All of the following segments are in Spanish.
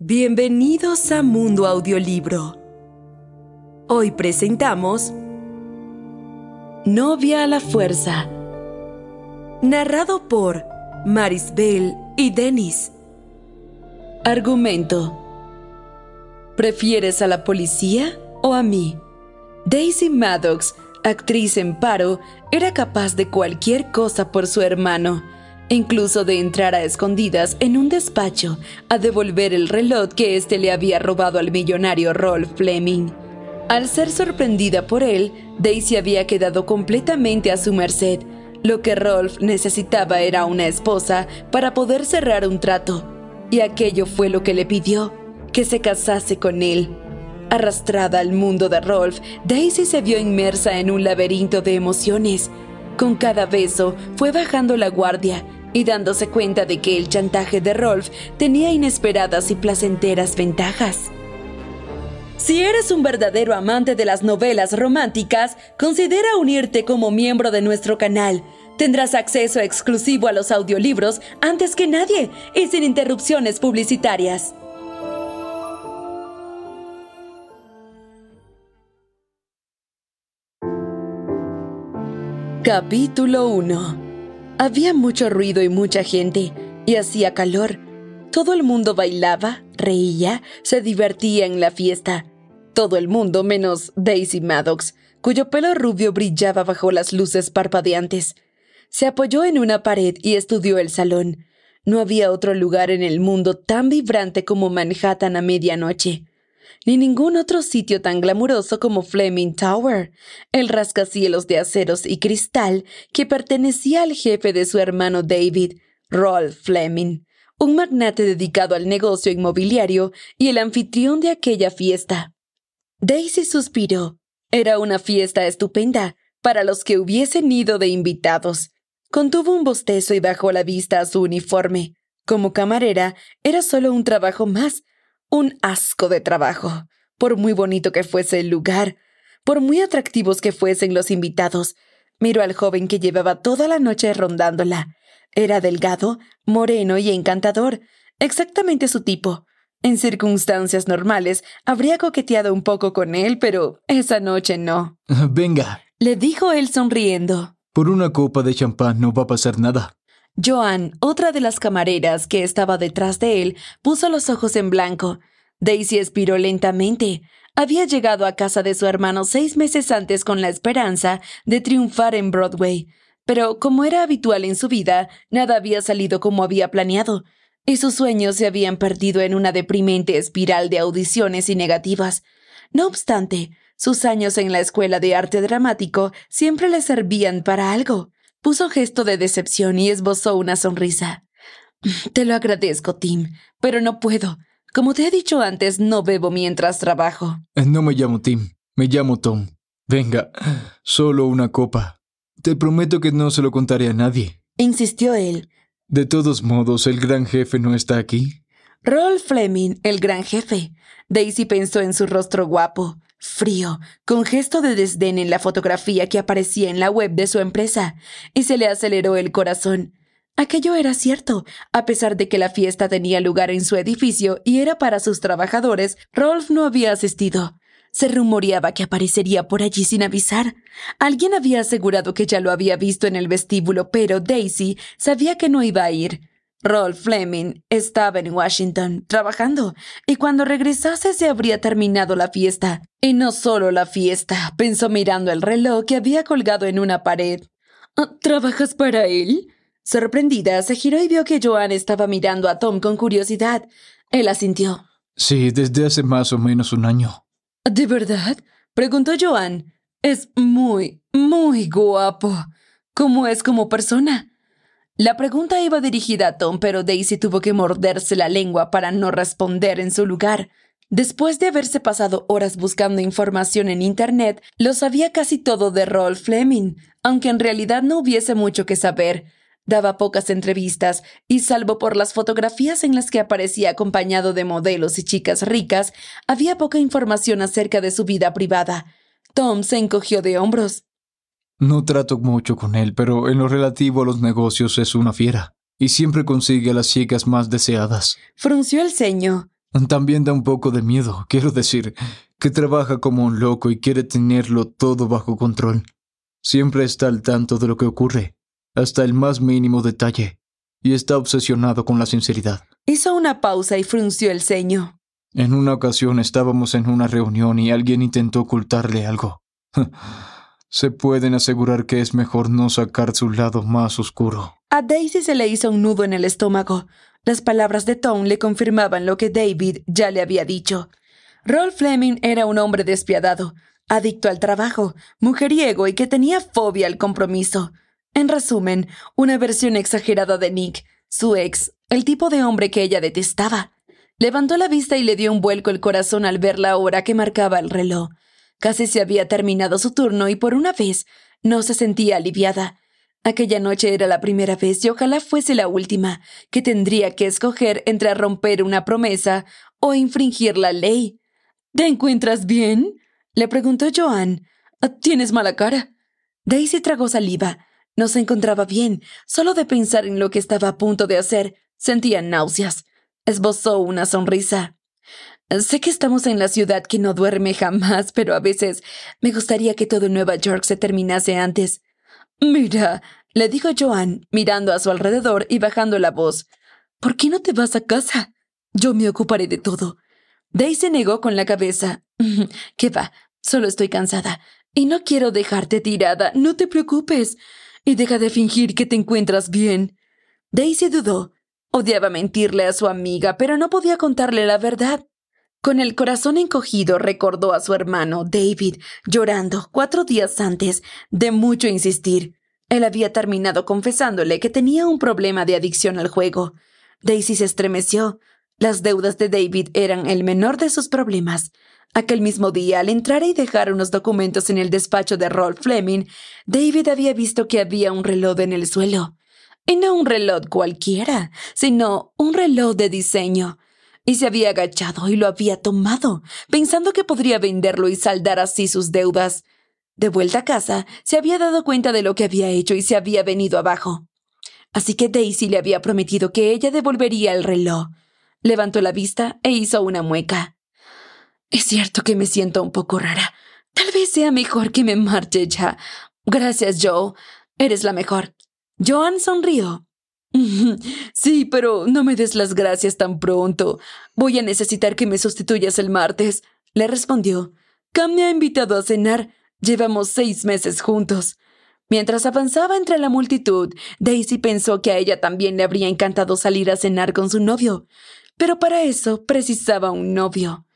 Bienvenidos a Mundo Audiolibro. Hoy presentamos Novia a la Fuerza. Narrado por Bell y Dennis. Argumento. ¿Prefieres a la policía o a mí? Daisy Maddox, actriz en paro, era capaz de cualquier cosa por su hermano incluso de entrar a escondidas en un despacho a devolver el reloj que éste le había robado al millonario Rolf Fleming. Al ser sorprendida por él, Daisy había quedado completamente a su merced. Lo que Rolf necesitaba era una esposa para poder cerrar un trato, y aquello fue lo que le pidió, que se casase con él. Arrastrada al mundo de Rolf, Daisy se vio inmersa en un laberinto de emociones. Con cada beso fue bajando la guardia y dándose cuenta de que el chantaje de Rolf tenía inesperadas y placenteras ventajas. Si eres un verdadero amante de las novelas románticas, considera unirte como miembro de nuestro canal. Tendrás acceso exclusivo a los audiolibros antes que nadie y sin interrupciones publicitarias. Capítulo 1 había mucho ruido y mucha gente, y hacía calor. Todo el mundo bailaba, reía, se divertía en la fiesta. Todo el mundo menos Daisy Maddox, cuyo pelo rubio brillaba bajo las luces parpadeantes. Se apoyó en una pared y estudió el salón. No había otro lugar en el mundo tan vibrante como Manhattan a medianoche ni ningún otro sitio tan glamuroso como Fleming Tower, el rascacielos de aceros y cristal que pertenecía al jefe de su hermano David, Rolf Fleming, un magnate dedicado al negocio inmobiliario y el anfitrión de aquella fiesta. Daisy suspiró. Era una fiesta estupenda para los que hubiesen ido de invitados. Contuvo un bostezo y bajó la vista a su uniforme. Como camarera, era solo un trabajo más un asco de trabajo. Por muy bonito que fuese el lugar, por muy atractivos que fuesen los invitados, miró al joven que llevaba toda la noche rondándola. Era delgado, moreno y encantador, exactamente su tipo. En circunstancias normales habría coqueteado un poco con él, pero esa noche no. Venga, le dijo él sonriendo. Por una copa de champán no va a pasar nada. Joan, otra de las camareras que estaba detrás de él, puso los ojos en blanco. Daisy espiró lentamente. Había llegado a casa de su hermano seis meses antes con la esperanza de triunfar en Broadway. Pero, como era habitual en su vida, nada había salido como había planeado, y sus sueños se habían perdido en una deprimente espiral de audiciones y negativas. No obstante, sus años en la escuela de arte dramático siempre le servían para algo. Puso gesto de decepción y esbozó una sonrisa. Mm, te lo agradezco, Tim, pero no puedo. Como te he dicho antes, no bebo mientras trabajo. Eh, no me llamo Tim, me llamo Tom. Venga, solo una copa. Te prometo que no se lo contaré a nadie. Insistió él. De todos modos, el gran jefe no está aquí. Rolf Fleming, el gran jefe. Daisy pensó en su rostro guapo, frío, con gesto de desdén en la fotografía que aparecía en la web de su empresa, y se le aceleró el corazón. Aquello era cierto, a pesar de que la fiesta tenía lugar en su edificio y era para sus trabajadores, Rolf no había asistido. Se rumoreaba que aparecería por allí sin avisar. Alguien había asegurado que ya lo había visto en el vestíbulo, pero Daisy sabía que no iba a ir. Rolf Fleming estaba en Washington trabajando y cuando regresase se habría terminado la fiesta. Y no solo la fiesta, pensó mirando el reloj que había colgado en una pared. Ah, ¿Trabajas para él? Sorprendida, se giró y vio que Joan estaba mirando a Tom con curiosidad. Él asintió. Sí, desde hace más o menos un año. ¿De verdad? preguntó Joan. Es muy, muy guapo. ¿Cómo es como persona? La pregunta iba dirigida a Tom, pero Daisy tuvo que morderse la lengua para no responder en su lugar. Después de haberse pasado horas buscando información en Internet, lo sabía casi todo de Rolf Fleming, aunque en realidad no hubiese mucho que saber. Daba pocas entrevistas, y salvo por las fotografías en las que aparecía acompañado de modelos y chicas ricas, había poca información acerca de su vida privada. Tom se encogió de hombros. No trato mucho con él, pero en lo relativo a los negocios es una fiera, y siempre consigue las chicas más deseadas. Frunció el ceño. También da un poco de miedo, quiero decir, que trabaja como un loco y quiere tenerlo todo bajo control. Siempre está al tanto de lo que ocurre, hasta el más mínimo detalle, y está obsesionado con la sinceridad. Hizo una pausa y frunció el ceño. En una ocasión estábamos en una reunión y alguien intentó ocultarle algo. se pueden asegurar que es mejor no sacar su lado más oscuro. A Daisy se le hizo un nudo en el estómago. Las palabras de Tom le confirmaban lo que David ya le había dicho. Rolf Fleming era un hombre despiadado, adicto al trabajo, mujeriego y que tenía fobia al compromiso. En resumen, una versión exagerada de Nick, su ex, el tipo de hombre que ella detestaba. Levantó la vista y le dio un vuelco el corazón al ver la hora que marcaba el reloj. Casi se había terminado su turno y por una vez no se sentía aliviada. Aquella noche era la primera vez y ojalá fuese la última, que tendría que escoger entre romper una promesa o infringir la ley. ¿Te encuentras bien? le preguntó Joan. Tienes mala cara. Daisy tragó saliva. No se encontraba bien. Solo de pensar en lo que estaba a punto de hacer, sentía náuseas. Esbozó una sonrisa. Sé que estamos en la ciudad que no duerme jamás, pero a veces me gustaría que todo Nueva York se terminase antes. Mira, le dijo Joan, mirando a su alrededor y bajando la voz. ¿Por qué no te vas a casa? Yo me ocuparé de todo. Daisy negó con la cabeza. ¿Qué va? Solo estoy cansada. Y no quiero dejarte tirada. No te preocupes. Y deja de fingir que te encuentras bien. Daisy dudó. Odiaba mentirle a su amiga, pero no podía contarle la verdad. Con el corazón encogido recordó a su hermano, David, llorando cuatro días antes, de mucho insistir. Él había terminado confesándole que tenía un problema de adicción al juego. Daisy se estremeció. Las deudas de David eran el menor de sus problemas. Aquel mismo día, al entrar y dejar unos documentos en el despacho de Rolf Fleming, David había visto que había un reloj en el suelo. Y no un reloj cualquiera, sino un reloj de diseño y se había agachado y lo había tomado, pensando que podría venderlo y saldar así sus deudas. De vuelta a casa, se había dado cuenta de lo que había hecho y se había venido abajo. Así que Daisy le había prometido que ella devolvería el reloj. Levantó la vista e hizo una mueca. Es cierto que me siento un poco rara. Tal vez sea mejor que me marche ya. Gracias, Joe. Eres la mejor. Joan sonrió. Sí, pero no me des las gracias tan pronto. Voy a necesitar que me sustituyas el martes, le respondió. Cam me ha invitado a cenar. Llevamos seis meses juntos. Mientras avanzaba entre la multitud, Daisy pensó que a ella también le habría encantado salir a cenar con su novio, pero para eso precisaba un novio.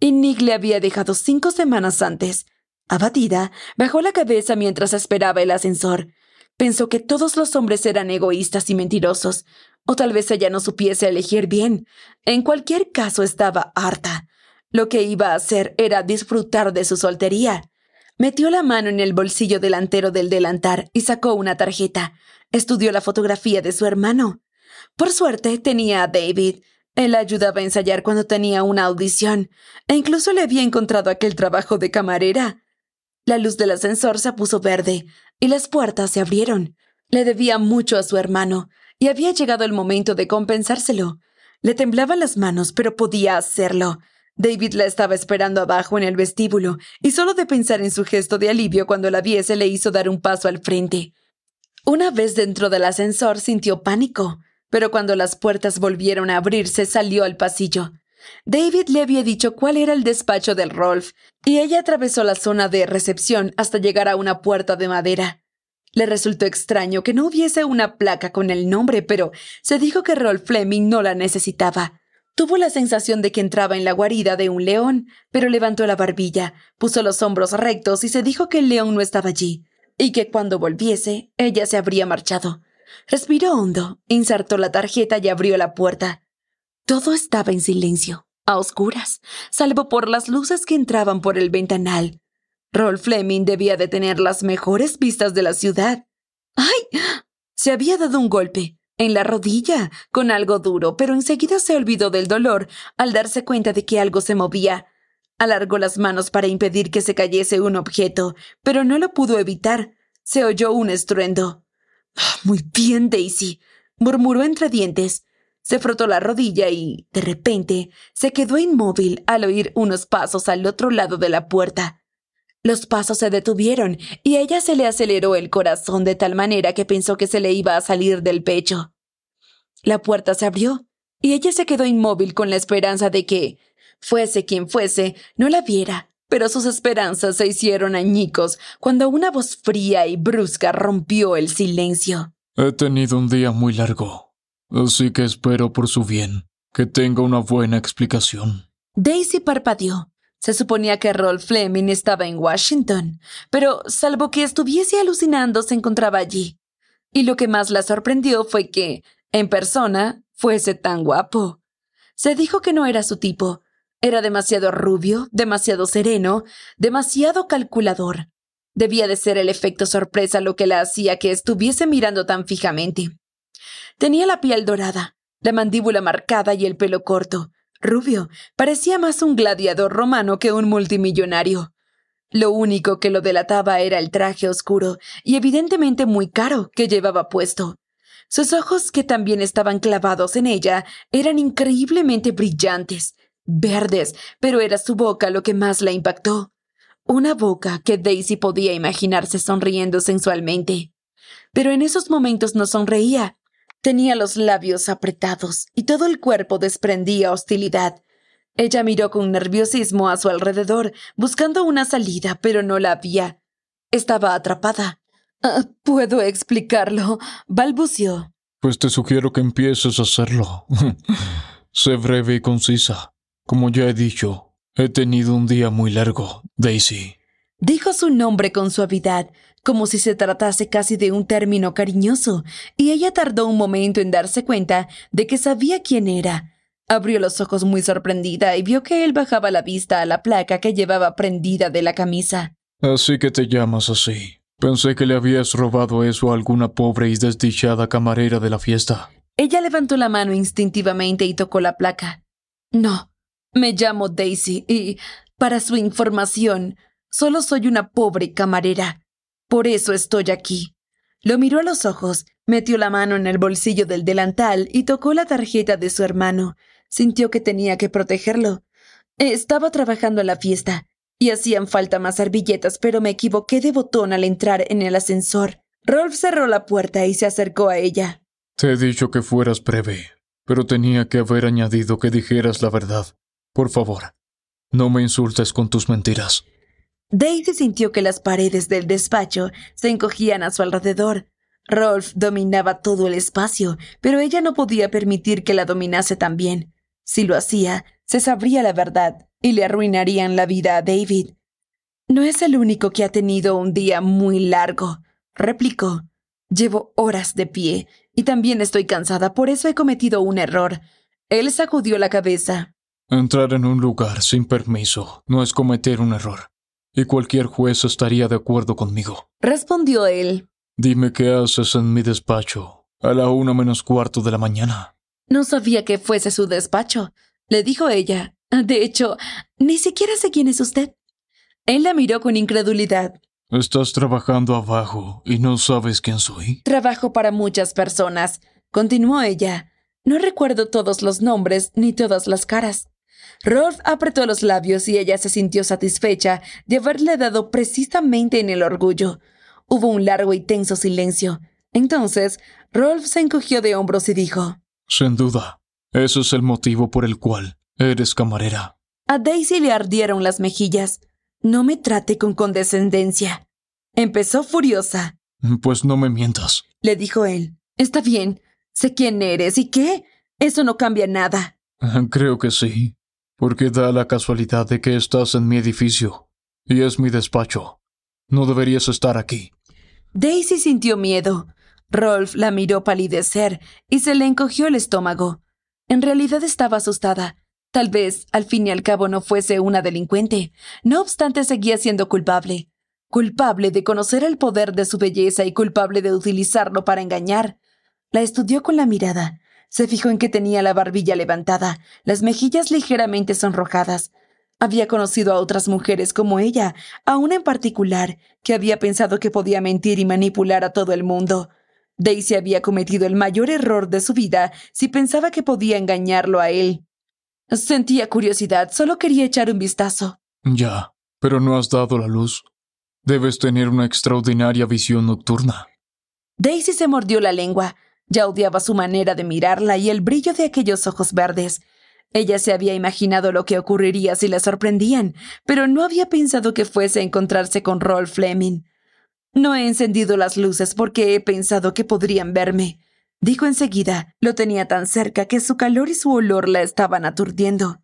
Y Nick le había dejado cinco semanas antes. Abatida, bajó la cabeza mientras esperaba el ascensor. Pensó que todos los hombres eran egoístas y mentirosos, o tal vez ella no supiese elegir bien. En cualquier caso estaba harta. Lo que iba a hacer era disfrutar de su soltería. Metió la mano en el bolsillo delantero del delantar y sacó una tarjeta. Estudió la fotografía de su hermano. Por suerte tenía a David. Él ayudaba a ensayar cuando tenía una audición, e incluso le había encontrado aquel trabajo de camarera. La luz del ascensor se puso verde y las puertas se abrieron. Le debía mucho a su hermano, y había llegado el momento de compensárselo. Le temblaban las manos, pero podía hacerlo. David la estaba esperando abajo en el vestíbulo, y solo de pensar en su gesto de alivio cuando la viese le hizo dar un paso al frente. Una vez dentro del ascensor sintió pánico, pero cuando las puertas volvieron a abrirse salió al pasillo. David le había dicho cuál era el despacho del Rolf, y ella atravesó la zona de recepción hasta llegar a una puerta de madera. Le resultó extraño que no hubiese una placa con el nombre, pero se dijo que Rolf Fleming no la necesitaba. Tuvo la sensación de que entraba en la guarida de un león, pero levantó la barbilla, puso los hombros rectos y se dijo que el león no estaba allí, y que cuando volviese ella se habría marchado. Respiró hondo, insertó la tarjeta y abrió la puerta. Todo estaba en silencio, a oscuras, salvo por las luces que entraban por el ventanal. Rolf Fleming debía de tener las mejores vistas de la ciudad. ¡Ay! Se había dado un golpe, en la rodilla, con algo duro, pero enseguida se olvidó del dolor al darse cuenta de que algo se movía. Alargó las manos para impedir que se cayese un objeto, pero no lo pudo evitar. Se oyó un estruendo. ¡Ah, muy bien, Daisy, murmuró entre dientes. Se frotó la rodilla y, de repente, se quedó inmóvil al oír unos pasos al otro lado de la puerta. Los pasos se detuvieron y a ella se le aceleró el corazón de tal manera que pensó que se le iba a salir del pecho. La puerta se abrió y ella se quedó inmóvil con la esperanza de que, fuese quien fuese, no la viera, pero sus esperanzas se hicieron añicos cuando una voz fría y brusca rompió el silencio. He tenido un día muy largo. Así que espero por su bien que tenga una buena explicación. Daisy parpadeó. Se suponía que Rolf Fleming estaba en Washington, pero salvo que estuviese alucinando, se encontraba allí. Y lo que más la sorprendió fue que, en persona, fuese tan guapo. Se dijo que no era su tipo. Era demasiado rubio, demasiado sereno, demasiado calculador. Debía de ser el efecto sorpresa lo que la hacía que estuviese mirando tan fijamente. Tenía la piel dorada, la mandíbula marcada y el pelo corto. Rubio, parecía más un gladiador romano que un multimillonario. Lo único que lo delataba era el traje oscuro y evidentemente muy caro que llevaba puesto. Sus ojos, que también estaban clavados en ella, eran increíblemente brillantes, verdes, pero era su boca lo que más la impactó. Una boca que Daisy podía imaginarse sonriendo sensualmente. Pero en esos momentos no sonreía, Tenía los labios apretados y todo el cuerpo desprendía hostilidad. Ella miró con nerviosismo a su alrededor, buscando una salida, pero no la había. Estaba atrapada. Ah, Puedo explicarlo, balbució. Pues te sugiero que empieces a hacerlo. sé breve y concisa. Como ya he dicho, he tenido un día muy largo, Daisy. Dijo su nombre con suavidad, como si se tratase casi de un término cariñoso, y ella tardó un momento en darse cuenta de que sabía quién era. Abrió los ojos muy sorprendida y vio que él bajaba la vista a la placa que llevaba prendida de la camisa. Así que te llamas así. Pensé que le habías robado eso a alguna pobre y desdichada camarera de la fiesta. Ella levantó la mano instintivamente y tocó la placa. No, me llamo Daisy y, para su información, solo soy una pobre camarera. Por eso estoy aquí. Lo miró a los ojos, metió la mano en el bolsillo del delantal y tocó la tarjeta de su hermano. Sintió que tenía que protegerlo. Estaba trabajando en la fiesta, y hacían falta más servilletas, pero me equivoqué de botón al entrar en el ascensor. Rolf cerró la puerta y se acercó a ella. Te he dicho que fueras breve, pero tenía que haber añadido que dijeras la verdad. Por favor, no me insultes con tus mentiras. Daisy sintió que las paredes del despacho se encogían a su alrededor. Rolf dominaba todo el espacio, pero ella no podía permitir que la dominase también. Si lo hacía, se sabría la verdad y le arruinarían la vida a David. No es el único que ha tenido un día muy largo, replicó. Llevo horas de pie y también estoy cansada, por eso he cometido un error. Él sacudió la cabeza. Entrar en un lugar sin permiso no es cometer un error. Y cualquier juez estaría de acuerdo conmigo. Respondió él. Dime qué haces en mi despacho a la una menos cuarto de la mañana. No sabía que fuese su despacho, le dijo ella. De hecho, ni siquiera sé quién es usted. Él la miró con incredulidad. Estás trabajando abajo y no sabes quién soy. Trabajo para muchas personas, continuó ella. No recuerdo todos los nombres ni todas las caras. Rolf apretó los labios y ella se sintió satisfecha de haberle dado precisamente en el orgullo. Hubo un largo y tenso silencio. Entonces, Rolf se encogió de hombros y dijo, Sin duda, eso es el motivo por el cual eres camarera. A Daisy le ardieron las mejillas. No me trate con condescendencia. Empezó furiosa. Pues no me mientas, le dijo él. Está bien, sé quién eres y qué. Eso no cambia nada. Creo que sí porque da la casualidad de que estás en mi edificio, y es mi despacho. No deberías estar aquí. Daisy sintió miedo. Rolf la miró palidecer y se le encogió el estómago. En realidad estaba asustada. Tal vez, al fin y al cabo, no fuese una delincuente. No obstante, seguía siendo culpable. Culpable de conocer el poder de su belleza y culpable de utilizarlo para engañar. La estudió con la mirada. Se fijó en que tenía la barbilla levantada, las mejillas ligeramente sonrojadas. Había conocido a otras mujeres como ella, a una en particular, que había pensado que podía mentir y manipular a todo el mundo. Daisy había cometido el mayor error de su vida si pensaba que podía engañarlo a él. Sentía curiosidad, solo quería echar un vistazo. Ya, pero no has dado la luz. Debes tener una extraordinaria visión nocturna. Daisy se mordió la lengua. Ya odiaba su manera de mirarla y el brillo de aquellos ojos verdes. Ella se había imaginado lo que ocurriría si la sorprendían, pero no había pensado que fuese a encontrarse con Rolf Fleming. No he encendido las luces porque he pensado que podrían verme, dijo enseguida. Lo tenía tan cerca que su calor y su olor la estaban aturdiendo.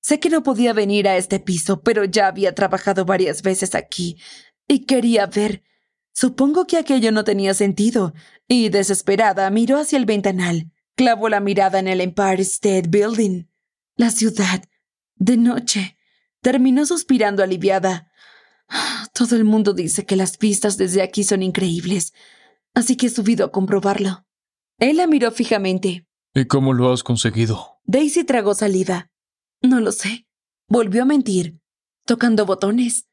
Sé que no podía venir a este piso, pero ya había trabajado varias veces aquí y quería ver, Supongo que aquello no tenía sentido, y desesperada miró hacia el ventanal. Clavó la mirada en el Empire State Building. La ciudad. De noche. Terminó suspirando aliviada. Todo el mundo dice que las vistas desde aquí son increíbles, así que he subido a comprobarlo. Él la miró fijamente. ¿Y cómo lo has conseguido? Daisy tragó saliva. No lo sé. Volvió a mentir, tocando botones.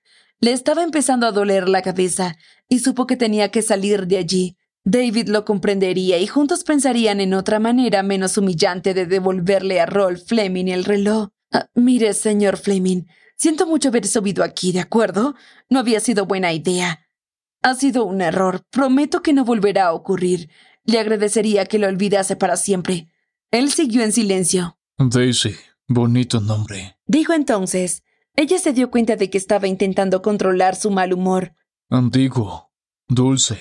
Le estaba empezando a doler la cabeza y supo que tenía que salir de allí. David lo comprendería y juntos pensarían en otra manera menos humillante de devolverle a Rolf Fleming el reloj. Ah, mire, señor Fleming, siento mucho haber subido aquí, ¿de acuerdo? No había sido buena idea. Ha sido un error. Prometo que no volverá a ocurrir. Le agradecería que lo olvidase para siempre. Él siguió en silencio. Daisy, bonito nombre. Dijo entonces, ella se dio cuenta de que estaba intentando controlar su mal humor. Antiguo, dulce,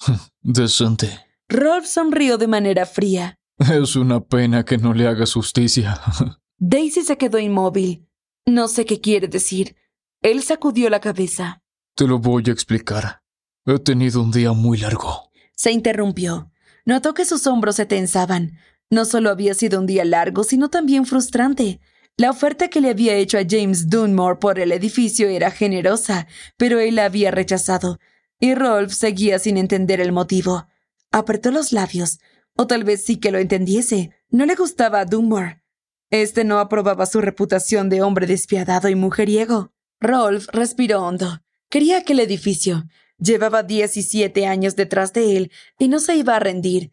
decente. Rolf sonrió de manera fría. Es una pena que no le haga justicia. Daisy se quedó inmóvil. No sé qué quiere decir. Él sacudió la cabeza. Te lo voy a explicar. He tenido un día muy largo. Se interrumpió. Notó que sus hombros se tensaban. No solo había sido un día largo, sino también frustrante. La oferta que le había hecho a James Dunmore por el edificio era generosa, pero él la había rechazado, y Rolf seguía sin entender el motivo. Apretó los labios, o tal vez sí que lo entendiese. No le gustaba a Dunmore. Este no aprobaba su reputación de hombre despiadado y mujeriego. Rolf respiró hondo. Quería aquel edificio. Llevaba 17 años detrás de él y no se iba a rendir.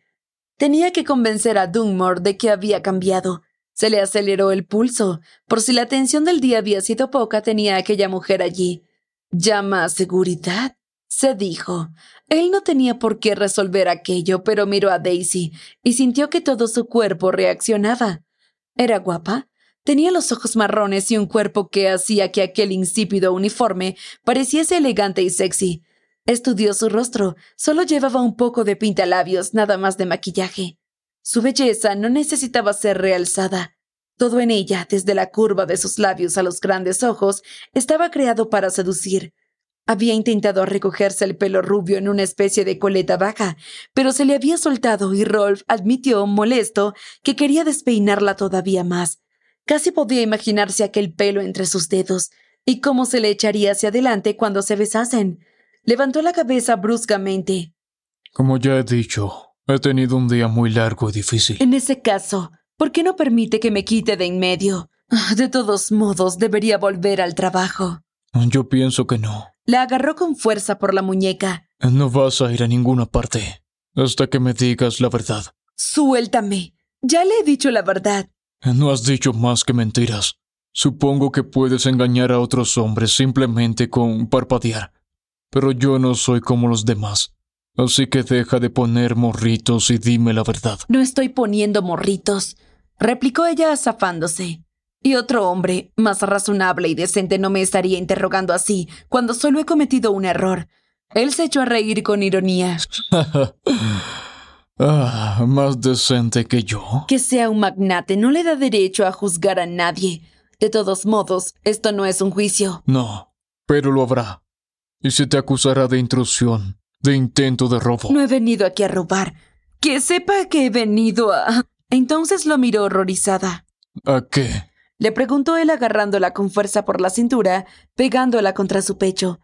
Tenía que convencer a Dunmore de que había cambiado. Se le aceleró el pulso, por si la tensión del día había sido poca, tenía aquella mujer allí. Llama a seguridad, se dijo. Él no tenía por qué resolver aquello, pero miró a Daisy y sintió que todo su cuerpo reaccionaba. Era guapa, Tenía los ojos marrones y un cuerpo que hacía que aquel insípido uniforme pareciese elegante y sexy. Estudió su rostro, solo llevaba un poco de pintalabios, nada más de maquillaje. Su belleza no necesitaba ser realzada. Todo en ella, desde la curva de sus labios a los grandes ojos, estaba creado para seducir. Había intentado recogerse el pelo rubio en una especie de coleta baja, pero se le había soltado y Rolf admitió, molesto, que quería despeinarla todavía más. Casi podía imaginarse aquel pelo entre sus dedos, y cómo se le echaría hacia adelante cuando se besasen. Levantó la cabeza bruscamente. Como ya he dicho, He tenido un día muy largo y difícil. En ese caso, ¿por qué no permite que me quite de en medio? Ah, de todos modos, debería volver al trabajo. Yo pienso que no. La agarró con fuerza por la muñeca. No vas a ir a ninguna parte hasta que me digas la verdad. Suéltame. Ya le he dicho la verdad. No has dicho más que mentiras. Supongo que puedes engañar a otros hombres simplemente con parpadear. Pero yo no soy como los demás. Así que deja de poner morritos y dime la verdad. No estoy poniendo morritos, replicó ella azafándose. Y otro hombre, más razonable y decente, no me estaría interrogando así cuando solo he cometido un error. Él se echó a reír con ironía. ah, más decente que yo. Que sea un magnate no le da derecho a juzgar a nadie. De todos modos, esto no es un juicio. No, pero lo habrá. Y se te acusará de intrusión de intento de robo. No he venido aquí a robar. Que sepa que he venido a... Entonces lo miró horrorizada. ¿A qué? Le preguntó él agarrándola con fuerza por la cintura, pegándola contra su pecho.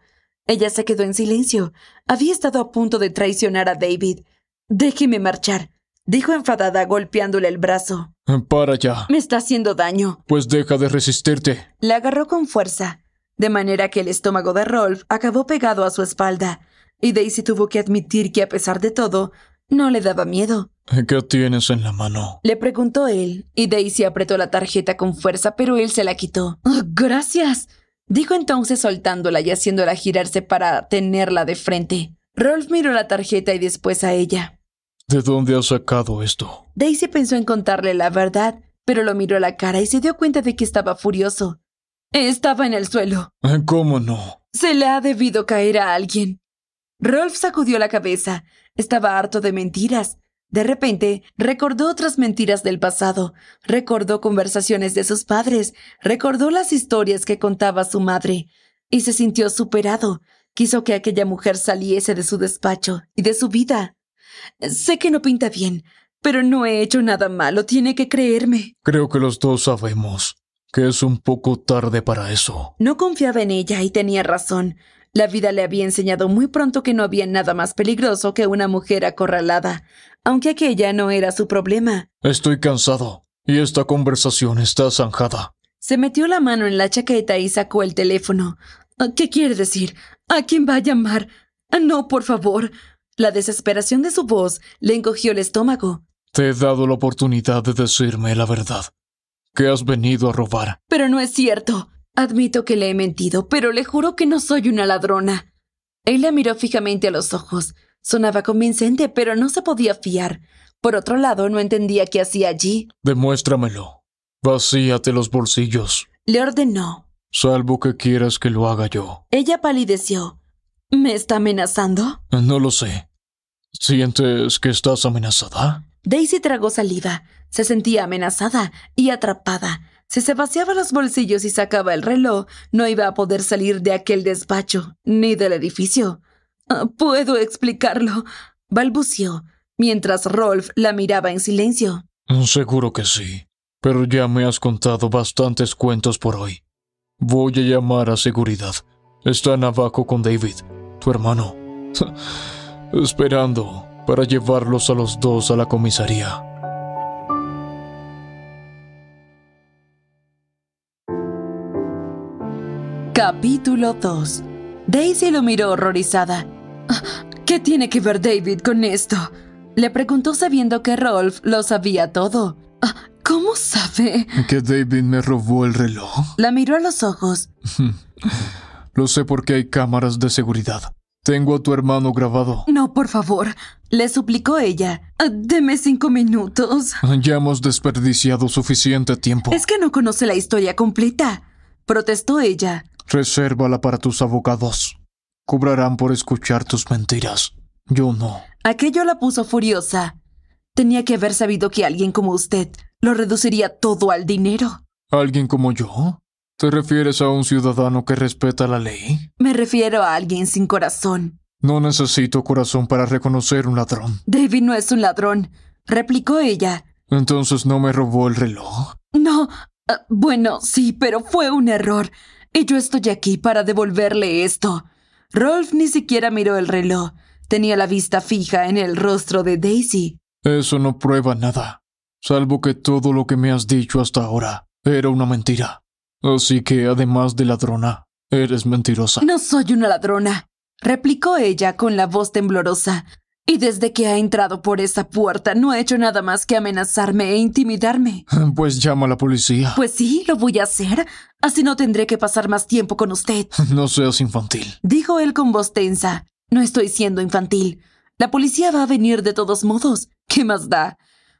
Ella se quedó en silencio. Había estado a punto de traicionar a David. Déjeme marchar, dijo enfadada golpeándole el brazo. Para ya. Me está haciendo daño. Pues deja de resistirte. La agarró con fuerza, de manera que el estómago de Rolf acabó pegado a su espalda y Daisy tuvo que admitir que a pesar de todo, no le daba miedo. ¿Qué tienes en la mano? Le preguntó él, y Daisy apretó la tarjeta con fuerza, pero él se la quitó. ¡Oh, gracias, dijo entonces soltándola y haciéndola girarse para tenerla de frente. Rolf miró la tarjeta y después a ella. ¿De dónde has sacado esto? Daisy pensó en contarle la verdad, pero lo miró a la cara y se dio cuenta de que estaba furioso. Estaba en el suelo. ¿Cómo no? Se le ha debido caer a alguien. Rolf sacudió la cabeza. Estaba harto de mentiras. De repente, recordó otras mentiras del pasado, recordó conversaciones de sus padres, recordó las historias que contaba su madre, y se sintió superado. Quiso que aquella mujer saliese de su despacho y de su vida. Sé que no pinta bien, pero no he hecho nada malo, tiene que creerme. Creo que los dos sabemos que es un poco tarde para eso. No confiaba en ella y tenía razón. La vida le había enseñado muy pronto que no había nada más peligroso que una mujer acorralada, aunque aquella no era su problema. Estoy cansado, y esta conversación está zanjada. Se metió la mano en la chaqueta y sacó el teléfono. ¿Qué quiere decir? ¿A quién va a llamar? No, por favor. La desesperación de su voz le encogió el estómago. Te he dado la oportunidad de decirme la verdad. ¿Qué has venido a robar. Pero no es cierto. Admito que le he mentido, pero le juro que no soy una ladrona. Él la miró fijamente a los ojos. Sonaba convincente, pero no se podía fiar. Por otro lado, no entendía qué hacía allí. Demuéstramelo. Vacíate los bolsillos. Le ordenó. Salvo que quieras que lo haga yo. Ella palideció. ¿Me está amenazando? No lo sé. ¿Sientes que estás amenazada? Daisy tragó saliva. Se sentía amenazada y atrapada. Si se vaciaba los bolsillos y sacaba el reloj, no iba a poder salir de aquel despacho, ni del edificio. Ah, puedo explicarlo, balbució, mientras Rolf la miraba en silencio. Seguro que sí, pero ya me has contado bastantes cuentos por hoy. Voy a llamar a seguridad. Están abajo con David, tu hermano, esperando para llevarlos a los dos a la comisaría. Capítulo 2 Daisy lo miró horrorizada. ¿Qué tiene que ver David con esto? Le preguntó sabiendo que Rolf lo sabía todo. ¿Cómo sabe? Que David me robó el reloj. La miró a los ojos. lo sé porque hay cámaras de seguridad. Tengo a tu hermano grabado. No, por favor, le suplicó ella. Deme cinco minutos. Ya hemos desperdiciado suficiente tiempo. Es que no conoce la historia completa, protestó ella. Resérvala para tus abogados. Cobrarán por escuchar tus mentiras. Yo no. Aquello la puso furiosa. Tenía que haber sabido que alguien como usted lo reduciría todo al dinero. ¿Alguien como yo? ¿Te refieres a un ciudadano que respeta la ley? Me refiero a alguien sin corazón. No necesito corazón para reconocer un ladrón. David no es un ladrón, replicó ella. Entonces no me robó el reloj. No. Ah, bueno, sí, pero fue un error. Y yo estoy aquí para devolverle esto. Rolf ni siquiera miró el reloj. Tenía la vista fija en el rostro de Daisy. Eso no prueba nada, salvo que todo lo que me has dicho hasta ahora era una mentira. Así que, además de ladrona, eres mentirosa. No soy una ladrona, replicó ella con la voz temblorosa. Y desde que ha entrado por esa puerta no ha hecho nada más que amenazarme e intimidarme. Pues llama a la policía. Pues sí, lo voy a hacer. Así no tendré que pasar más tiempo con usted. No seas infantil. Dijo él con voz tensa. No estoy siendo infantil. La policía va a venir de todos modos. ¿Qué más da?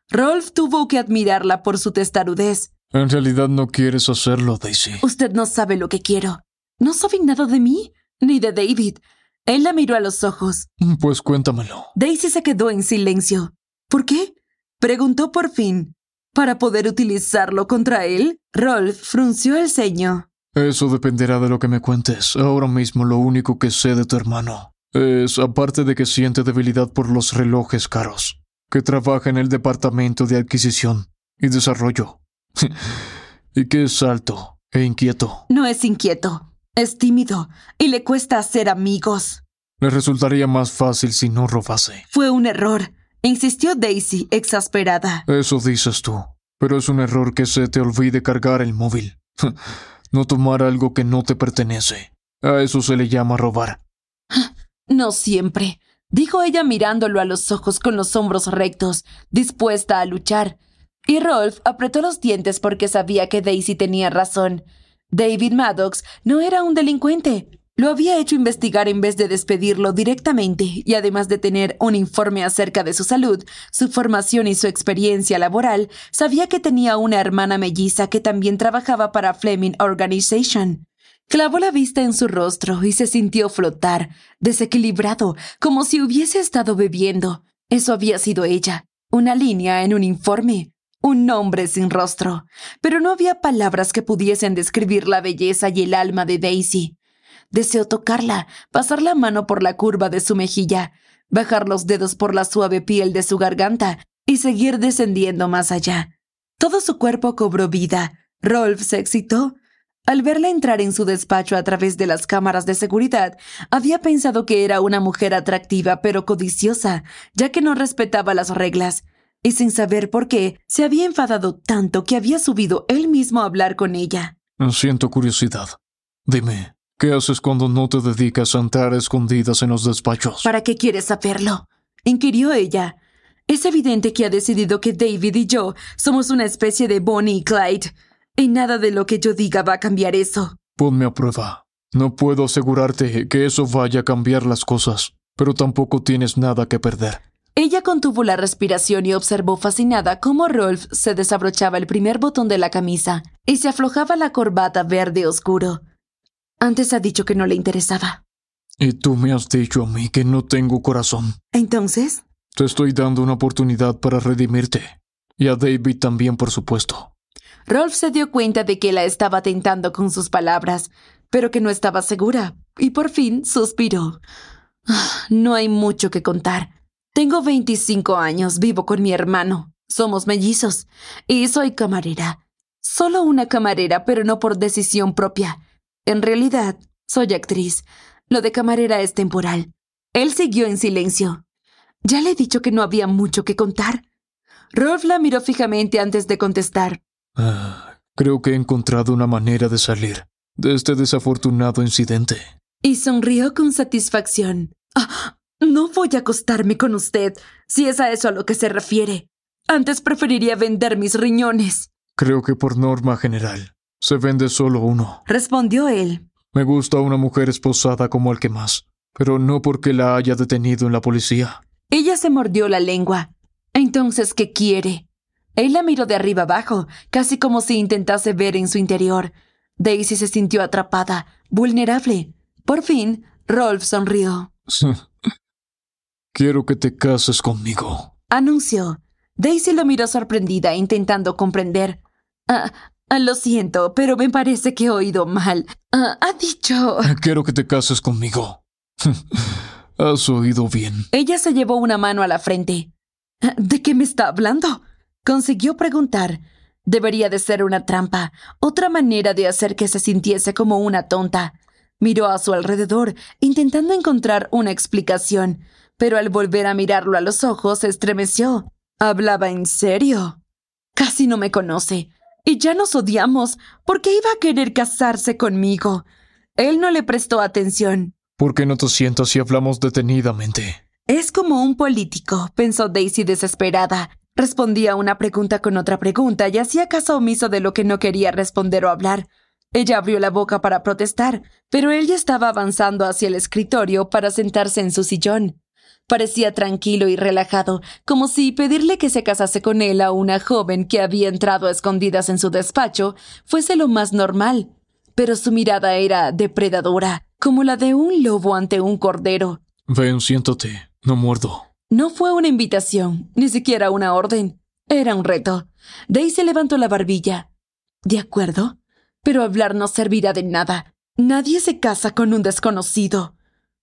Rolf tuvo que admirarla por su testarudez. En realidad no quieres hacerlo, Daisy. Usted no sabe lo que quiero. No sabe nada de mí, ni de David. Él la miró a los ojos. Pues cuéntamelo. Daisy se quedó en silencio. ¿Por qué? Preguntó por fin. ¿Para poder utilizarlo contra él? Rolf frunció el ceño. Eso dependerá de lo que me cuentes. Ahora mismo lo único que sé de tu hermano es, aparte de que siente debilidad por los relojes caros, que trabaja en el departamento de adquisición y desarrollo, y que es alto e inquieto. No es inquieto, es tímido y le cuesta hacer amigos. Le resultaría más fácil si no robase. Fue un error, insistió Daisy, exasperada. Eso dices tú. Pero es un error que se te olvide cargar el móvil. no tomar algo que no te pertenece. A eso se le llama robar. No siempre, dijo ella mirándolo a los ojos con los hombros rectos, dispuesta a luchar. Y Rolf apretó los dientes porque sabía que Daisy tenía razón. David Maddox no era un delincuente. Lo había hecho investigar en vez de despedirlo directamente y además de tener un informe acerca de su salud, su formación y su experiencia laboral, sabía que tenía una hermana melliza que también trabajaba para Fleming Organization. Clavó la vista en su rostro y se sintió flotar, desequilibrado, como si hubiese estado bebiendo. Eso había sido ella, una línea en un informe un hombre sin rostro, pero no había palabras que pudiesen describir la belleza y el alma de Daisy. Deseó tocarla, pasar la mano por la curva de su mejilla, bajar los dedos por la suave piel de su garganta y seguir descendiendo más allá. Todo su cuerpo cobró vida. Rolf se excitó. Al verla entrar en su despacho a través de las cámaras de seguridad, había pensado que era una mujer atractiva pero codiciosa, ya que no respetaba las reglas y sin saber por qué, se había enfadado tanto que había subido él mismo a hablar con ella. Siento curiosidad. Dime, ¿qué haces cuando no te dedicas a entrar escondidas en los despachos? ¿Para qué quieres saberlo? inquirió ella. Es evidente que ha decidido que David y yo somos una especie de Bonnie y Clyde, y nada de lo que yo diga va a cambiar eso. Ponme a prueba. No puedo asegurarte que eso vaya a cambiar las cosas, pero tampoco tienes nada que perder. Ella contuvo la respiración y observó fascinada cómo Rolf se desabrochaba el primer botón de la camisa y se aflojaba la corbata verde oscuro. Antes ha dicho que no le interesaba. Y tú me has dicho a mí que no tengo corazón. Entonces. Te estoy dando una oportunidad para redimirte. Y a David también, por supuesto. Rolf se dio cuenta de que la estaba tentando con sus palabras, pero que no estaba segura, y por fin suspiró. Ah, no hay mucho que contar. Tengo 25 años, vivo con mi hermano. Somos mellizos. Y soy camarera. Solo una camarera, pero no por decisión propia. En realidad, soy actriz. Lo de camarera es temporal. Él siguió en silencio. Ya le he dicho que no había mucho que contar. Rolf la miró fijamente antes de contestar. Ah, creo que he encontrado una manera de salir de este desafortunado incidente. Y sonrió con satisfacción. Ah, no voy a acostarme con usted, si es a eso a lo que se refiere. Antes preferiría vender mis riñones. Creo que por norma general, se vende solo uno. Respondió él. Me gusta una mujer esposada como el que más, pero no porque la haya detenido en la policía. Ella se mordió la lengua. Entonces, ¿qué quiere? Él la miró de arriba abajo, casi como si intentase ver en su interior. Daisy se sintió atrapada, vulnerable. Por fin, Rolf sonrió. Quiero que te cases conmigo. Anunció. Daisy lo miró sorprendida, intentando comprender. Ah, ah lo siento, pero me parece que he oído mal. Ah, ha dicho... Quiero que te cases conmigo. Has oído bien. Ella se llevó una mano a la frente. Ah, ¿De qué me está hablando? Consiguió preguntar. Debería de ser una trampa, otra manera de hacer que se sintiese como una tonta. Miró a su alrededor, intentando encontrar una explicación, pero al volver a mirarlo a los ojos estremeció. Hablaba en serio. Casi no me conoce. Y ya nos odiamos. ¿Por qué iba a querer casarse conmigo? Él no le prestó atención. ¿Por qué no te sientas si hablamos detenidamente? Es como un político, pensó Daisy desesperada. Respondía una pregunta con otra pregunta y hacía caso omiso de lo que no quería responder o hablar. Ella abrió la boca para protestar, pero él ya estaba avanzando hacia el escritorio para sentarse en su sillón. Parecía tranquilo y relajado, como si pedirle que se casase con él a una joven que había entrado a escondidas en su despacho fuese lo más normal. Pero su mirada era depredadora, como la de un lobo ante un cordero. Ven, siéntate, no muerdo. No fue una invitación, ni siquiera una orden. Era un reto. Day se levantó la barbilla. De acuerdo, pero hablar no servirá de nada. Nadie se casa con un desconocido.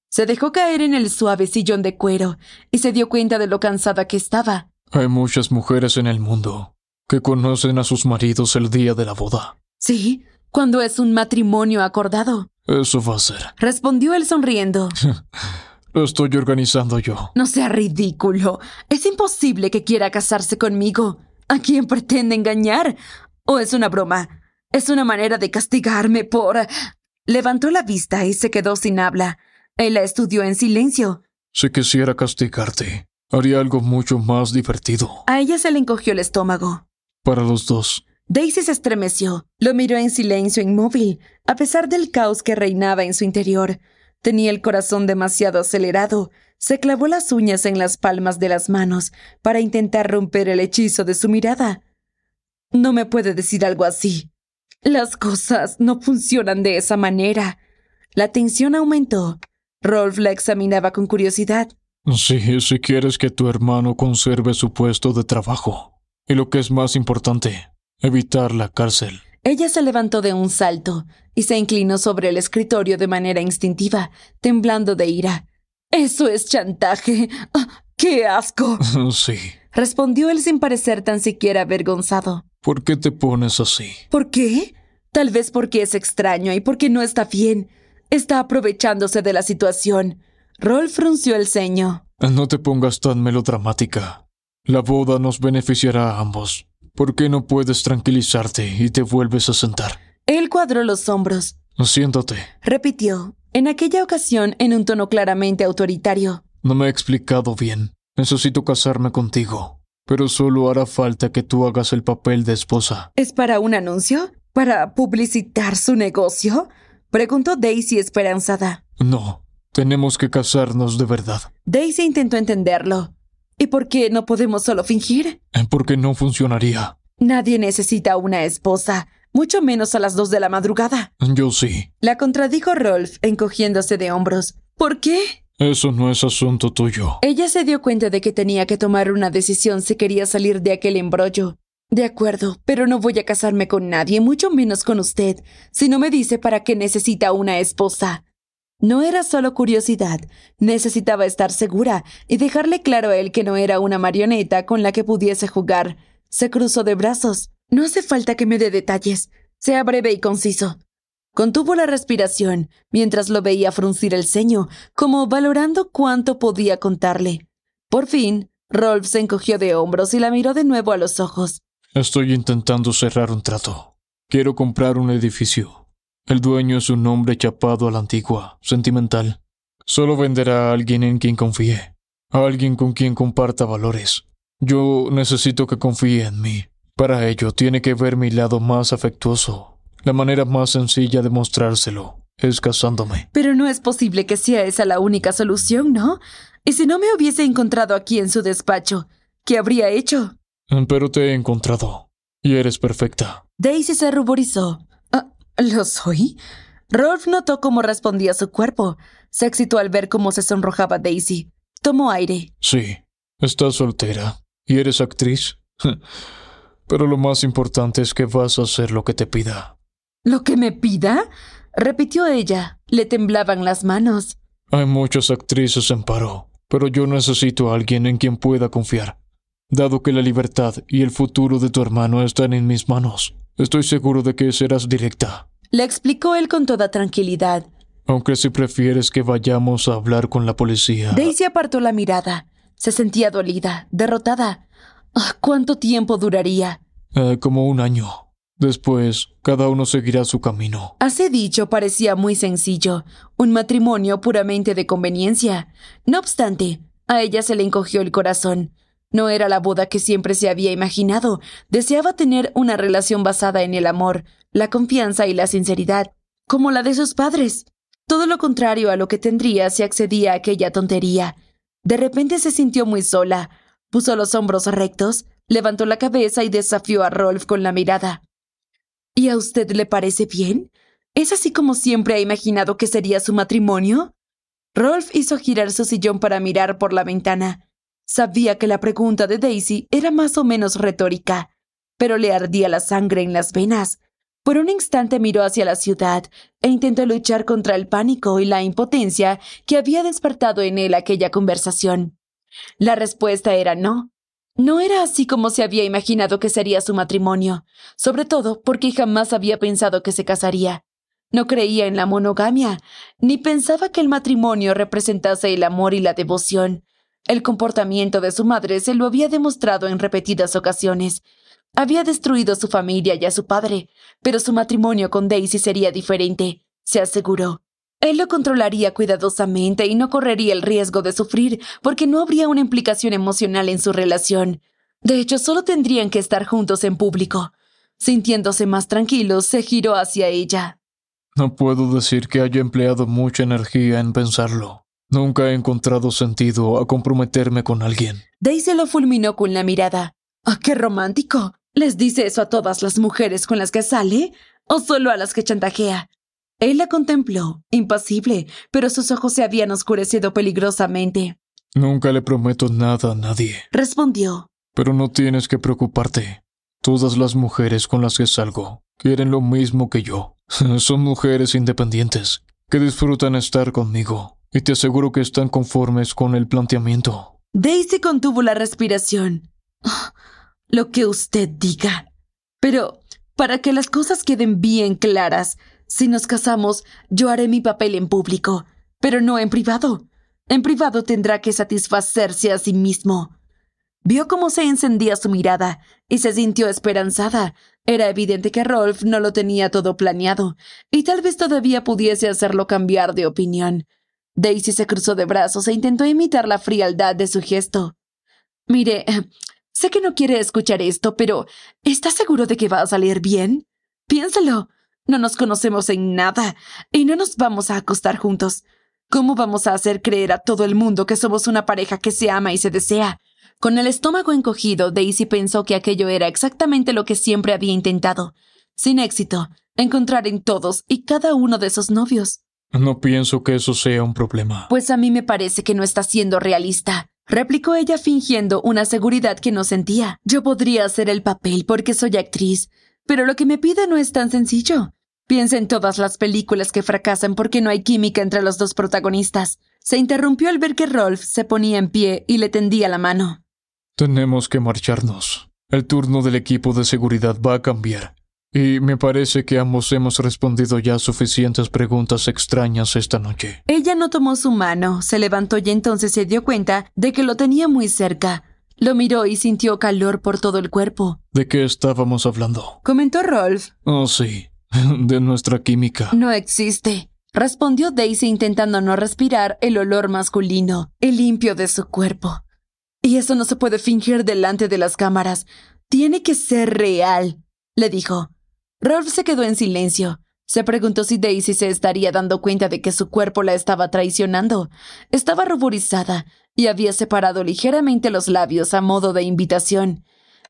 Se dejó caer en el suave sillón de cuero y se dio cuenta de lo cansada que estaba. Hay muchas mujeres en el mundo que conocen a sus maridos el día de la boda. Sí, cuando es un matrimonio acordado. Eso va a ser. Respondió él sonriendo. Lo estoy organizando yo. No sea ridículo. Es imposible que quiera casarse conmigo. ¿A quién pretende engañar? ¿O es una broma? Es una manera de castigarme por... Levantó la vista y se quedó sin habla. Él la estudió en silencio. Si quisiera castigarte, haría algo mucho más divertido. A ella se le encogió el estómago. Para los dos. Daisy se estremeció. Lo miró en silencio inmóvil, a pesar del caos que reinaba en su interior. Tenía el corazón demasiado acelerado. Se clavó las uñas en las palmas de las manos para intentar romper el hechizo de su mirada. No me puede decir algo así. Las cosas no funcionan de esa manera. La tensión aumentó. Rolf la examinaba con curiosidad. Sí, si quieres que tu hermano conserve su puesto de trabajo. Y lo que es más importante, evitar la cárcel. Ella se levantó de un salto y se inclinó sobre el escritorio de manera instintiva, temblando de ira. Eso es chantaje. Ah, ¡Qué asco! Sí. Respondió él sin parecer tan siquiera avergonzado. ¿Por qué te pones así? ¿Por qué? Tal vez porque es extraño y porque no está bien. Está aprovechándose de la situación. Rolf frunció el ceño. No te pongas tan melodramática. La boda nos beneficiará a ambos. ¿Por qué no puedes tranquilizarte y te vuelves a sentar? Él cuadró los hombros. Siéntate. Repitió, en aquella ocasión en un tono claramente autoritario. No me he explicado bien. Necesito casarme contigo. Pero solo hará falta que tú hagas el papel de esposa. ¿Es para un anuncio? ¿Para publicitar su negocio? Preguntó Daisy esperanzada. No, tenemos que casarnos de verdad. Daisy intentó entenderlo. ¿Y por qué no podemos solo fingir? Eh, porque no funcionaría. Nadie necesita una esposa, mucho menos a las dos de la madrugada. Yo sí. La contradijo Rolf, encogiéndose de hombros. ¿Por qué? Eso no es asunto tuyo. Ella se dio cuenta de que tenía que tomar una decisión si quería salir de aquel embrollo. De acuerdo, pero no voy a casarme con nadie, mucho menos con usted, si no me dice para qué necesita una esposa. No era solo curiosidad, necesitaba estar segura y dejarle claro a él que no era una marioneta con la que pudiese jugar. Se cruzó de brazos. No hace falta que me dé detalles. Sea breve y conciso. Contuvo la respiración mientras lo veía fruncir el ceño, como valorando cuánto podía contarle. Por fin, Rolf se encogió de hombros y la miró de nuevo a los ojos. Estoy intentando cerrar un trato. Quiero comprar un edificio. El dueño es un hombre chapado a la antigua, sentimental. Solo venderá a alguien en quien confíe, a alguien con quien comparta valores. Yo necesito que confíe en mí. Para ello tiene que ver mi lado más afectuoso. La manera más sencilla de mostrárselo es casándome. Pero no es posible que sea esa la única solución, ¿no? ¿Y si no me hubiese encontrado aquí en su despacho? ¿Qué habría hecho? Pero te he encontrado. Y eres perfecta. Daisy se ruborizó. Ah, ¿Lo soy? Rolf notó cómo respondía su cuerpo. Se excitó al ver cómo se sonrojaba Daisy. Tomó aire. Sí, estás soltera. Y eres actriz. Pero lo más importante es que vas a hacer lo que te pida. ¿Lo que me pida? repitió ella. Le temblaban las manos. Hay muchas actrices en paro, pero yo necesito a alguien en quien pueda confiar. Dado que la libertad y el futuro de tu hermano están en mis manos, estoy seguro de que serás directa. Le explicó él con toda tranquilidad. Aunque si prefieres que vayamos a hablar con la policía. Daisy apartó la mirada. Se sentía dolida, derrotada. Ah, ¿Cuánto tiempo duraría? Ah, como un año. Después, cada uno seguirá su camino. Hace dicho parecía muy sencillo, un matrimonio puramente de conveniencia. No obstante, a ella se le encogió el corazón. No era la boda que siempre se había imaginado. Deseaba tener una relación basada en el amor, la confianza y la sinceridad, como la de sus padres. Todo lo contrario a lo que tendría si accedía a aquella tontería. De repente se sintió muy sola. Puso los hombros rectos, levantó la cabeza y desafió a Rolf con la mirada. ¿Y a usted le parece bien? ¿Es así como siempre ha imaginado que sería su matrimonio? Rolf hizo girar su sillón para mirar por la ventana. Sabía que la pregunta de Daisy era más o menos retórica, pero le ardía la sangre en las venas. Por un instante miró hacia la ciudad e intentó luchar contra el pánico y la impotencia que había despertado en él aquella conversación. La respuesta era no. No era así como se había imaginado que sería su matrimonio, sobre todo porque jamás había pensado que se casaría. No creía en la monogamia, ni pensaba que el matrimonio representase el amor y la devoción, el comportamiento de su madre se lo había demostrado en repetidas ocasiones. Había destruido a su familia y a su padre, pero su matrimonio con Daisy sería diferente, se aseguró. Él lo controlaría cuidadosamente y no correría el riesgo de sufrir porque no habría una implicación emocional en su relación. De hecho, solo tendrían que estar juntos en público. Sintiéndose más tranquilo, se giró hacia ella. No puedo decir que haya empleado mucha energía en pensarlo. Nunca he encontrado sentido a comprometerme con alguien. Daisy lo fulminó con la mirada. ¡Ah, qué romántico! ¿Les dice eso a todas las mujeres con las que sale? ¿O solo a las que chantajea? Él la contempló, impasible, pero sus ojos se habían oscurecido peligrosamente. Nunca le prometo nada a nadie. Respondió. Pero no tienes que preocuparte. Todas las mujeres con las que salgo quieren lo mismo que yo. Son mujeres independientes, que disfrutan estar conmigo. Y te aseguro que están conformes con el planteamiento. Daisy contuvo la respiración. lo que usted diga. Pero, para que las cosas queden bien claras, si nos casamos, yo haré mi papel en público, pero no en privado. En privado tendrá que satisfacerse a sí mismo. Vio cómo se encendía su mirada y se sintió esperanzada. Era evidente que Rolf no lo tenía todo planeado, y tal vez todavía pudiese hacerlo cambiar de opinión. Daisy se cruzó de brazos e intentó imitar la frialdad de su gesto. Mire, sé que no quiere escuchar esto, pero ¿está seguro de que va a salir bien? Piénsalo. No nos conocemos en nada y no nos vamos a acostar juntos. ¿Cómo vamos a hacer creer a todo el mundo que somos una pareja que se ama y se desea? Con el estómago encogido, Daisy pensó que aquello era exactamente lo que siempre había intentado, sin éxito, encontrar en todos y cada uno de esos novios. No pienso que eso sea un problema. Pues a mí me parece que no está siendo realista. Replicó ella fingiendo una seguridad que no sentía. Yo podría hacer el papel porque soy actriz, pero lo que me pida no es tan sencillo. Piensa en todas las películas que fracasan porque no hay química entre los dos protagonistas. Se interrumpió al ver que Rolf se ponía en pie y le tendía la mano. Tenemos que marcharnos. El turno del equipo de seguridad va a cambiar. Y me parece que ambos hemos respondido ya suficientes preguntas extrañas esta noche. Ella no tomó su mano, se levantó y entonces se dio cuenta de que lo tenía muy cerca. Lo miró y sintió calor por todo el cuerpo. ¿De qué estábamos hablando? comentó Rolf. Oh, sí, de nuestra química. No existe, respondió Daisy intentando no respirar el olor masculino, el limpio de su cuerpo. Y eso no se puede fingir delante de las cámaras. Tiene que ser real, le dijo. Rolf se quedó en silencio. Se preguntó si Daisy se estaría dando cuenta de que su cuerpo la estaba traicionando. Estaba ruborizada y había separado ligeramente los labios a modo de invitación.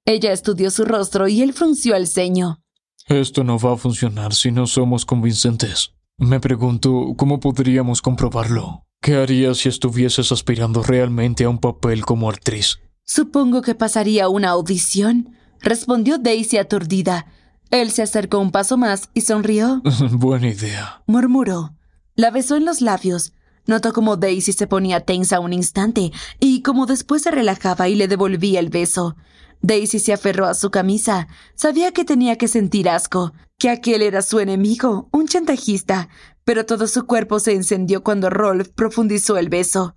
Ella estudió su rostro y él frunció el ceño. Esto no va a funcionar si no somos convincentes. Me pregunto cómo podríamos comprobarlo. ¿Qué harías si estuvieses aspirando realmente a un papel como actriz? Supongo que pasaría una audición, respondió Daisy aturdida. Él se acercó un paso más y sonrió. Buena idea. Murmuró. La besó en los labios. Notó como Daisy se ponía tensa un instante y como después se relajaba y le devolvía el beso. Daisy se aferró a su camisa. Sabía que tenía que sentir asco, que aquel era su enemigo, un chantajista, pero todo su cuerpo se encendió cuando Rolf profundizó el beso.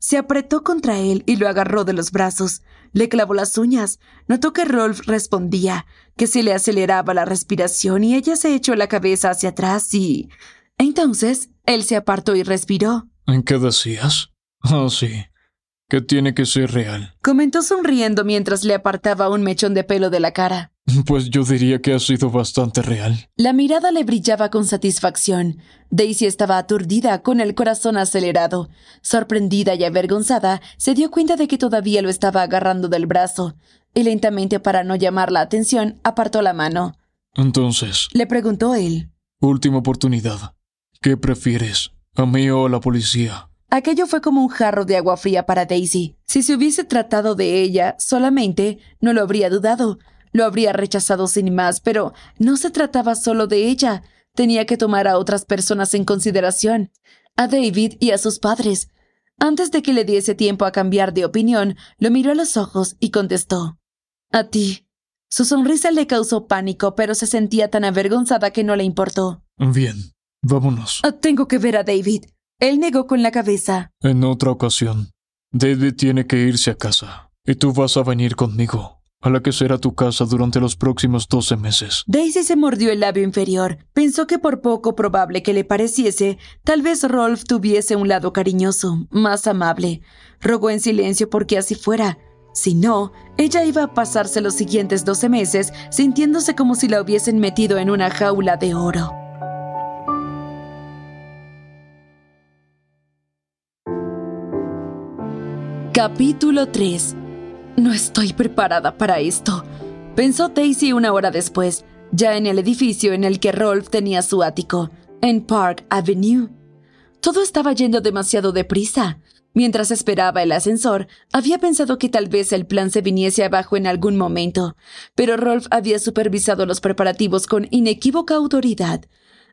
Se apretó contra él y lo agarró de los brazos. Le clavó las uñas. Notó que Rolf respondía, que se le aceleraba la respiración y ella se echó la cabeza hacia atrás y... Entonces, él se apartó y respiró. ¿En qué decías? Ah, oh, sí. Que tiene que ser real. Comentó sonriendo mientras le apartaba un mechón de pelo de la cara. Pues yo diría que ha sido bastante real. La mirada le brillaba con satisfacción. Daisy estaba aturdida, con el corazón acelerado. Sorprendida y avergonzada, se dio cuenta de que todavía lo estaba agarrando del brazo, y lentamente para no llamar la atención, apartó la mano. Entonces. Le preguntó él. Última oportunidad. ¿Qué prefieres? ¿A mí o a la policía? Aquello fue como un jarro de agua fría para Daisy. Si se hubiese tratado de ella solamente, no lo habría dudado, lo habría rechazado sin más, pero no se trataba solo de ella. Tenía que tomar a otras personas en consideración, a David y a sus padres. Antes de que le diese tiempo a cambiar de opinión, lo miró a los ojos y contestó. A ti. Su sonrisa le causó pánico, pero se sentía tan avergonzada que no le importó. Bien, vámonos. «Ah, tengo que ver a David. Él negó con la cabeza. En otra ocasión. David tiene que irse a casa. Y tú vas a venir conmigo a la que será tu casa durante los próximos 12 meses. Daisy se mordió el labio inferior. Pensó que por poco probable que le pareciese, tal vez Rolf tuviese un lado cariñoso, más amable. Rogó en silencio porque así fuera. Si no, ella iba a pasarse los siguientes 12 meses sintiéndose como si la hubiesen metido en una jaula de oro. Capítulo 3 no estoy preparada para esto, pensó Daisy una hora después, ya en el edificio en el que Rolf tenía su ático, en Park Avenue. Todo estaba yendo demasiado deprisa. Mientras esperaba el ascensor, había pensado que tal vez el plan se viniese abajo en algún momento, pero Rolf había supervisado los preparativos con inequívoca autoridad.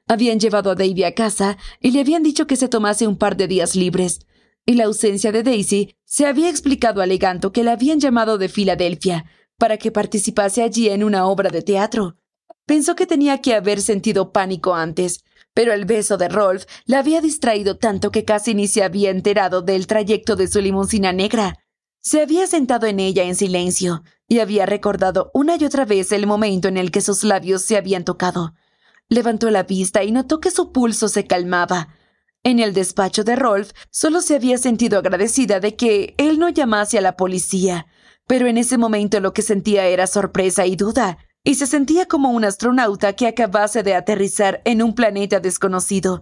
Habían llevado a Davy a casa y le habían dicho que se tomase un par de días libres y la ausencia de Daisy, se había explicado alegando que la habían llamado de Filadelfia para que participase allí en una obra de teatro. Pensó que tenía que haber sentido pánico antes, pero el beso de Rolf la había distraído tanto que casi ni se había enterado del trayecto de su limusina negra. Se había sentado en ella en silencio y había recordado una y otra vez el momento en el que sus labios se habían tocado. Levantó la vista y notó que su pulso se calmaba. En el despacho de Rolf solo se había sentido agradecida de que él no llamase a la policía, pero en ese momento lo que sentía era sorpresa y duda, y se sentía como un astronauta que acabase de aterrizar en un planeta desconocido.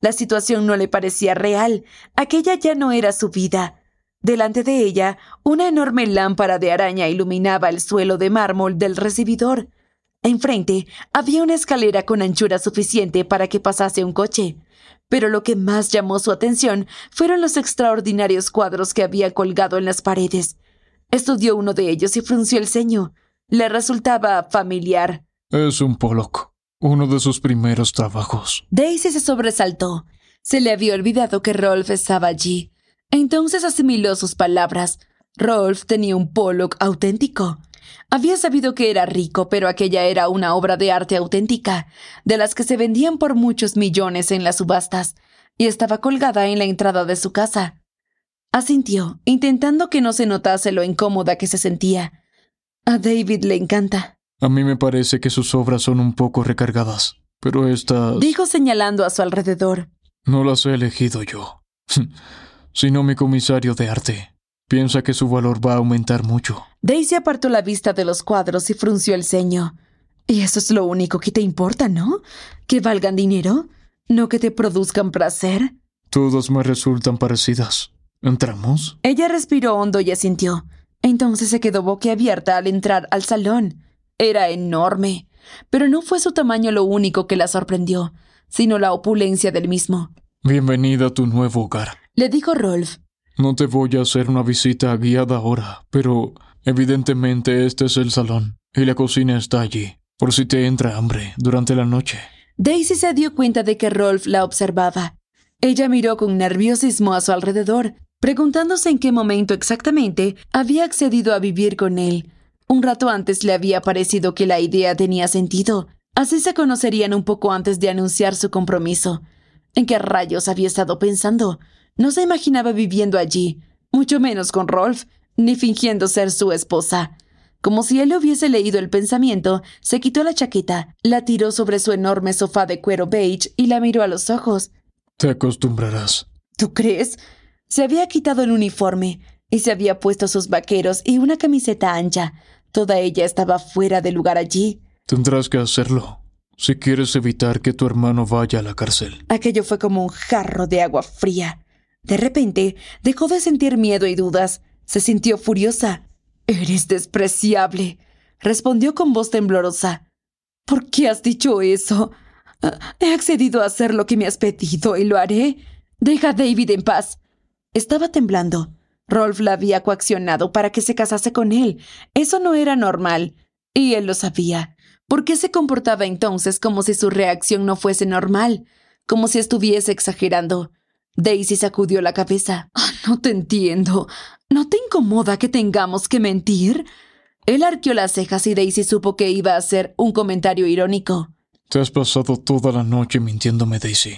La situación no le parecía real, aquella ya no era su vida. Delante de ella, una enorme lámpara de araña iluminaba el suelo de mármol del recibidor. Enfrente había una escalera con anchura suficiente para que pasase un coche. Pero lo que más llamó su atención fueron los extraordinarios cuadros que había colgado en las paredes. Estudió uno de ellos y frunció el ceño. Le resultaba familiar. Es un Pollock, uno de sus primeros trabajos. Daisy se sobresaltó. Se le había olvidado que Rolf estaba allí. Entonces asimiló sus palabras. Rolf tenía un Pollock auténtico. Había sabido que era rico, pero aquella era una obra de arte auténtica, de las que se vendían por muchos millones en las subastas, y estaba colgada en la entrada de su casa. Asintió, intentando que no se notase lo incómoda que se sentía. A David le encanta. A mí me parece que sus obras son un poco recargadas, pero estas... Dijo señalando a su alrededor. No las he elegido yo, sino mi comisario de arte. Piensa que su valor va a aumentar mucho. Daisy apartó la vista de los cuadros y frunció el ceño. Y eso es lo único que te importa, ¿no? Que valgan dinero, no que te produzcan placer. Todos me resultan parecidas. ¿Entramos? Ella respiró hondo y asintió. Entonces se quedó boquiabierta al entrar al salón. Era enorme. Pero no fue su tamaño lo único que la sorprendió, sino la opulencia del mismo. Bienvenida a tu nuevo hogar, le dijo Rolf. No te voy a hacer una visita guiada ahora, pero evidentemente este es el salón y la cocina está allí, por si te entra hambre durante la noche. Daisy se dio cuenta de que Rolf la observaba. Ella miró con nerviosismo a su alrededor, preguntándose en qué momento exactamente había accedido a vivir con él. Un rato antes le había parecido que la idea tenía sentido. Así se conocerían un poco antes de anunciar su compromiso. ¿En qué rayos había estado pensando? No se imaginaba viviendo allí, mucho menos con Rolf, ni fingiendo ser su esposa. Como si él le hubiese leído el pensamiento, se quitó la chaqueta, la tiró sobre su enorme sofá de cuero beige y la miró a los ojos. Te acostumbrarás. ¿Tú crees? Se había quitado el uniforme y se había puesto sus vaqueros y una camiseta ancha. Toda ella estaba fuera de lugar allí. Tendrás que hacerlo si quieres evitar que tu hermano vaya a la cárcel. Aquello fue como un jarro de agua fría. De repente, dejó de sentir miedo y dudas. Se sintió furiosa. Eres despreciable, respondió con voz temblorosa. ¿Por qué has dicho eso? Ah, he accedido a hacer lo que me has pedido y lo haré. Deja a David en paz. Estaba temblando. Rolf la había coaccionado para que se casase con él. Eso no era normal. Y él lo sabía. ¿Por qué se comportaba entonces como si su reacción no fuese normal? Como si estuviese exagerando. Daisy sacudió la cabeza. Ah, no te entiendo. ¿No te incomoda que tengamos que mentir? Él arqueó las cejas y Daisy supo que iba a hacer un comentario irónico. Te has pasado toda la noche mintiéndome, Daisy.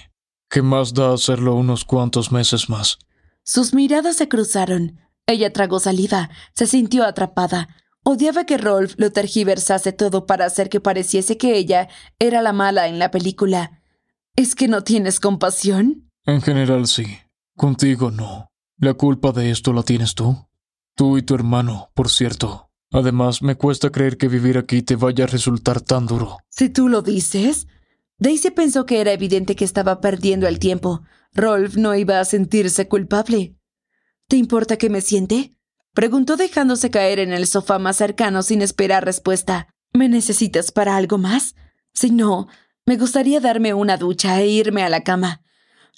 ¿Qué más da hacerlo unos cuantos meses más? Sus miradas se cruzaron. Ella tragó saliva, se sintió atrapada. Odiaba que Rolf lo tergiversase todo para hacer que pareciese que ella era la mala en la película. ¿Es que no tienes compasión? En general sí. Contigo no. La culpa de esto la tienes tú. Tú y tu hermano, por cierto. Además, me cuesta creer que vivir aquí te vaya a resultar tan duro. Si tú lo dices. Daisy pensó que era evidente que estaba perdiendo el tiempo. Rolf no iba a sentirse culpable. ¿Te importa que me siente? Preguntó dejándose caer en el sofá más cercano sin esperar respuesta. ¿Me necesitas para algo más? Si no, me gustaría darme una ducha e irme a la cama.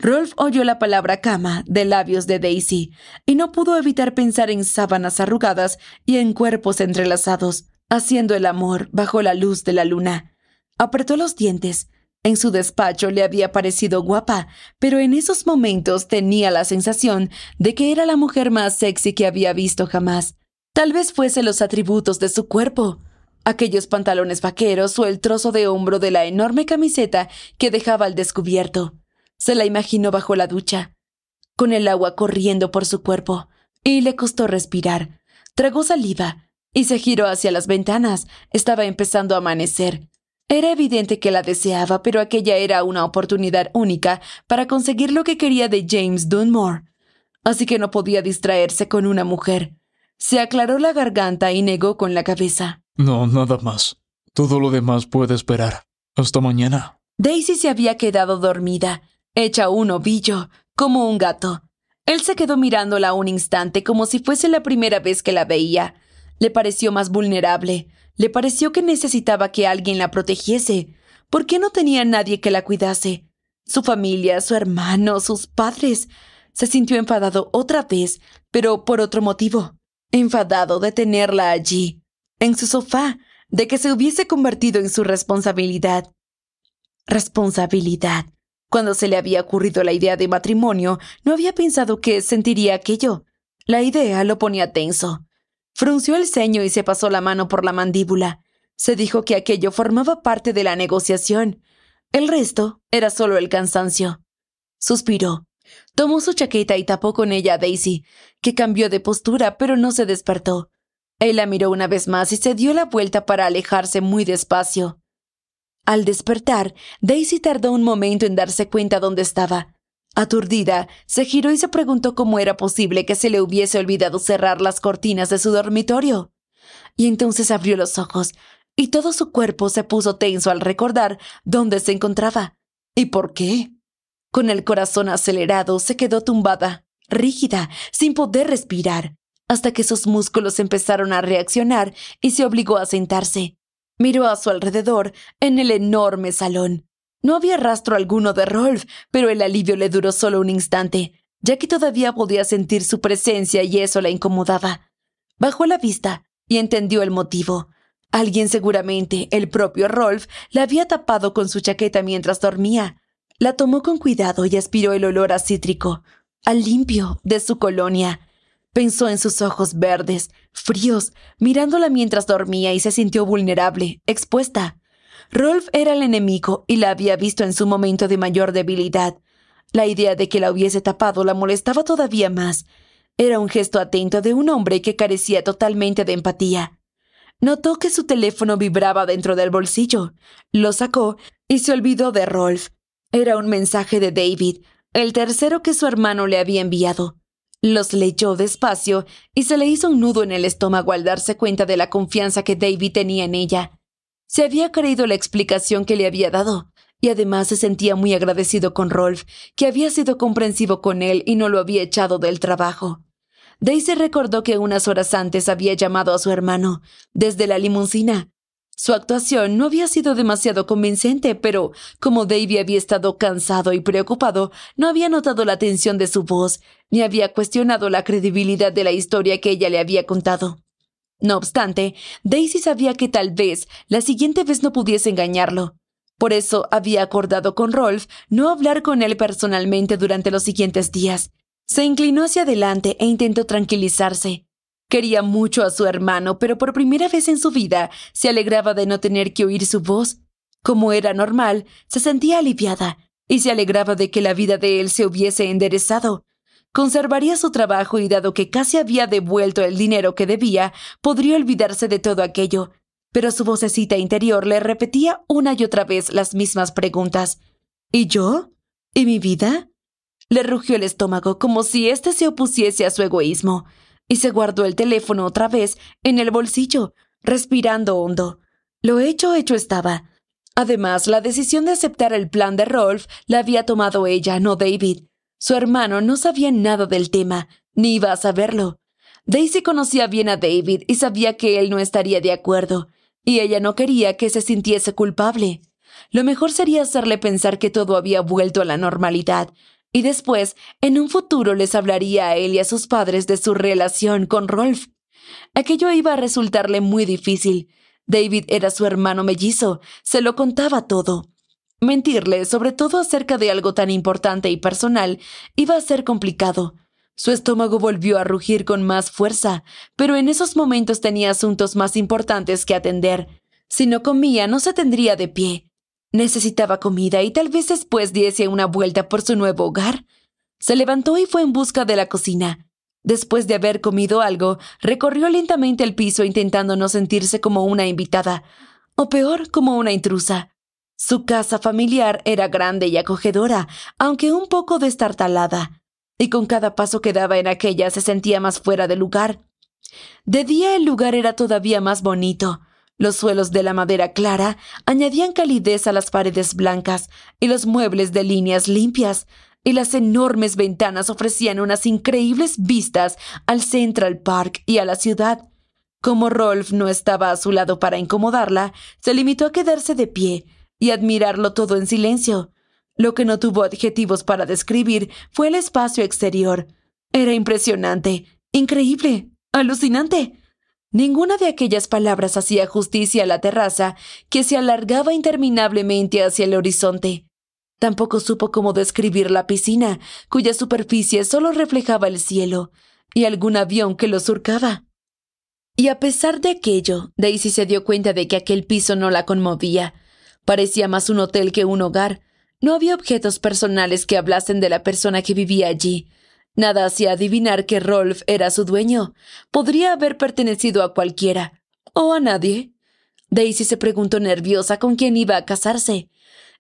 Rolf oyó la palabra cama de labios de Daisy y no pudo evitar pensar en sábanas arrugadas y en cuerpos entrelazados, haciendo el amor bajo la luz de la luna. Apretó los dientes. En su despacho le había parecido guapa, pero en esos momentos tenía la sensación de que era la mujer más sexy que había visto jamás. Tal vez fuese los atributos de su cuerpo, aquellos pantalones vaqueros o el trozo de hombro de la enorme camiseta que dejaba al descubierto. Se la imaginó bajo la ducha, con el agua corriendo por su cuerpo, y le costó respirar. Tragó saliva y se giró hacia las ventanas. Estaba empezando a amanecer. Era evidente que la deseaba, pero aquella era una oportunidad única para conseguir lo que quería de James Dunmore. Así que no podía distraerse con una mujer. Se aclaró la garganta y negó con la cabeza. No, nada más. Todo lo demás puede esperar. Hasta mañana. Daisy se había quedado dormida, hecha un ovillo, como un gato. Él se quedó mirándola un instante como si fuese la primera vez que la veía. Le pareció más vulnerable, le pareció que necesitaba que alguien la protegiese. ¿Por qué no tenía nadie que la cuidase? Su familia, su hermano, sus padres. Se sintió enfadado otra vez, pero por otro motivo. Enfadado de tenerla allí, en su sofá, de que se hubiese convertido en su responsabilidad. Responsabilidad. Cuando se le había ocurrido la idea de matrimonio, no había pensado que sentiría aquello. La idea lo ponía tenso. Frunció el ceño y se pasó la mano por la mandíbula. Se dijo que aquello formaba parte de la negociación. El resto era solo el cansancio. Suspiró. Tomó su chaqueta y tapó con ella a Daisy, que cambió de postura pero no se despertó. Él la miró una vez más y se dio la vuelta para alejarse muy despacio. Al despertar, Daisy tardó un momento en darse cuenta dónde estaba. Aturdida, se giró y se preguntó cómo era posible que se le hubiese olvidado cerrar las cortinas de su dormitorio. Y entonces abrió los ojos, y todo su cuerpo se puso tenso al recordar dónde se encontraba. ¿Y por qué? Con el corazón acelerado, se quedó tumbada, rígida, sin poder respirar, hasta que sus músculos empezaron a reaccionar y se obligó a sentarse. Miró a su alrededor, en el enorme salón. No había rastro alguno de Rolf, pero el alivio le duró solo un instante, ya que todavía podía sentir su presencia y eso la incomodaba. Bajó la vista y entendió el motivo. Alguien seguramente, el propio Rolf, la había tapado con su chaqueta mientras dormía. La tomó con cuidado y aspiró el olor a cítrico, al limpio, de su colonia. Pensó en sus ojos verdes, fríos, mirándola mientras dormía y se sintió vulnerable, expuesta. Rolf era el enemigo y la había visto en su momento de mayor debilidad. La idea de que la hubiese tapado la molestaba todavía más. Era un gesto atento de un hombre que carecía totalmente de empatía. Notó que su teléfono vibraba dentro del bolsillo. Lo sacó y se olvidó de Rolf. Era un mensaje de David, el tercero que su hermano le había enviado. Los leyó despacio y se le hizo un nudo en el estómago al darse cuenta de la confianza que David tenía en ella. Se había creído la explicación que le había dado, y además se sentía muy agradecido con Rolf, que había sido comprensivo con él y no lo había echado del trabajo. Daisy recordó que unas horas antes había llamado a su hermano, desde la limusina, su actuación no había sido demasiado convincente, pero como Davy había estado cansado y preocupado, no había notado la tensión de su voz, ni había cuestionado la credibilidad de la historia que ella le había contado. No obstante, Daisy sabía que tal vez la siguiente vez no pudiese engañarlo. Por eso había acordado con Rolf no hablar con él personalmente durante los siguientes días. Se inclinó hacia adelante e intentó tranquilizarse. Quería mucho a su hermano, pero por primera vez en su vida se alegraba de no tener que oír su voz. Como era normal, se sentía aliviada y se alegraba de que la vida de él se hubiese enderezado. Conservaría su trabajo y dado que casi había devuelto el dinero que debía, podría olvidarse de todo aquello. Pero su vocecita interior le repetía una y otra vez las mismas preguntas. ¿Y yo? ¿Y mi vida? Le rugió el estómago como si éste se opusiese a su egoísmo y se guardó el teléfono otra vez en el bolsillo, respirando hondo. Lo hecho hecho estaba. Además, la decisión de aceptar el plan de Rolf la había tomado ella, no David. Su hermano no sabía nada del tema, ni iba a saberlo. Daisy conocía bien a David y sabía que él no estaría de acuerdo, y ella no quería que se sintiese culpable. Lo mejor sería hacerle pensar que todo había vuelto a la normalidad, y después, en un futuro, les hablaría a él y a sus padres de su relación con Rolf. Aquello iba a resultarle muy difícil. David era su hermano mellizo, se lo contaba todo. Mentirle, sobre todo acerca de algo tan importante y personal, iba a ser complicado. Su estómago volvió a rugir con más fuerza, pero en esos momentos tenía asuntos más importantes que atender. Si no comía, no se tendría de pie. Necesitaba comida y tal vez después diese una vuelta por su nuevo hogar. Se levantó y fue en busca de la cocina. Después de haber comido algo, recorrió lentamente el piso intentando no sentirse como una invitada, o peor, como una intrusa. Su casa familiar era grande y acogedora, aunque un poco destartalada, y con cada paso que daba en aquella se sentía más fuera de lugar. De día el lugar era todavía más bonito. Los suelos de la madera clara añadían calidez a las paredes blancas y los muebles de líneas limpias, y las enormes ventanas ofrecían unas increíbles vistas al Central Park y a la ciudad. Como Rolf no estaba a su lado para incomodarla, se limitó a quedarse de pie y admirarlo todo en silencio. Lo que no tuvo adjetivos para describir fue el espacio exterior. Era impresionante, increíble, alucinante. Ninguna de aquellas palabras hacía justicia a la terraza que se alargaba interminablemente hacia el horizonte. Tampoco supo cómo describir la piscina, cuya superficie solo reflejaba el cielo, y algún avión que lo surcaba. Y a pesar de aquello, Daisy se dio cuenta de que aquel piso no la conmovía. Parecía más un hotel que un hogar. No había objetos personales que hablasen de la persona que vivía allí. Nada hacía adivinar que Rolf era su dueño. Podría haber pertenecido a cualquiera, o a nadie. Daisy se preguntó nerviosa con quién iba a casarse.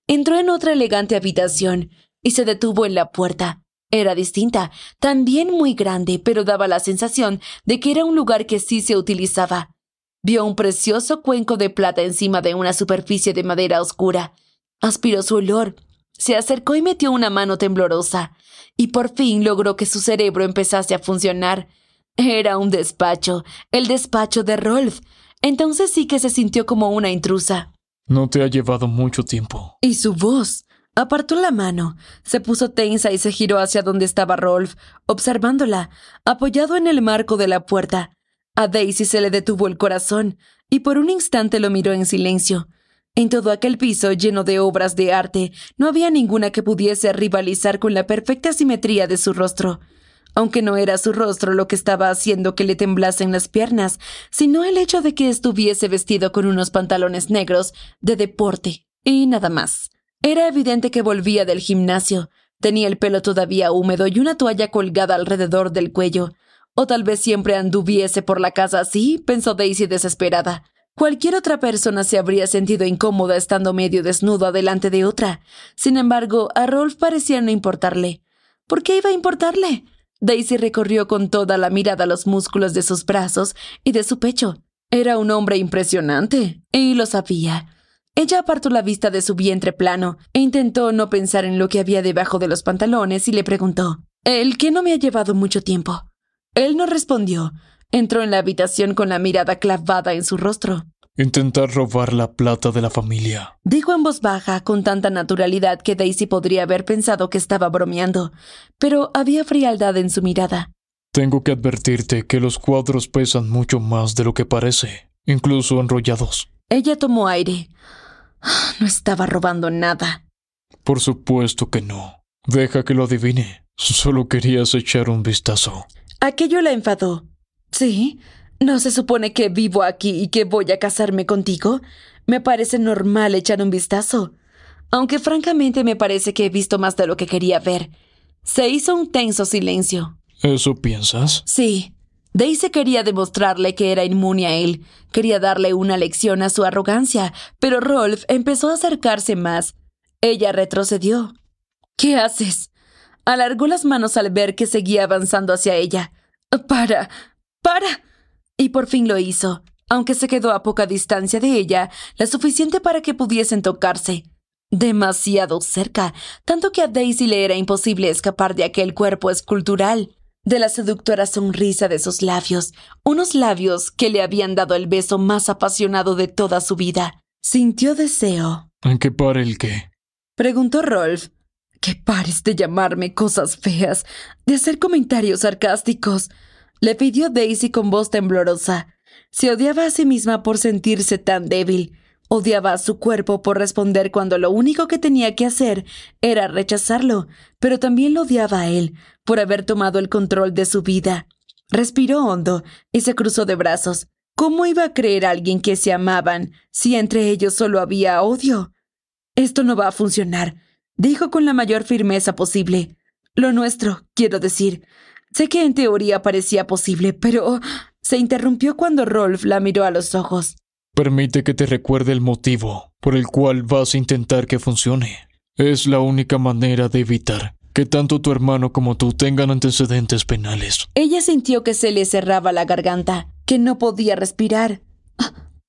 Entró en otra elegante habitación y se detuvo en la puerta. Era distinta, también muy grande, pero daba la sensación de que era un lugar que sí se utilizaba. Vio un precioso cuenco de plata encima de una superficie de madera oscura. Aspiró su olor. Se acercó y metió una mano temblorosa y por fin logró que su cerebro empezase a funcionar. Era un despacho, el despacho de Rolf. Entonces sí que se sintió como una intrusa. No te ha llevado mucho tiempo. Y su voz. Apartó la mano, se puso tensa y se giró hacia donde estaba Rolf, observándola, apoyado en el marco de la puerta. A Daisy se le detuvo el corazón, y por un instante lo miró en silencio. En todo aquel piso lleno de obras de arte, no había ninguna que pudiese rivalizar con la perfecta simetría de su rostro. Aunque no era su rostro lo que estaba haciendo que le temblasen las piernas, sino el hecho de que estuviese vestido con unos pantalones negros de deporte y nada más. Era evidente que volvía del gimnasio. Tenía el pelo todavía húmedo y una toalla colgada alrededor del cuello. O tal vez siempre anduviese por la casa así, pensó Daisy desesperada. Cualquier otra persona se habría sentido incómoda estando medio desnudo delante de otra. Sin embargo, a Rolf parecía no importarle. ¿Por qué iba a importarle? Daisy recorrió con toda la mirada los músculos de sus brazos y de su pecho. Era un hombre impresionante, y lo sabía. Ella apartó la vista de su vientre plano e intentó no pensar en lo que había debajo de los pantalones y le preguntó, ¿El qué no me ha llevado mucho tiempo? Él no respondió, Entró en la habitación con la mirada clavada en su rostro. Intentar robar la plata de la familia. Dijo en voz baja, con tanta naturalidad que Daisy podría haber pensado que estaba bromeando, pero había frialdad en su mirada. Tengo que advertirte que los cuadros pesan mucho más de lo que parece, incluso enrollados. Ella tomó aire. Ah, no estaba robando nada. Por supuesto que no. Deja que lo adivine. Solo querías echar un vistazo. Aquello la enfadó. Sí. ¿No se supone que vivo aquí y que voy a casarme contigo? Me parece normal echar un vistazo. Aunque francamente me parece que he visto más de lo que quería ver. Se hizo un tenso silencio. ¿Eso piensas? Sí. Daisy quería demostrarle que era inmune a él, quería darle una lección a su arrogancia, pero Rolf empezó a acercarse más. Ella retrocedió. ¿Qué haces? Alargó las manos al ver que seguía avanzando hacia ella. Para. ¡Para! Y por fin lo hizo, aunque se quedó a poca distancia de ella, la suficiente para que pudiesen tocarse. Demasiado cerca, tanto que a Daisy le era imposible escapar de aquel cuerpo escultural, de la seductora sonrisa de sus labios, unos labios que le habían dado el beso más apasionado de toda su vida. Sintió deseo. ¿Aunque qué el qué? preguntó Rolf. —¡Qué pares de llamarme cosas feas, de hacer comentarios sarcásticos le pidió Daisy con voz temblorosa. Se odiaba a sí misma por sentirse tan débil. Odiaba a su cuerpo por responder cuando lo único que tenía que hacer era rechazarlo, pero también lo odiaba a él por haber tomado el control de su vida. Respiró hondo y se cruzó de brazos. ¿Cómo iba a creer a alguien que se amaban si entre ellos solo había odio? Esto no va a funcionar, dijo con la mayor firmeza posible. Lo nuestro, quiero decir, Sé que en teoría parecía posible, pero se interrumpió cuando Rolf la miró a los ojos. Permite que te recuerde el motivo por el cual vas a intentar que funcione. Es la única manera de evitar que tanto tu hermano como tú tengan antecedentes penales. Ella sintió que se le cerraba la garganta, que no podía respirar.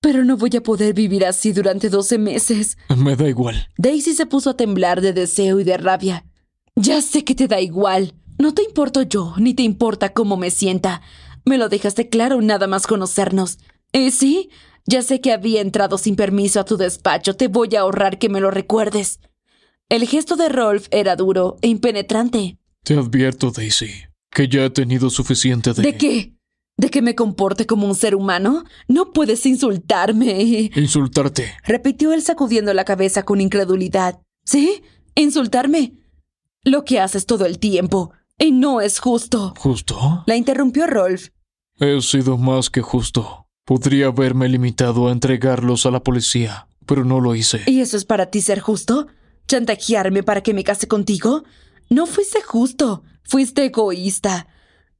Pero no voy a poder vivir así durante doce meses. Me da igual. Daisy se puso a temblar de deseo y de rabia. Ya sé que te da igual. No te importo yo, ni te importa cómo me sienta. Me lo dejaste claro nada más conocernos. ¿Y ¿Eh, sí? Ya sé que había entrado sin permiso a tu despacho, te voy a ahorrar que me lo recuerdes. El gesto de Rolf era duro e impenetrante. Te advierto, Daisy, que ya he tenido suficiente de... ¿De qué? ¿De que me comporte como un ser humano? No puedes insultarme. Insultarte. Repitió él sacudiendo la cabeza con incredulidad. ¿Sí? ¿Insultarme? Lo que haces todo el tiempo. Y no es justo. ¿Justo? La interrumpió Rolf. He sido más que justo. Podría haberme limitado a entregarlos a la policía, pero no lo hice. ¿Y eso es para ti ser justo? ¿Chantajearme para que me case contigo? No fuiste justo, fuiste egoísta.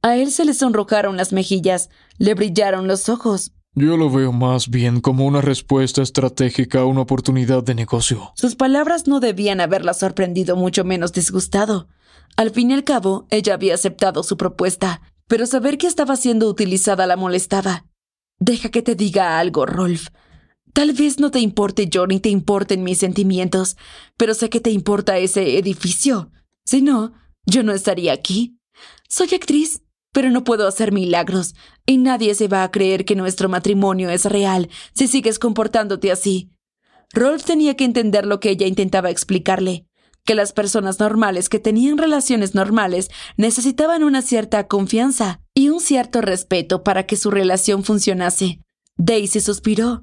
A él se le sonrojaron las mejillas, le brillaron los ojos. Yo lo veo más bien como una respuesta estratégica a una oportunidad de negocio. Sus palabras no debían haberla sorprendido, mucho menos disgustado. Al fin y al cabo, ella había aceptado su propuesta, pero saber que estaba siendo utilizada la molestaba. Deja que te diga algo, Rolf. Tal vez no te importe yo ni te importen mis sentimientos, pero sé que te importa ese edificio. Si no, yo no estaría aquí. Soy actriz, pero no puedo hacer milagros, y nadie se va a creer que nuestro matrimonio es real si sigues comportándote así. Rolf tenía que entender lo que ella intentaba explicarle que las personas normales que tenían relaciones normales necesitaban una cierta confianza y un cierto respeto para que su relación funcionase. Daisy suspiró.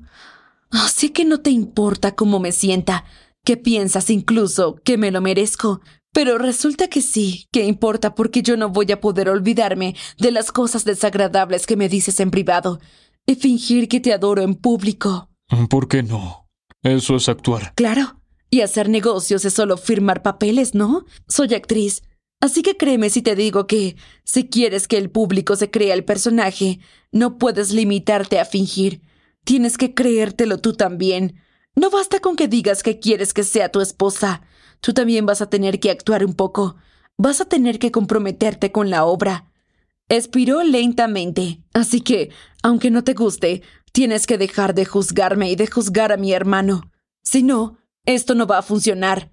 Oh, sé que no te importa cómo me sienta, que piensas incluso que me lo merezco, pero resulta que sí, que importa porque yo no voy a poder olvidarme de las cosas desagradables que me dices en privado y fingir que te adoro en público. ¿Por qué no? Eso es actuar. Claro, y hacer negocios es solo firmar papeles, ¿no? Soy actriz, así que créeme si te digo que, si quieres que el público se crea el personaje, no puedes limitarte a fingir. Tienes que creértelo tú también. No basta con que digas que quieres que sea tu esposa. Tú también vas a tener que actuar un poco. Vas a tener que comprometerte con la obra. Espiró lentamente. Así que, aunque no te guste, tienes que dejar de juzgarme y de juzgar a mi hermano. Si no, esto no va a funcionar.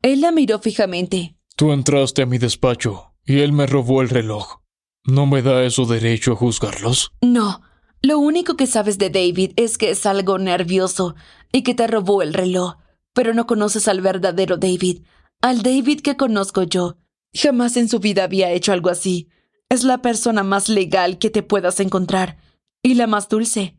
Él la miró fijamente. Tú entraste a mi despacho y él me robó el reloj. ¿No me da eso derecho a juzgarlos? No. Lo único que sabes de David es que es algo nervioso y que te robó el reloj. Pero no conoces al verdadero David, al David que conozco yo. Jamás en su vida había hecho algo así. Es la persona más legal que te puedas encontrar y la más dulce.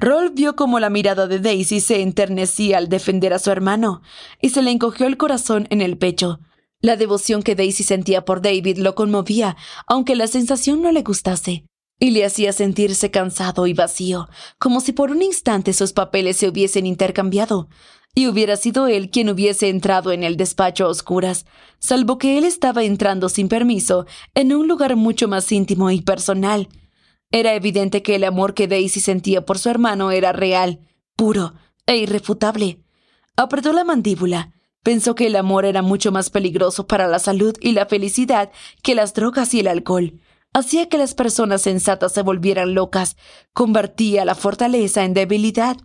Rolf vio cómo la mirada de Daisy se enternecía al defender a su hermano, y se le encogió el corazón en el pecho. La devoción que Daisy sentía por David lo conmovía, aunque la sensación no le gustase, y le hacía sentirse cansado y vacío, como si por un instante sus papeles se hubiesen intercambiado, y hubiera sido él quien hubiese entrado en el despacho a oscuras, salvo que él estaba entrando sin permiso en un lugar mucho más íntimo y personal, era evidente que el amor que Daisy sentía por su hermano era real, puro e irrefutable. Apretó la mandíbula. Pensó que el amor era mucho más peligroso para la salud y la felicidad que las drogas y el alcohol. Hacía que las personas sensatas se volvieran locas, convertía la fortaleza en debilidad.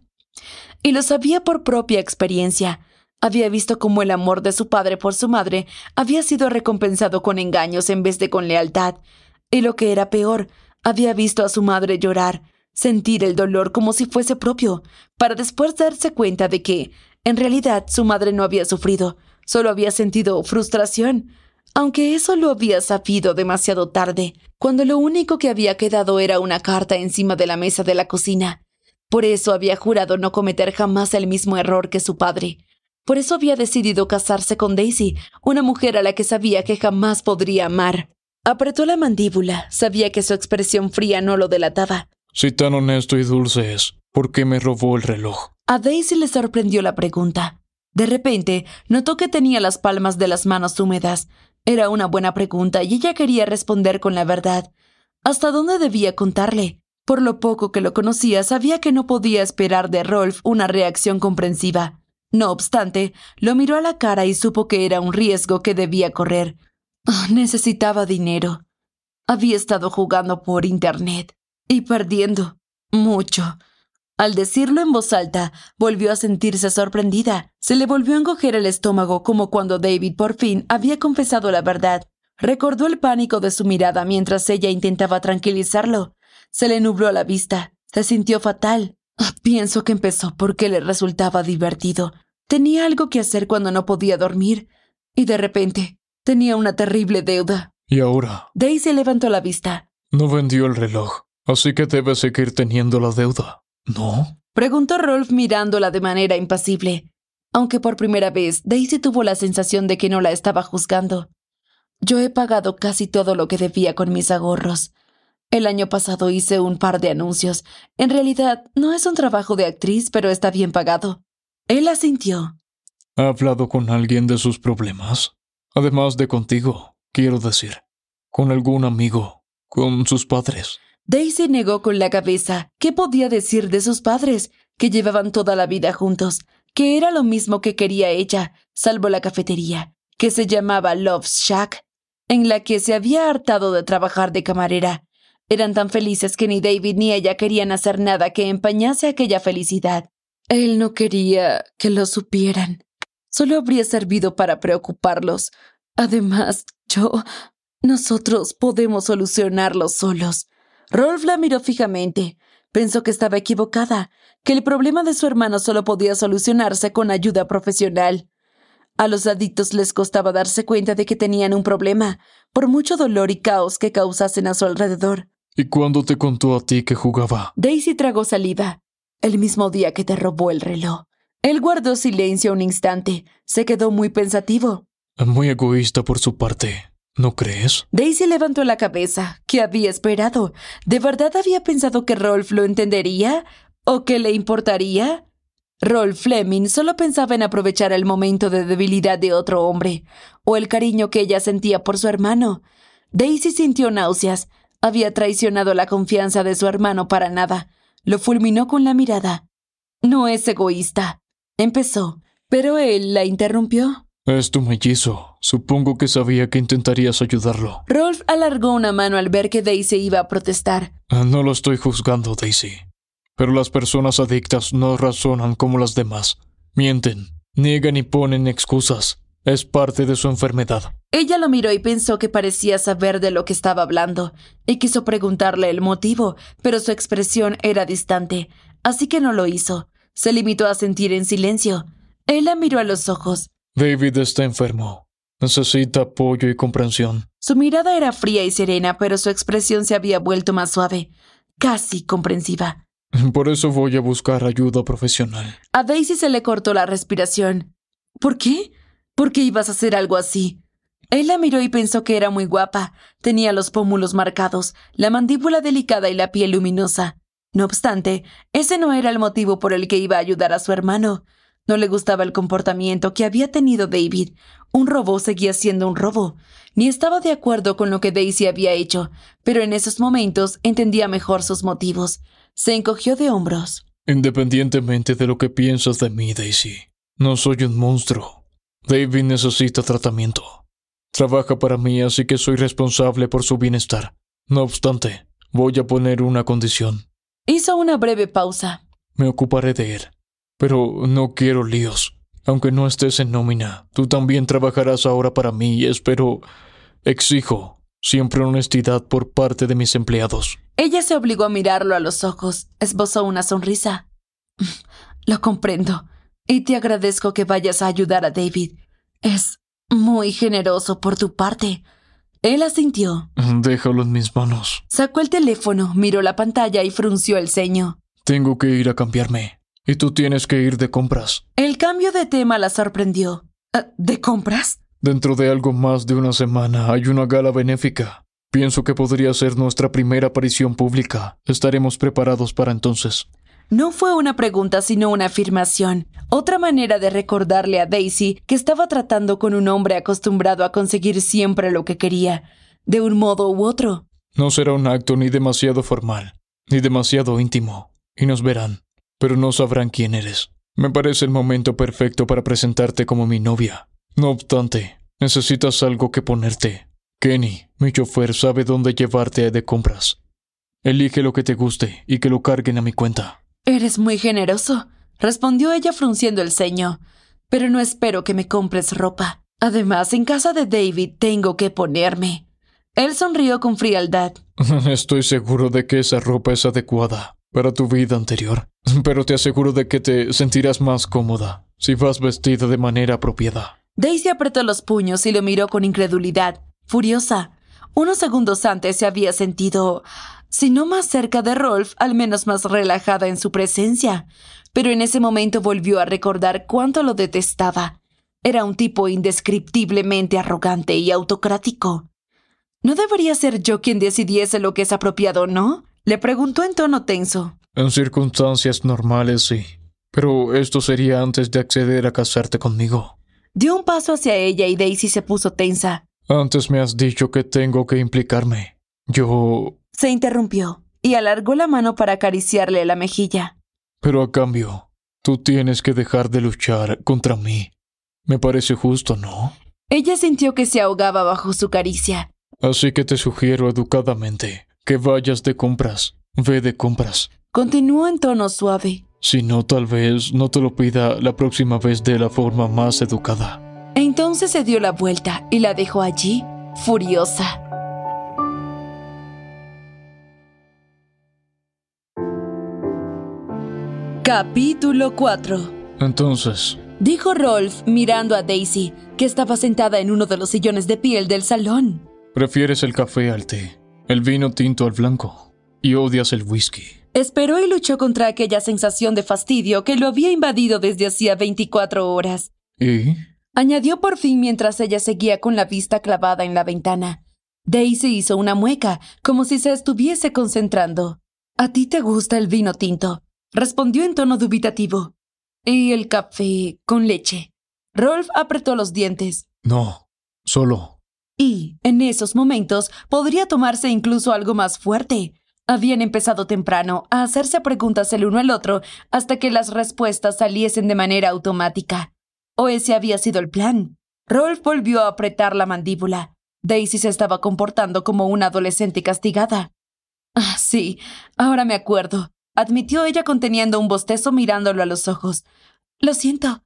Y lo sabía por propia experiencia. Había visto cómo el amor de su padre por su madre había sido recompensado con engaños en vez de con lealtad. Y lo que era peor, había visto a su madre llorar, sentir el dolor como si fuese propio, para después darse cuenta de que, en realidad, su madre no había sufrido, solo había sentido frustración, aunque eso lo había sabido demasiado tarde, cuando lo único que había quedado era una carta encima de la mesa de la cocina. Por eso había jurado no cometer jamás el mismo error que su padre. Por eso había decidido casarse con Daisy, una mujer a la que sabía que jamás podría amar. Apretó la mandíbula. Sabía que su expresión fría no lo delataba. Si tan honesto y dulce es, ¿por qué me robó el reloj? A Daisy le sorprendió la pregunta. De repente, notó que tenía las palmas de las manos húmedas. Era una buena pregunta y ella quería responder con la verdad. ¿Hasta dónde debía contarle? Por lo poco que lo conocía, sabía que no podía esperar de Rolf una reacción comprensiva. No obstante, lo miró a la cara y supo que era un riesgo que debía correr. Oh, necesitaba dinero. Había estado jugando por Internet y perdiendo mucho. Al decirlo en voz alta, volvió a sentirse sorprendida. Se le volvió a encoger el estómago como cuando David por fin había confesado la verdad. Recordó el pánico de su mirada mientras ella intentaba tranquilizarlo. Se le nubló la vista. Se sintió fatal. Ah, pienso que empezó porque le resultaba divertido. Tenía algo que hacer cuando no podía dormir. Y de repente, Tenía una terrible deuda. ¿Y ahora? Daisy levantó la vista. No vendió el reloj, así que debe seguir teniendo la deuda. ¿No? Preguntó Rolf mirándola de manera impasible, aunque por primera vez Daisy tuvo la sensación de que no la estaba juzgando. Yo he pagado casi todo lo que debía con mis ahorros. El año pasado hice un par de anuncios. En realidad, no es un trabajo de actriz, pero está bien pagado. Él asintió. ¿Ha hablado con alguien de sus problemas? Además de contigo, quiero decir, con algún amigo, con sus padres. Daisy negó con la cabeza. ¿Qué podía decir de sus padres, que llevaban toda la vida juntos? Que era lo mismo que quería ella, salvo la cafetería, que se llamaba Love's Shack, en la que se había hartado de trabajar de camarera. Eran tan felices que ni David ni ella querían hacer nada que empañase aquella felicidad. Él no quería que lo supieran solo habría servido para preocuparlos. Además, yo... Nosotros podemos solucionarlo solos. Rolf la miró fijamente. Pensó que estaba equivocada, que el problema de su hermano solo podía solucionarse con ayuda profesional. A los adictos les costaba darse cuenta de que tenían un problema, por mucho dolor y caos que causasen a su alrededor. ¿Y cuándo te contó a ti que jugaba? Daisy tragó saliva, el mismo día que te robó el reloj. Él guardó silencio un instante. Se quedó muy pensativo. Muy egoísta por su parte, ¿no crees? Daisy levantó la cabeza. ¿Qué había esperado? ¿De verdad había pensado que Rolf lo entendería? ¿O que le importaría? Rolf Fleming solo pensaba en aprovechar el momento de debilidad de otro hombre, o el cariño que ella sentía por su hermano. Daisy sintió náuseas. Había traicionado la confianza de su hermano para nada. Lo fulminó con la mirada. No es egoísta. Empezó, pero él la interrumpió. Es tu mellizo. Supongo que sabía que intentarías ayudarlo. Rolf alargó una mano al ver que Daisy iba a protestar. Ah, no lo estoy juzgando, Daisy. Pero las personas adictas no razonan como las demás. Mienten, niegan y ponen excusas. Es parte de su enfermedad. Ella lo miró y pensó que parecía saber de lo que estaba hablando, y quiso preguntarle el motivo, pero su expresión era distante, así que no lo hizo. Se limitó a sentir en silencio. Él la miró a los ojos. David está enfermo. Necesita apoyo y comprensión. Su mirada era fría y serena, pero su expresión se había vuelto más suave, casi comprensiva. Por eso voy a buscar ayuda profesional. A Daisy se le cortó la respiración. ¿Por qué? ¿Por qué ibas a hacer algo así? Él la miró y pensó que era muy guapa. Tenía los pómulos marcados, la mandíbula delicada y la piel luminosa. No obstante, ese no era el motivo por el que iba a ayudar a su hermano. No le gustaba el comportamiento que había tenido David. Un robo seguía siendo un robo. Ni estaba de acuerdo con lo que Daisy había hecho, pero en esos momentos entendía mejor sus motivos. Se encogió de hombros. Independientemente de lo que piensas de mí, Daisy, no soy un monstruo. David necesita tratamiento. Trabaja para mí, así que soy responsable por su bienestar. No obstante, voy a poner una condición. Hizo una breve pausa. Me ocuparé de él. Pero no quiero líos. Aunque no estés en nómina, tú también trabajarás ahora para mí y espero... Exijo siempre honestidad por parte de mis empleados. Ella se obligó a mirarlo a los ojos. Esbozó una sonrisa. Lo comprendo. Y te agradezco que vayas a ayudar a David. Es muy generoso por tu parte. Él asintió. Déjalo en mis manos. Sacó el teléfono, miró la pantalla y frunció el ceño. Tengo que ir a cambiarme. Y tú tienes que ir de compras. El cambio de tema la sorprendió. Ah, ¿De compras? Dentro de algo más de una semana hay una gala benéfica. Pienso que podría ser nuestra primera aparición pública. Estaremos preparados para entonces. No fue una pregunta, sino una afirmación. Otra manera de recordarle a Daisy que estaba tratando con un hombre acostumbrado a conseguir siempre lo que quería, de un modo u otro. No será un acto ni demasiado formal, ni demasiado íntimo, y nos verán, pero no sabrán quién eres. Me parece el momento perfecto para presentarte como mi novia. No obstante, necesitas algo que ponerte. Kenny, mi chofer, sabe dónde llevarte de compras. Elige lo que te guste y que lo carguen a mi cuenta. Eres muy generoso, respondió ella frunciendo el ceño, pero no espero que me compres ropa. Además, en casa de David tengo que ponerme. Él sonrió con frialdad. Estoy seguro de que esa ropa es adecuada para tu vida anterior, pero te aseguro de que te sentirás más cómoda si vas vestida de manera apropiada. Daisy apretó los puños y lo miró con incredulidad, furiosa. Unos segundos antes se había sentido Sino más cerca de Rolf, al menos más relajada en su presencia. Pero en ese momento volvió a recordar cuánto lo detestaba. Era un tipo indescriptiblemente arrogante y autocrático. ¿No debería ser yo quien decidiese lo que es apropiado o no? Le preguntó en tono tenso. En circunstancias normales, sí. Pero esto sería antes de acceder a casarte conmigo. Dio un paso hacia ella y Daisy se puso tensa. Antes me has dicho que tengo que implicarme. Yo se interrumpió y alargó la mano para acariciarle la mejilla. Pero a cambio, tú tienes que dejar de luchar contra mí. Me parece justo, ¿no? Ella sintió que se ahogaba bajo su caricia. Así que te sugiero educadamente que vayas de compras. Ve de compras. Continuó en tono suave. Si no, tal vez no te lo pida la próxima vez de la forma más educada. Entonces se dio la vuelta y la dejó allí, furiosa. Capítulo 4 Entonces, dijo Rolf mirando a Daisy, que estaba sentada en uno de los sillones de piel del salón. Prefieres el café al té, el vino tinto al blanco, y odias el whisky. Esperó y luchó contra aquella sensación de fastidio que lo había invadido desde hacía 24 horas. ¿Y? Añadió por fin mientras ella seguía con la vista clavada en la ventana. Daisy hizo una mueca, como si se estuviese concentrando. A ti te gusta el vino tinto, respondió en tono dubitativo. ¿Y el café con leche? Rolf apretó los dientes. No, solo. Y, en esos momentos, podría tomarse incluso algo más fuerte. Habían empezado temprano a hacerse preguntas el uno al otro hasta que las respuestas saliesen de manera automática. O ese había sido el plan. Rolf volvió a apretar la mandíbula. Daisy se estaba comportando como una adolescente castigada. Ah, sí, ahora me acuerdo admitió ella conteniendo un bostezo mirándolo a los ojos. Lo siento.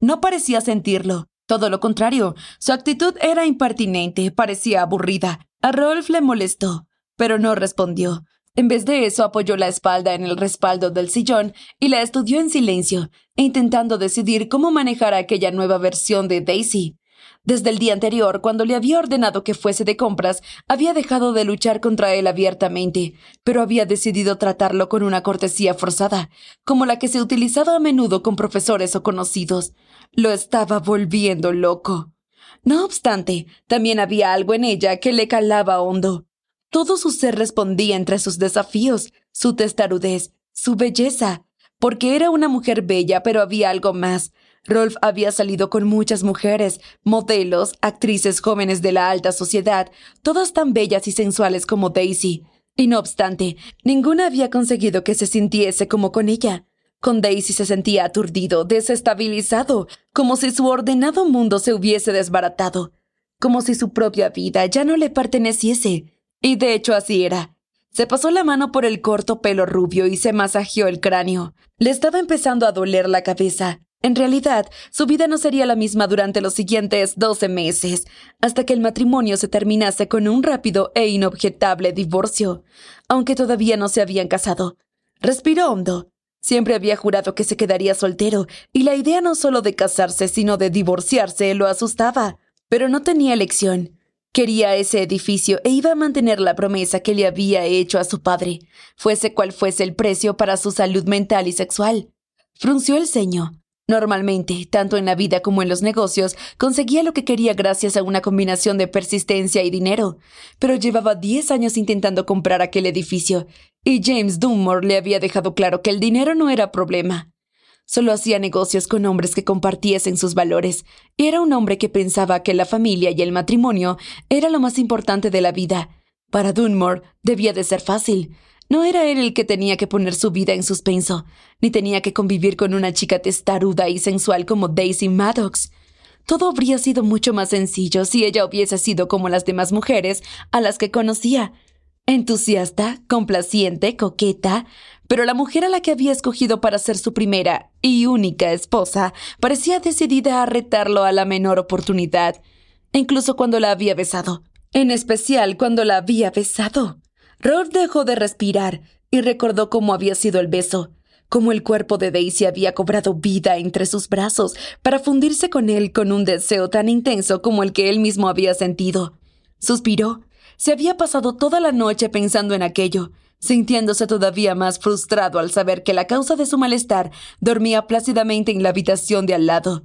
No parecía sentirlo. Todo lo contrario, su actitud era impertinente, parecía aburrida. A Rolf le molestó, pero no respondió. En vez de eso, apoyó la espalda en el respaldo del sillón y la estudió en silencio, intentando decidir cómo manejar aquella nueva versión de Daisy. Desde el día anterior, cuando le había ordenado que fuese de compras, había dejado de luchar contra él abiertamente, pero había decidido tratarlo con una cortesía forzada, como la que se utilizaba a menudo con profesores o conocidos. Lo estaba volviendo loco. No obstante, también había algo en ella que le calaba hondo. Todo su ser respondía entre sus desafíos, su testarudez, su belleza, porque era una mujer bella, pero había algo más, Rolf había salido con muchas mujeres, modelos, actrices jóvenes de la alta sociedad, todas tan bellas y sensuales como Daisy. Y no obstante, ninguna había conseguido que se sintiese como con ella. Con Daisy se sentía aturdido, desestabilizado, como si su ordenado mundo se hubiese desbaratado, como si su propia vida ya no le perteneciese. Y de hecho así era. Se pasó la mano por el corto pelo rubio y se masajeó el cráneo. Le estaba empezando a doler la cabeza. En realidad, su vida no sería la misma durante los siguientes 12 meses, hasta que el matrimonio se terminase con un rápido e inobjetable divorcio, aunque todavía no se habían casado. Respiró hondo. Siempre había jurado que se quedaría soltero, y la idea no solo de casarse, sino de divorciarse lo asustaba. Pero no tenía elección. Quería ese edificio e iba a mantener la promesa que le había hecho a su padre, fuese cual fuese el precio para su salud mental y sexual. Frunció el ceño. Normalmente, tanto en la vida como en los negocios, conseguía lo que quería gracias a una combinación de persistencia y dinero, pero llevaba 10 años intentando comprar aquel edificio, y James Dunmore le había dejado claro que el dinero no era problema. Solo hacía negocios con hombres que compartiesen sus valores, era un hombre que pensaba que la familia y el matrimonio era lo más importante de la vida. Para Dunmore debía de ser fácil, no era él el que tenía que poner su vida en suspenso, ni tenía que convivir con una chica testaruda y sensual como Daisy Maddox. Todo habría sido mucho más sencillo si ella hubiese sido como las demás mujeres a las que conocía. Entusiasta, complaciente, coqueta, pero la mujer a la que había escogido para ser su primera y única esposa parecía decidida a retarlo a la menor oportunidad, incluso cuando la había besado, en especial cuando la había besado. Rod dejó de respirar y recordó cómo había sido el beso, cómo el cuerpo de Daisy había cobrado vida entre sus brazos para fundirse con él con un deseo tan intenso como el que él mismo había sentido. Suspiró. Se había pasado toda la noche pensando en aquello, sintiéndose todavía más frustrado al saber que la causa de su malestar dormía plácidamente en la habitación de al lado.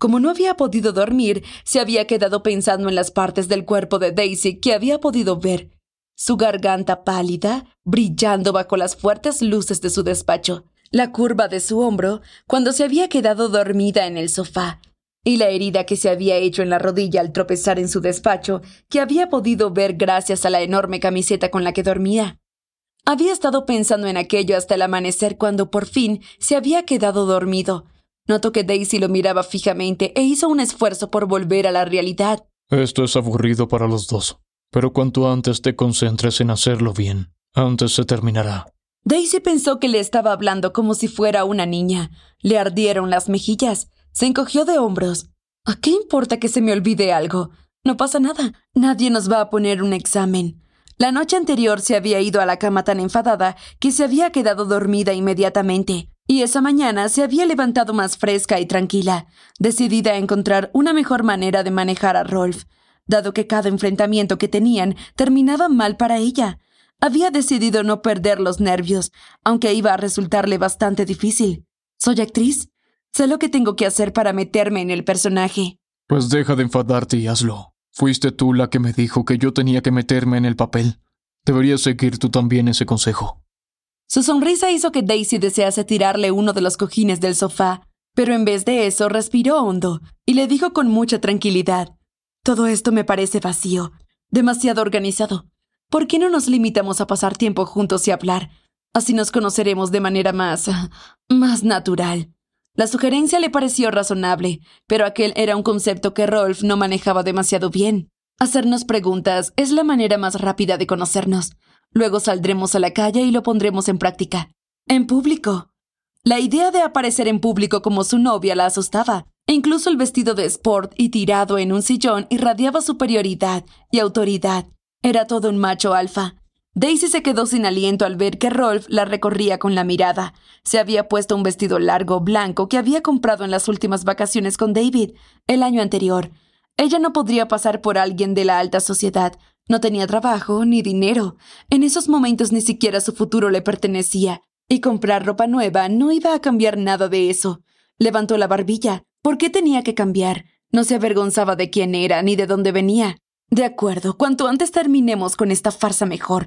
Como no había podido dormir, se había quedado pensando en las partes del cuerpo de Daisy que había podido ver, su garganta pálida, brillando bajo las fuertes luces de su despacho, la curva de su hombro cuando se había quedado dormida en el sofá, y la herida que se había hecho en la rodilla al tropezar en su despacho, que había podido ver gracias a la enorme camiseta con la que dormía. Había estado pensando en aquello hasta el amanecer cuando por fin se había quedado dormido. Notó que Daisy lo miraba fijamente e hizo un esfuerzo por volver a la realidad. Esto es aburrido para los dos, pero cuanto antes te concentres en hacerlo bien, antes se terminará. Daisy pensó que le estaba hablando como si fuera una niña. Le ardieron las mejillas. Se encogió de hombros. ¿A qué importa que se me olvide algo? No pasa nada. Nadie nos va a poner un examen. La noche anterior se había ido a la cama tan enfadada que se había quedado dormida inmediatamente, y esa mañana se había levantado más fresca y tranquila, decidida a encontrar una mejor manera de manejar a Rolf dado que cada enfrentamiento que tenían terminaba mal para ella. Había decidido no perder los nervios, aunque iba a resultarle bastante difícil. Soy actriz. Sé lo que tengo que hacer para meterme en el personaje. Pues deja de enfadarte y hazlo. Fuiste tú la que me dijo que yo tenía que meterme en el papel. Deberías seguir tú también ese consejo. Su sonrisa hizo que Daisy desease tirarle uno de los cojines del sofá, pero en vez de eso respiró hondo y le dijo con mucha tranquilidad todo esto me parece vacío, demasiado organizado. ¿Por qué no nos limitamos a pasar tiempo juntos y hablar? Así nos conoceremos de manera más... más natural. La sugerencia le pareció razonable, pero aquel era un concepto que Rolf no manejaba demasiado bien. Hacernos preguntas es la manera más rápida de conocernos. Luego saldremos a la calle y lo pondremos en práctica. En público. La idea de aparecer en público como su novia la asustaba, e incluso el vestido de sport y tirado en un sillón irradiaba superioridad y autoridad. Era todo un macho alfa. Daisy se quedó sin aliento al ver que Rolf la recorría con la mirada. Se había puesto un vestido largo blanco que había comprado en las últimas vacaciones con David, el año anterior. Ella no podría pasar por alguien de la alta sociedad. No tenía trabajo ni dinero. En esos momentos ni siquiera su futuro le pertenecía. Y comprar ropa nueva no iba a cambiar nada de eso. Levantó la barbilla, ¿Por qué tenía que cambiar? No se avergonzaba de quién era ni de dónde venía. De acuerdo, cuanto antes terminemos con esta farsa mejor.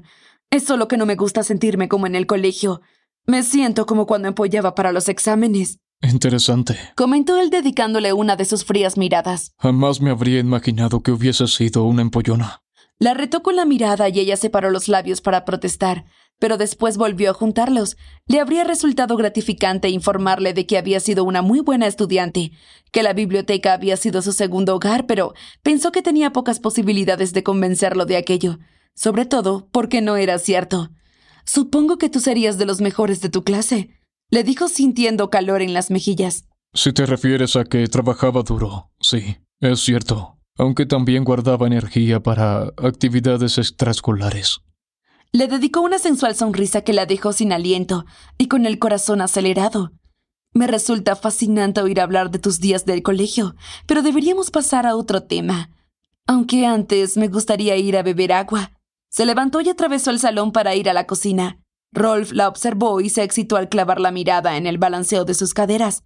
Es solo que no me gusta sentirme como en el colegio. Me siento como cuando empollaba para los exámenes. Interesante. Comentó él dedicándole una de sus frías miradas. Jamás me habría imaginado que hubiese sido una empollona. La retó con la mirada y ella separó los labios para protestar, pero después volvió a juntarlos. Le habría resultado gratificante informarle de que había sido una muy buena estudiante, que la biblioteca había sido su segundo hogar, pero pensó que tenía pocas posibilidades de convencerlo de aquello, sobre todo porque no era cierto. Supongo que tú serías de los mejores de tu clase, le dijo sintiendo calor en las mejillas. Si te refieres a que trabajaba duro, sí, es cierto, aunque también guardaba energía para actividades extraescolares. Le dedicó una sensual sonrisa que la dejó sin aliento y con el corazón acelerado. Me resulta fascinante oír hablar de tus días del colegio, pero deberíamos pasar a otro tema. Aunque antes me gustaría ir a beber agua. Se levantó y atravesó el salón para ir a la cocina. Rolf la observó y se excitó al clavar la mirada en el balanceo de sus caderas.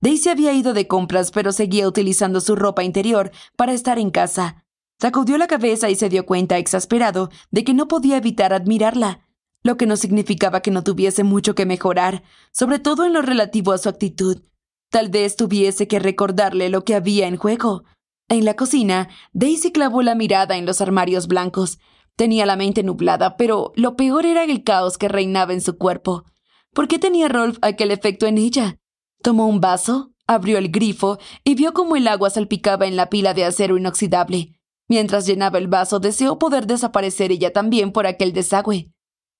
Daisy había ido de compras, pero seguía utilizando su ropa interior para estar en casa. Sacudió la cabeza y se dio cuenta, exasperado, de que no podía evitar admirarla, lo que no significaba que no tuviese mucho que mejorar, sobre todo en lo relativo a su actitud. Tal vez tuviese que recordarle lo que había en juego. En la cocina, Daisy clavó la mirada en los armarios blancos. Tenía la mente nublada, pero lo peor era el caos que reinaba en su cuerpo. ¿Por qué tenía Rolf aquel efecto en ella? Tomó un vaso, abrió el grifo y vio cómo el agua salpicaba en la pila de acero inoxidable. Mientras llenaba el vaso, deseó poder desaparecer ella también por aquel desagüe.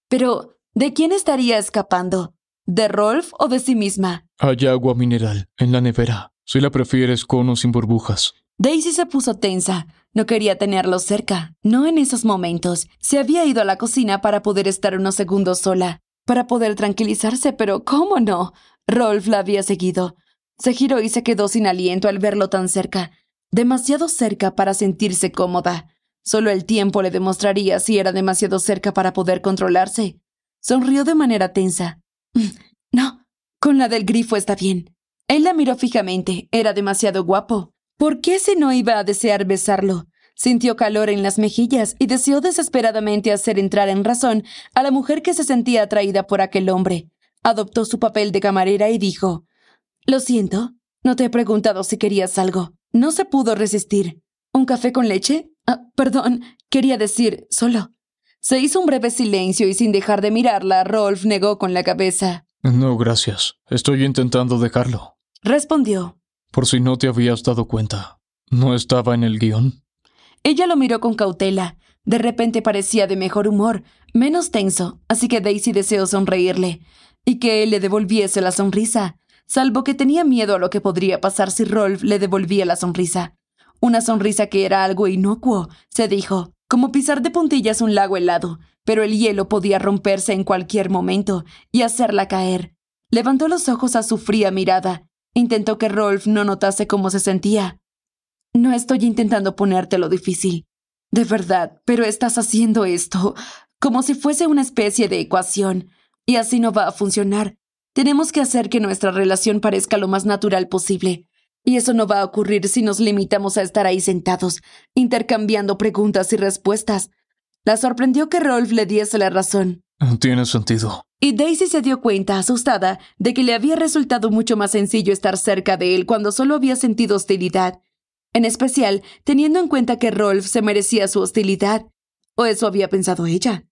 Pero, ¿de quién estaría escapando? ¿De Rolf o de sí misma? Hay agua mineral en la nevera. Si la prefieres con o sin burbujas. Daisy se puso tensa. No quería tenerlo cerca. No en esos momentos. Se había ido a la cocina para poder estar unos segundos sola. Para poder tranquilizarse, pero ¿cómo no? Rolf la había seguido. Se giró y se quedó sin aliento al verlo tan cerca demasiado cerca para sentirse cómoda. Solo el tiempo le demostraría si era demasiado cerca para poder controlarse. Sonrió de manera tensa. Mm, no, con la del grifo está bien. Él la miró fijamente, era demasiado guapo. ¿Por qué se no iba a desear besarlo? Sintió calor en las mejillas y deseó desesperadamente hacer entrar en razón a la mujer que se sentía atraída por aquel hombre. Adoptó su papel de camarera y dijo Lo siento, no te he preguntado si querías algo. No se pudo resistir. ¿Un café con leche? Ah, perdón, quería decir solo. Se hizo un breve silencio y sin dejar de mirarla, Rolf negó con la cabeza. No, gracias. Estoy intentando dejarlo. Respondió. Por si no te habías dado cuenta. ¿No estaba en el guión? Ella lo miró con cautela. De repente parecía de mejor humor, menos tenso, así que Daisy deseó sonreírle y que él le devolviese la sonrisa salvo que tenía miedo a lo que podría pasar si Rolf le devolvía la sonrisa. Una sonrisa que era algo inocuo, se dijo, como pisar de puntillas un lago helado, pero el hielo podía romperse en cualquier momento y hacerla caer. Levantó los ojos a su fría mirada. Intentó que Rolf no notase cómo se sentía. No estoy intentando ponértelo difícil. De verdad, pero estás haciendo esto como si fuese una especie de ecuación, y así no va a funcionar. Tenemos que hacer que nuestra relación parezca lo más natural posible. Y eso no va a ocurrir si nos limitamos a estar ahí sentados, intercambiando preguntas y respuestas. La sorprendió que Rolf le diese la razón. Tiene sentido. Y Daisy se dio cuenta, asustada, de que le había resultado mucho más sencillo estar cerca de él cuando solo había sentido hostilidad. En especial, teniendo en cuenta que Rolf se merecía su hostilidad. O eso había pensado ella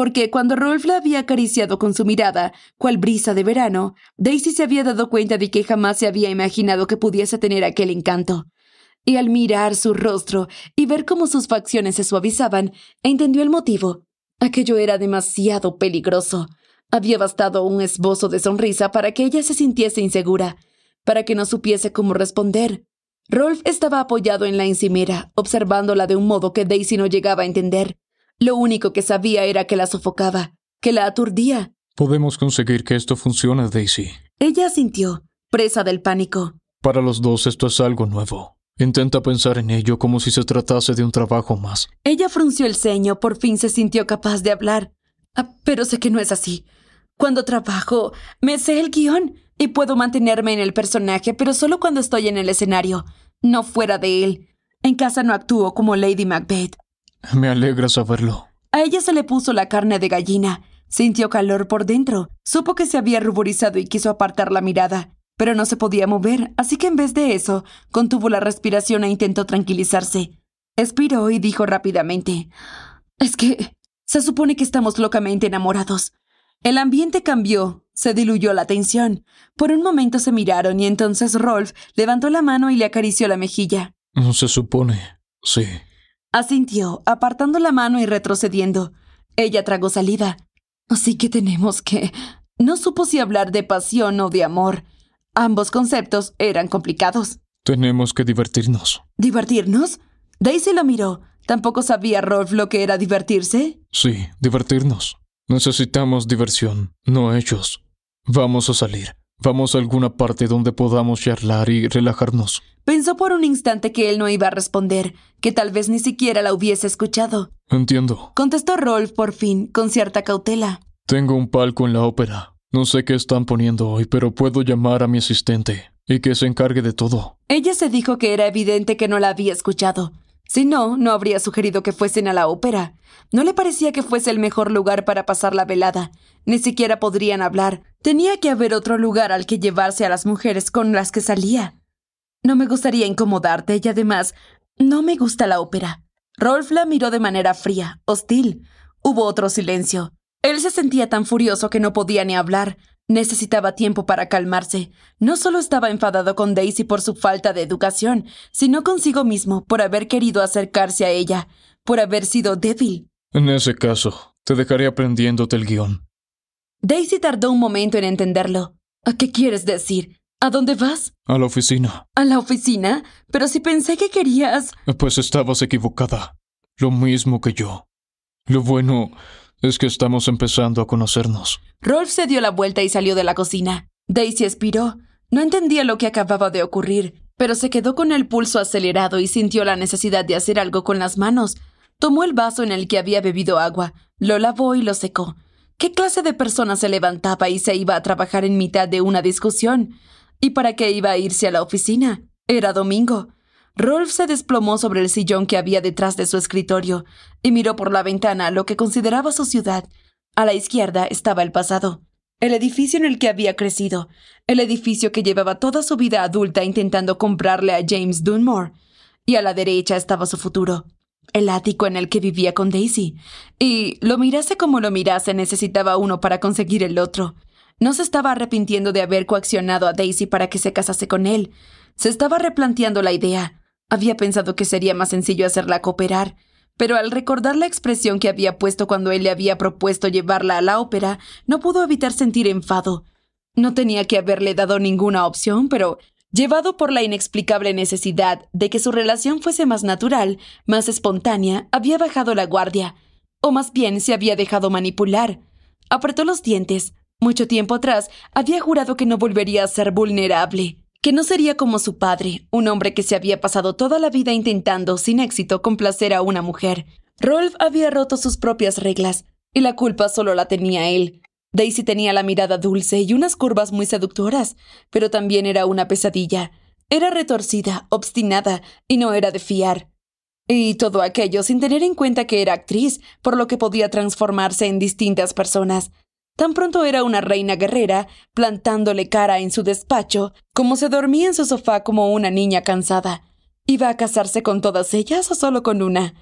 porque cuando Rolf la había acariciado con su mirada, cual brisa de verano, Daisy se había dado cuenta de que jamás se había imaginado que pudiese tener aquel encanto. Y al mirar su rostro y ver cómo sus facciones se suavizaban, entendió el motivo. Aquello era demasiado peligroso. Había bastado un esbozo de sonrisa para que ella se sintiese insegura, para que no supiese cómo responder. Rolf estaba apoyado en la encimera, observándola de un modo que Daisy no llegaba a entender. Lo único que sabía era que la sofocaba, que la aturdía. Podemos conseguir que esto funcione, Daisy. Ella sintió presa del pánico. Para los dos esto es algo nuevo. Intenta pensar en ello como si se tratase de un trabajo más. Ella frunció el ceño, por fin se sintió capaz de hablar. Ah, pero sé que no es así. Cuando trabajo, me sé el guión y puedo mantenerme en el personaje, pero solo cuando estoy en el escenario, no fuera de él. En casa no actúo como Lady Macbeth. Me alegra saberlo. A ella se le puso la carne de gallina. Sintió calor por dentro. Supo que se había ruborizado y quiso apartar la mirada, pero no se podía mover, así que en vez de eso, contuvo la respiración e intentó tranquilizarse. Espiró y dijo rápidamente, Es que se supone que estamos locamente enamorados. El ambiente cambió, se diluyó la tensión. Por un momento se miraron y entonces Rolf levantó la mano y le acarició la mejilla. Se supone, sí. Asintió, apartando la mano y retrocediendo. Ella tragó salida. Así que tenemos que... No supo si hablar de pasión o de amor. Ambos conceptos eran complicados. Tenemos que divertirnos. ¿Divertirnos? Daisy lo miró. ¿Tampoco sabía Rolf lo que era divertirse? Sí, divertirnos. Necesitamos diversión, no ellos. Vamos a salir. Vamos a alguna parte donde podamos charlar y relajarnos. Pensó por un instante que él no iba a responder, que tal vez ni siquiera la hubiese escuchado. Entiendo. Contestó Rolf por fin, con cierta cautela. Tengo un palco en la ópera. No sé qué están poniendo hoy, pero puedo llamar a mi asistente y que se encargue de todo. Ella se dijo que era evidente que no la había escuchado, si no, no habría sugerido que fuesen a la ópera. No le parecía que fuese el mejor lugar para pasar la velada. Ni siquiera podrían hablar. Tenía que haber otro lugar al que llevarse a las mujeres con las que salía. No me gustaría incomodarte y además, no me gusta la ópera. Rolf la miró de manera fría, hostil. Hubo otro silencio. Él se sentía tan furioso que no podía ni hablar. Necesitaba tiempo para calmarse. No solo estaba enfadado con Daisy por su falta de educación, sino consigo mismo por haber querido acercarse a ella, por haber sido débil. En ese caso, te dejaré aprendiéndote el guión. Daisy tardó un momento en entenderlo. ¿A qué quieres decir? ¿A dónde vas? A la oficina. ¿A la oficina? Pero si pensé que querías... Pues estabas equivocada. Lo mismo que yo. Lo bueno es que estamos empezando a conocernos. Rolf se dio la vuelta y salió de la cocina. Daisy expiró. No entendía lo que acababa de ocurrir, pero se quedó con el pulso acelerado y sintió la necesidad de hacer algo con las manos. Tomó el vaso en el que había bebido agua, lo lavó y lo secó. ¿Qué clase de persona se levantaba y se iba a trabajar en mitad de una discusión? ¿Y para qué iba a irse a la oficina? Era domingo. Rolf se desplomó sobre el sillón que había detrás de su escritorio y miró por la ventana lo que consideraba su ciudad. A la izquierda estaba el pasado, el edificio en el que había crecido, el edificio que llevaba toda su vida adulta intentando comprarle a James Dunmore, y a la derecha estaba su futuro, el ático en el que vivía con Daisy, y lo mirase como lo mirase necesitaba uno para conseguir el otro. No se estaba arrepintiendo de haber coaccionado a Daisy para que se casase con él, se estaba replanteando la idea, había pensado que sería más sencillo hacerla cooperar, pero al recordar la expresión que había puesto cuando él le había propuesto llevarla a la ópera, no pudo evitar sentir enfado. No tenía que haberle dado ninguna opción, pero, llevado por la inexplicable necesidad de que su relación fuese más natural, más espontánea, había bajado la guardia, o más bien se había dejado manipular. Apretó los dientes. Mucho tiempo atrás había jurado que no volvería a ser vulnerable que no sería como su padre, un hombre que se había pasado toda la vida intentando, sin éxito, complacer a una mujer. Rolf había roto sus propias reglas, y la culpa solo la tenía él. Daisy tenía la mirada dulce y unas curvas muy seductoras, pero también era una pesadilla. Era retorcida, obstinada, y no era de fiar. Y todo aquello sin tener en cuenta que era actriz, por lo que podía transformarse en distintas personas. Tan pronto era una reina guerrera, plantándole cara en su despacho, como se dormía en su sofá como una niña cansada. ¿Iba a casarse con todas ellas o solo con una?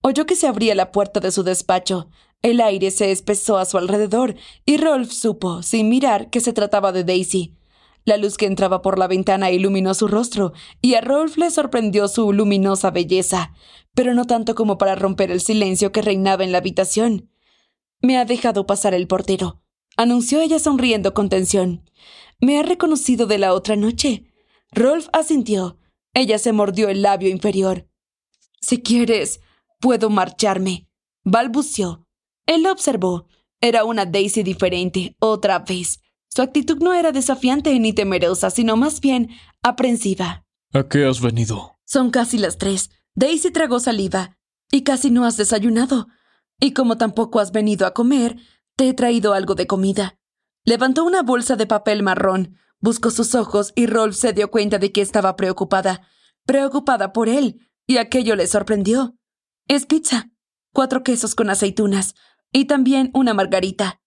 Oyó que se abría la puerta de su despacho. El aire se espesó a su alrededor y Rolf supo, sin mirar, que se trataba de Daisy. La luz que entraba por la ventana iluminó su rostro y a Rolf le sorprendió su luminosa belleza, pero no tanto como para romper el silencio que reinaba en la habitación. Me ha dejado pasar el portero, anunció ella sonriendo con tensión. Me ha reconocido de la otra noche. Rolf asintió. Ella se mordió el labio inferior. Si quieres, puedo marcharme. Balbuceó. Él la observó. Era una Daisy diferente, otra vez. Su actitud no era desafiante ni temerosa, sino más bien aprensiva. ¿A qué has venido? Son casi las tres. Daisy tragó saliva. Y casi no has desayunado. Y como tampoco has venido a comer, te he traído algo de comida. Levantó una bolsa de papel marrón, buscó sus ojos y Rolf se dio cuenta de que estaba preocupada, preocupada por él, y aquello le sorprendió. Es pizza, cuatro quesos con aceitunas, y también una margarita.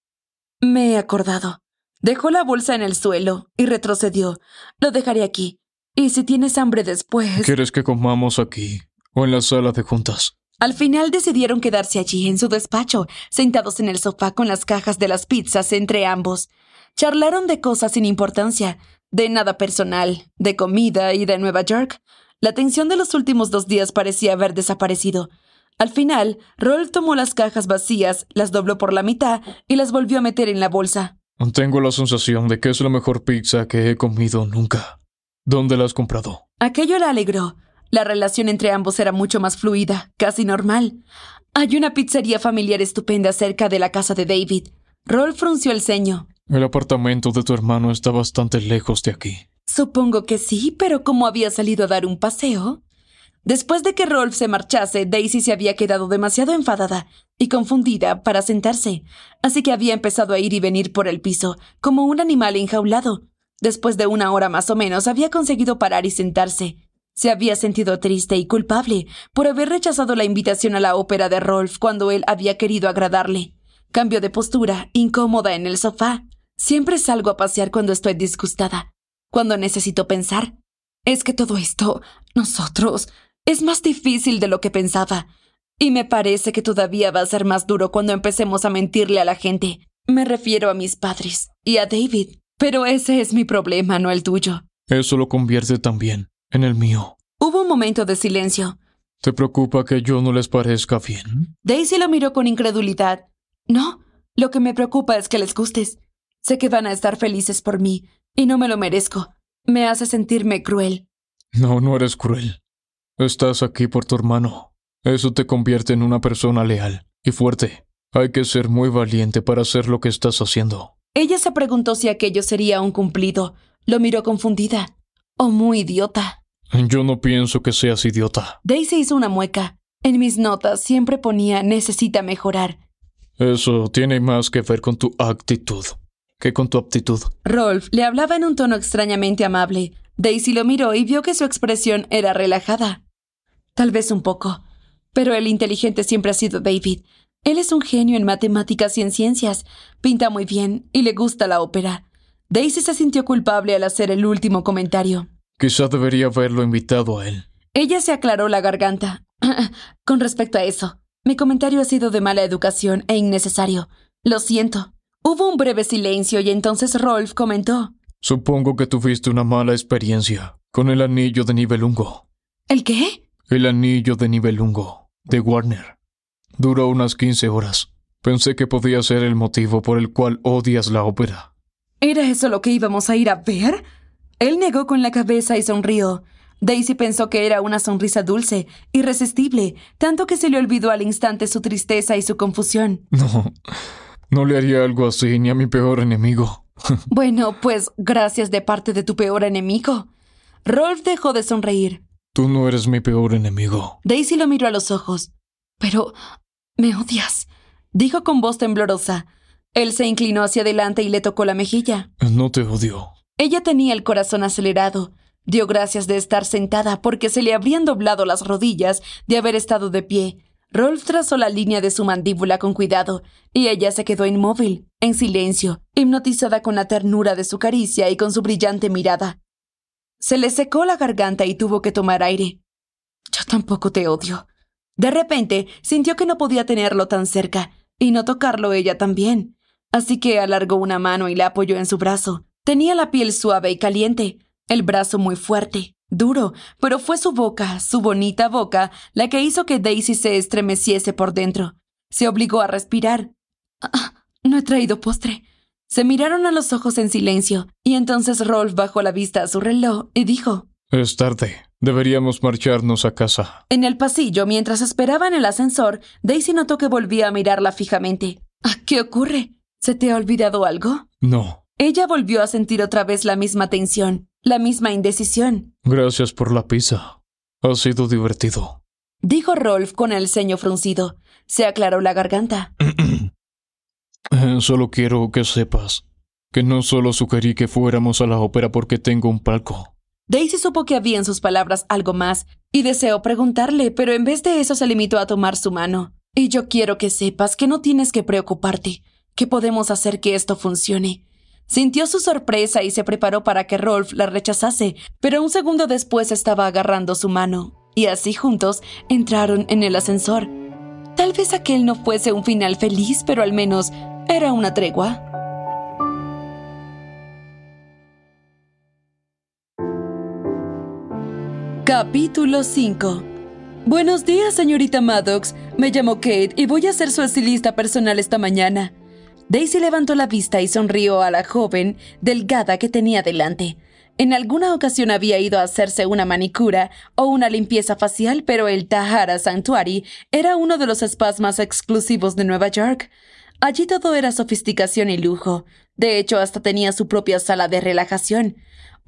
Me he acordado. Dejó la bolsa en el suelo y retrocedió. Lo dejaré aquí. Y si tienes hambre después. ¿Quieres que comamos aquí o en la sala de juntas? Al final decidieron quedarse allí en su despacho, sentados en el sofá con las cajas de las pizzas entre ambos. Charlaron de cosas sin importancia, de nada personal, de comida y de Nueva York. La tensión de los últimos dos días parecía haber desaparecido. Al final, Roll tomó las cajas vacías, las dobló por la mitad y las volvió a meter en la bolsa. Tengo la sensación de que es la mejor pizza que he comido nunca. ¿Dónde la has comprado? Aquello la alegró. La relación entre ambos era mucho más fluida, casi normal. Hay una pizzería familiar estupenda cerca de la casa de David. Rolf frunció el ceño. El apartamento de tu hermano está bastante lejos de aquí. Supongo que sí, pero ¿cómo había salido a dar un paseo. Después de que Rolf se marchase, Daisy se había quedado demasiado enfadada y confundida para sentarse, así que había empezado a ir y venir por el piso, como un animal enjaulado. Después de una hora más o menos, había conseguido parar y sentarse. Se había sentido triste y culpable por haber rechazado la invitación a la ópera de Rolf cuando él había querido agradarle. Cambio de postura, incómoda en el sofá. Siempre salgo a pasear cuando estoy disgustada, cuando necesito pensar. Es que todo esto, nosotros, es más difícil de lo que pensaba. Y me parece que todavía va a ser más duro cuando empecemos a mentirle a la gente. Me refiero a mis padres y a David. Pero ese es mi problema, no el tuyo. Eso lo convierte también en el mío. Hubo un momento de silencio. ¿Te preocupa que yo no les parezca bien? Daisy lo miró con incredulidad. No, lo que me preocupa es que les gustes. Sé que van a estar felices por mí, y no me lo merezco. Me hace sentirme cruel. No, no eres cruel. Estás aquí por tu hermano. Eso te convierte en una persona leal y fuerte. Hay que ser muy valiente para hacer lo que estás haciendo. Ella se preguntó si aquello sería un cumplido. Lo miró confundida o oh, muy idiota. Yo no pienso que seas idiota. Daisy hizo una mueca. En mis notas siempre ponía necesita mejorar. Eso tiene más que ver con tu actitud que con tu aptitud. Rolf le hablaba en un tono extrañamente amable. Daisy lo miró y vio que su expresión era relajada. Tal vez un poco. Pero el inteligente siempre ha sido David. Él es un genio en matemáticas y en ciencias, pinta muy bien y le gusta la ópera. Daisy se sintió culpable al hacer el último comentario. Quizá debería haberlo invitado a él. Ella se aclaró la garganta. Con respecto a eso, mi comentario ha sido de mala educación e innecesario. Lo siento. Hubo un breve silencio y entonces Rolf comentó. Supongo que tuviste una mala experiencia con el anillo de Nibelungo. ¿El qué? El anillo de Nibelungo, de Warner. Duró unas 15 horas. Pensé que podía ser el motivo por el cual odias la ópera. ¿Era eso lo que íbamos a ir a ver? Él negó con la cabeza y sonrió. Daisy pensó que era una sonrisa dulce, irresistible, tanto que se le olvidó al instante su tristeza y su confusión. No, no le haría algo así ni a mi peor enemigo. Bueno, pues gracias de parte de tu peor enemigo. Rolf dejó de sonreír. Tú no eres mi peor enemigo. Daisy lo miró a los ojos. Pero... me odias, dijo con voz temblorosa. Él se inclinó hacia adelante y le tocó la mejilla. No te odio. Ella tenía el corazón acelerado. Dio gracias de estar sentada porque se le habrían doblado las rodillas de haber estado de pie. Rolf trazó la línea de su mandíbula con cuidado, y ella se quedó inmóvil, en silencio, hipnotizada con la ternura de su caricia y con su brillante mirada. Se le secó la garganta y tuvo que tomar aire. Yo tampoco te odio. De repente sintió que no podía tenerlo tan cerca, y no tocarlo ella también así que alargó una mano y la apoyó en su brazo. Tenía la piel suave y caliente, el brazo muy fuerte, duro, pero fue su boca, su bonita boca, la que hizo que Daisy se estremeciese por dentro. Se obligó a respirar. Ah, no he traído postre. Se miraron a los ojos en silencio, y entonces Rolf bajó la vista a su reloj y dijo Es tarde. Deberíamos marcharnos a casa. En el pasillo, mientras esperaban el ascensor, Daisy notó que volvía a mirarla fijamente. Ah, ¿Qué ocurre? ¿Se te ha olvidado algo? No. Ella volvió a sentir otra vez la misma tensión, la misma indecisión. Gracias por la pizza. Ha sido divertido. Dijo Rolf con el ceño fruncido. Se aclaró la garganta. Eh, solo quiero que sepas que no solo sugerí que fuéramos a la ópera porque tengo un palco. Daisy supo que había en sus palabras algo más y deseó preguntarle, pero en vez de eso se limitó a tomar su mano. Y yo quiero que sepas que no tienes que preocuparte. ¿Qué podemos hacer que esto funcione? Sintió su sorpresa y se preparó para que Rolf la rechazase, pero un segundo después estaba agarrando su mano, y así juntos entraron en el ascensor. Tal vez aquel no fuese un final feliz, pero al menos era una tregua. Capítulo 5 Buenos días, señorita Maddox. Me llamo Kate y voy a ser su estilista personal esta mañana. Daisy levantó la vista y sonrió a la joven delgada que tenía delante. En alguna ocasión había ido a hacerse una manicura o una limpieza facial, pero el Tahara Sanctuary era uno de los spas más exclusivos de Nueva York. Allí todo era sofisticación y lujo. De hecho, hasta tenía su propia sala de relajación.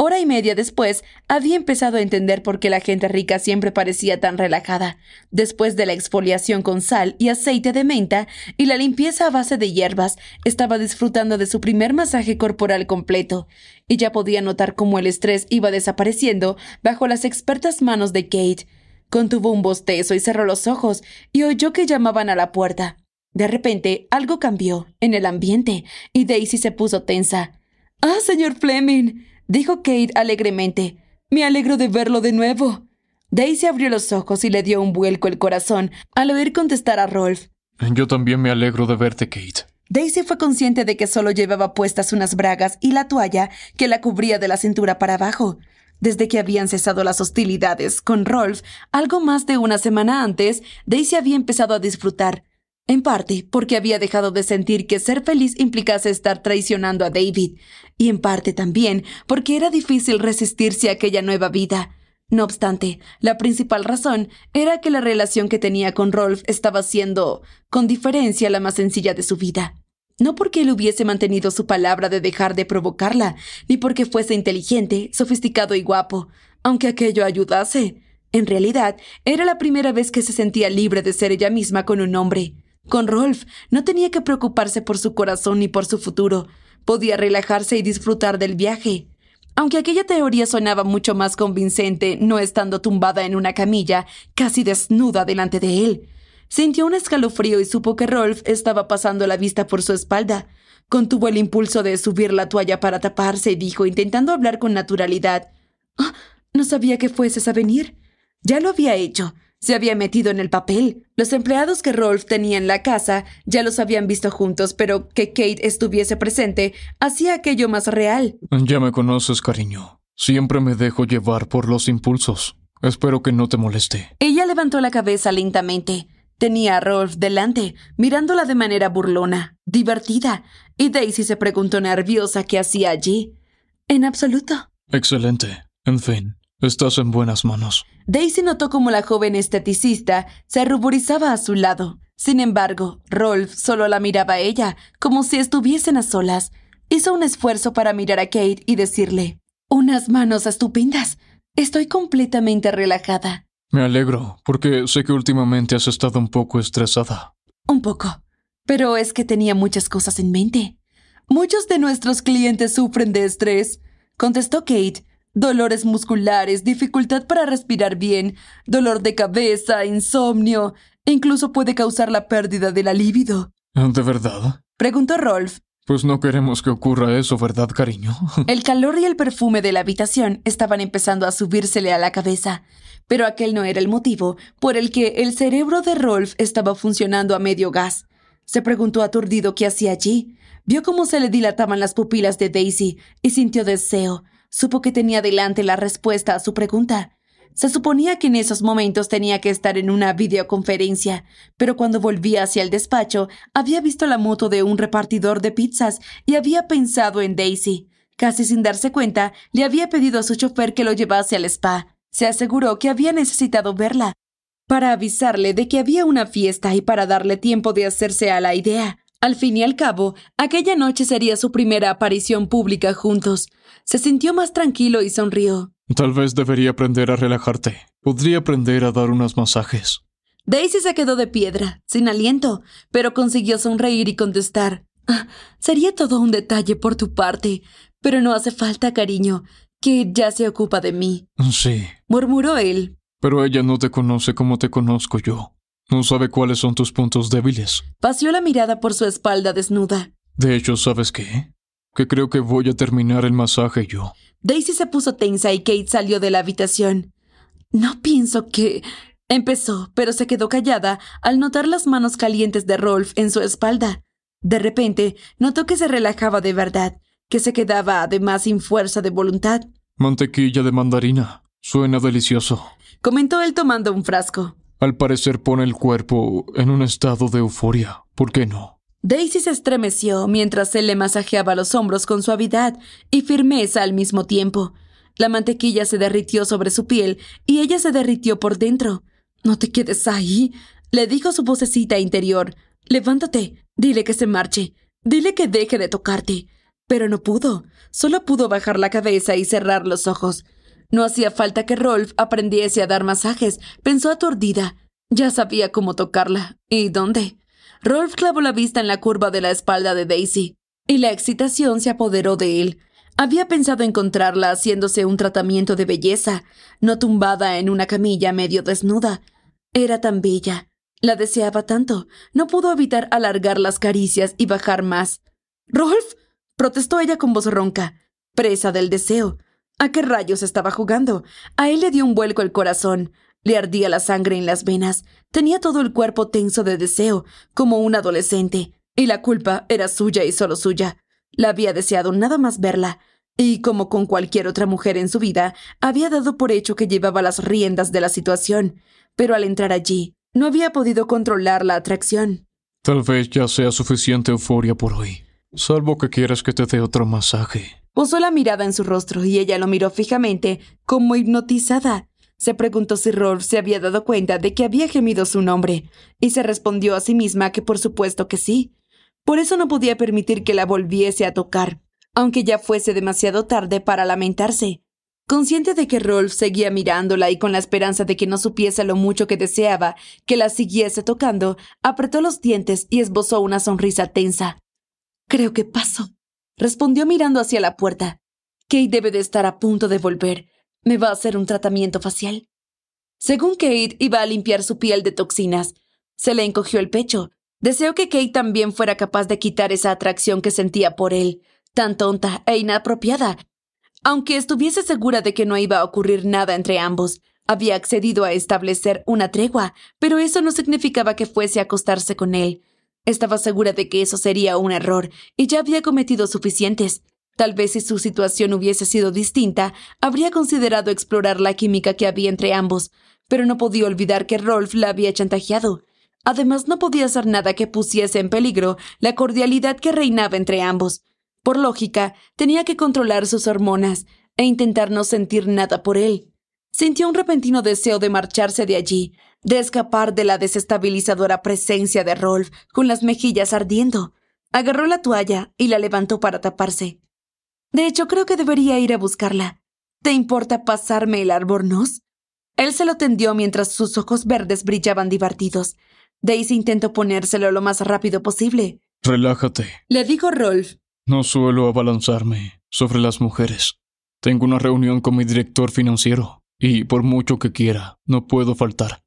Hora y media después, había empezado a entender por qué la gente rica siempre parecía tan relajada. Después de la exfoliación con sal y aceite de menta y la limpieza a base de hierbas, estaba disfrutando de su primer masaje corporal completo, y ya podía notar cómo el estrés iba desapareciendo bajo las expertas manos de Kate. Contuvo un bostezo y cerró los ojos y oyó que llamaban a la puerta. De repente, algo cambió en el ambiente y Daisy se puso tensa. ¡Ah, señor Fleming! dijo Kate alegremente. Me alegro de verlo de nuevo. Daisy abrió los ojos y le dio un vuelco el corazón al oír contestar a Rolf. Yo también me alegro de verte, Kate. Daisy fue consciente de que solo llevaba puestas unas bragas y la toalla que la cubría de la cintura para abajo. Desde que habían cesado las hostilidades con Rolf, algo más de una semana antes, Daisy había empezado a disfrutar en parte porque había dejado de sentir que ser feliz implicase estar traicionando a David, y en parte también porque era difícil resistirse a aquella nueva vida. No obstante, la principal razón era que la relación que tenía con Rolf estaba siendo, con diferencia, la más sencilla de su vida. No porque él hubiese mantenido su palabra de dejar de provocarla, ni porque fuese inteligente, sofisticado y guapo, aunque aquello ayudase. En realidad, era la primera vez que se sentía libre de ser ella misma con un hombre. Con Rolf no tenía que preocuparse por su corazón ni por su futuro. Podía relajarse y disfrutar del viaje. Aunque aquella teoría sonaba mucho más convincente no estando tumbada en una camilla, casi desnuda delante de él. Sintió un escalofrío y supo que Rolf estaba pasando la vista por su espalda. Contuvo el impulso de subir la toalla para taparse y dijo, intentando hablar con naturalidad: ¡Ah! No sabía que fueses a venir. Ya lo había hecho. Se había metido en el papel. Los empleados que Rolf tenía en la casa ya los habían visto juntos, pero que Kate estuviese presente hacía aquello más real. Ya me conoces, cariño. Siempre me dejo llevar por los impulsos. Espero que no te moleste. Ella levantó la cabeza lentamente. Tenía a Rolf delante, mirándola de manera burlona, divertida, y Daisy se preguntó nerviosa qué hacía allí. En absoluto. Excelente. En fin, Estás en buenas manos. Daisy notó cómo la joven esteticista se ruborizaba a su lado. Sin embargo, Rolf solo la miraba a ella, como si estuviesen a solas. Hizo un esfuerzo para mirar a Kate y decirle, Unas manos estupendas. Estoy completamente relajada. Me alegro, porque sé que últimamente has estado un poco estresada. Un poco. Pero es que tenía muchas cosas en mente. Muchos de nuestros clientes sufren de estrés, contestó Kate, dolores musculares, dificultad para respirar bien, dolor de cabeza, insomnio, e incluso puede causar la pérdida de la libido. ¿De verdad? Preguntó Rolf. Pues no queremos que ocurra eso, ¿verdad, cariño? el calor y el perfume de la habitación estaban empezando a subírsele a la cabeza, pero aquel no era el motivo por el que el cerebro de Rolf estaba funcionando a medio gas. Se preguntó aturdido qué hacía allí. Vio cómo se le dilataban las pupilas de Daisy y sintió deseo, Supo que tenía delante la respuesta a su pregunta. Se suponía que en esos momentos tenía que estar en una videoconferencia, pero cuando volvía hacia el despacho, había visto la moto de un repartidor de pizzas y había pensado en Daisy. Casi sin darse cuenta, le había pedido a su chofer que lo llevase al spa. Se aseguró que había necesitado verla, para avisarle de que había una fiesta y para darle tiempo de hacerse a la idea. Al fin y al cabo, aquella noche sería su primera aparición pública juntos. Se sintió más tranquilo y sonrió. Tal vez debería aprender a relajarte. Podría aprender a dar unos masajes. Daisy se quedó de piedra, sin aliento, pero consiguió sonreír y contestar. Ah, sería todo un detalle por tu parte, pero no hace falta, cariño, que ya se ocupa de mí. Sí. murmuró él. Pero ella no te conoce como te conozco yo. No sabe cuáles son tus puntos débiles. Paseó la mirada por su espalda desnuda. De hecho, ¿sabes qué? que creo que voy a terminar el masaje yo. Daisy se puso tensa y Kate salió de la habitación. No pienso que... Empezó, pero se quedó callada al notar las manos calientes de Rolf en su espalda. De repente, notó que se relajaba de verdad, que se quedaba además sin fuerza de voluntad. Mantequilla de mandarina. Suena delicioso. Comentó él tomando un frasco. Al parecer pone el cuerpo en un estado de euforia. ¿Por qué no? Daisy se estremeció mientras él le masajeaba los hombros con suavidad y firmeza al mismo tiempo. La mantequilla se derritió sobre su piel y ella se derritió por dentro. No te quedes ahí, le dijo su vocecita interior. Levántate, dile que se marche, dile que deje de tocarte. Pero no pudo, solo pudo bajar la cabeza y cerrar los ojos. No hacía falta que Rolf aprendiese a dar masajes, pensó aturdida. Ya sabía cómo tocarla y dónde. Rolf clavó la vista en la curva de la espalda de Daisy, y la excitación se apoderó de él. Había pensado encontrarla haciéndose un tratamiento de belleza, no tumbada en una camilla medio desnuda. Era tan bella. La deseaba tanto. No pudo evitar alargar las caricias y bajar más. Rolf, protestó ella con voz ronca, presa del deseo. ¿A qué rayos estaba jugando? A él le dio un vuelco el corazón. Le ardía la sangre en las venas. Tenía todo el cuerpo tenso de deseo, como un adolescente, y la culpa era suya y solo suya. La había deseado nada más verla, y como con cualquier otra mujer en su vida, había dado por hecho que llevaba las riendas de la situación, pero al entrar allí, no había podido controlar la atracción. Tal vez ya sea suficiente euforia por hoy, salvo que quieras que te dé otro masaje. Puso la mirada en su rostro y ella lo miró fijamente, como hipnotizada, se preguntó si Rolf se había dado cuenta de que había gemido su nombre, y se respondió a sí misma que por supuesto que sí. Por eso no podía permitir que la volviese a tocar, aunque ya fuese demasiado tarde para lamentarse. Consciente de que Rolf seguía mirándola y con la esperanza de que no supiese lo mucho que deseaba que la siguiese tocando, apretó los dientes y esbozó una sonrisa tensa. Creo que paso, respondió mirando hacia la puerta. Kate debe de estar a punto de volver, me va a hacer un tratamiento facial. Según Kate, iba a limpiar su piel de toxinas. Se le encogió el pecho. Deseo que Kate también fuera capaz de quitar esa atracción que sentía por él, tan tonta e inapropiada. Aunque estuviese segura de que no iba a ocurrir nada entre ambos, había accedido a establecer una tregua, pero eso no significaba que fuese a acostarse con él. Estaba segura de que eso sería un error, y ya había cometido suficientes. Tal vez si su situación hubiese sido distinta, habría considerado explorar la química que había entre ambos, pero no podía olvidar que Rolf la había chantajeado. Además, no podía hacer nada que pusiese en peligro la cordialidad que reinaba entre ambos. Por lógica, tenía que controlar sus hormonas e intentar no sentir nada por él. Sintió un repentino deseo de marcharse de allí, de escapar de la desestabilizadora presencia de Rolf con las mejillas ardiendo. Agarró la toalla y la levantó para taparse. De hecho, creo que debería ir a buscarla. ¿Te importa pasarme el albornoz? Él se lo tendió mientras sus ojos verdes brillaban divertidos. Daisy intentó ponérselo lo más rápido posible. Relájate. Le dijo Rolf. No suelo abalanzarme sobre las mujeres. Tengo una reunión con mi director financiero, y por mucho que quiera, no puedo faltar.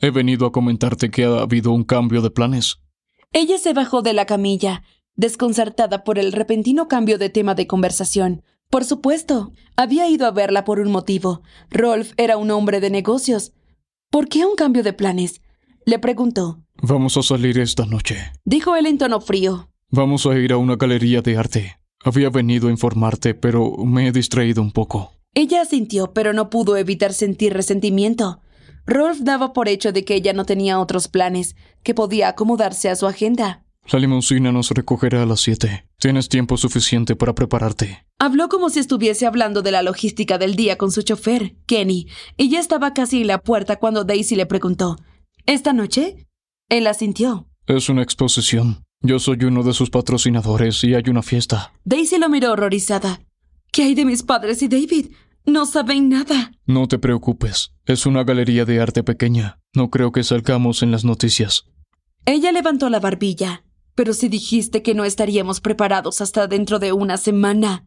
He venido a comentarte que ha habido un cambio de planes. Ella se bajó de la camilla, desconcertada por el repentino cambio de tema de conversación. Por supuesto, había ido a verla por un motivo. Rolf era un hombre de negocios. ¿Por qué un cambio de planes? Le preguntó. Vamos a salir esta noche, dijo él en tono frío. Vamos a ir a una galería de arte. Había venido a informarte, pero me he distraído un poco. Ella asintió, pero no pudo evitar sentir resentimiento. Rolf daba por hecho de que ella no tenía otros planes, que podía acomodarse a su agenda. La limusina nos recogerá a las 7. Tienes tiempo suficiente para prepararte. Habló como si estuviese hablando de la logística del día con su chofer, Kenny, y ya estaba casi en la puerta cuando Daisy le preguntó: ¿Esta noche? Él asintió. Es una exposición. Yo soy uno de sus patrocinadores y hay una fiesta. Daisy lo miró horrorizada. ¿Qué hay de mis padres y David? No saben nada. No te preocupes. Es una galería de arte pequeña. No creo que salgamos en las noticias. Ella levantó la barbilla. Pero si dijiste que no estaríamos preparados hasta dentro de una semana.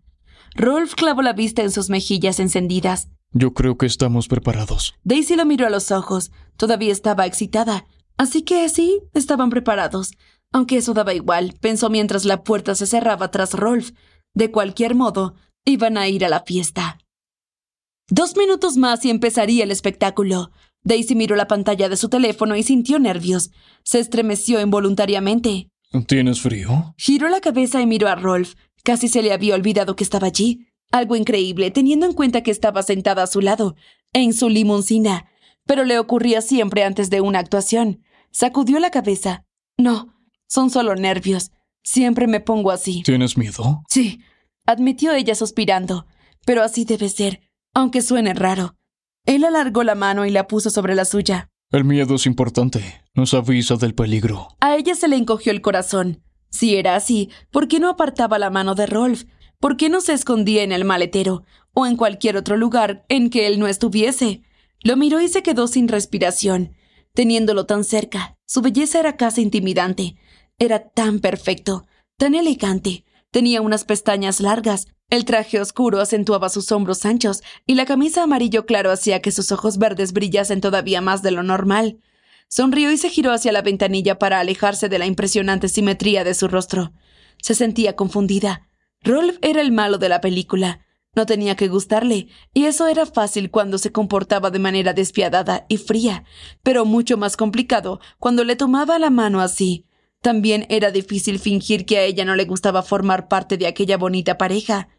Rolf clavó la vista en sus mejillas encendidas. Yo creo que estamos preparados. Daisy lo miró a los ojos. Todavía estaba excitada. Así que sí, estaban preparados. Aunque eso daba igual, pensó mientras la puerta se cerraba tras Rolf. De cualquier modo, iban a ir a la fiesta. Dos minutos más y empezaría el espectáculo. Daisy miró la pantalla de su teléfono y sintió nervios. Se estremeció involuntariamente. ¿Tienes frío? Giró la cabeza y miró a Rolf. Casi se le había olvidado que estaba allí. Algo increíble, teniendo en cuenta que estaba sentada a su lado, en su limusina. Pero le ocurría siempre antes de una actuación. Sacudió la cabeza. No, son solo nervios. Siempre me pongo así. ¿Tienes miedo? Sí, admitió ella suspirando. Pero así debe ser, aunque suene raro. Él alargó la mano y la puso sobre la suya. El miedo es importante, nos avisa del peligro. A ella se le encogió el corazón. Si era así, ¿por qué no apartaba la mano de Rolf? ¿Por qué no se escondía en el maletero o en cualquier otro lugar en que él no estuviese? Lo miró y se quedó sin respiración. Teniéndolo tan cerca, su belleza era casi intimidante. Era tan perfecto, tan elegante. Tenía unas pestañas largas, el traje oscuro acentuaba sus hombros anchos y la camisa amarillo claro hacía que sus ojos verdes brillasen todavía más de lo normal. Sonrió y se giró hacia la ventanilla para alejarse de la impresionante simetría de su rostro. Se sentía confundida. Rolf era el malo de la película. No tenía que gustarle, y eso era fácil cuando se comportaba de manera despiadada y fría, pero mucho más complicado cuando le tomaba la mano así. También era difícil fingir que a ella no le gustaba formar parte de aquella bonita pareja.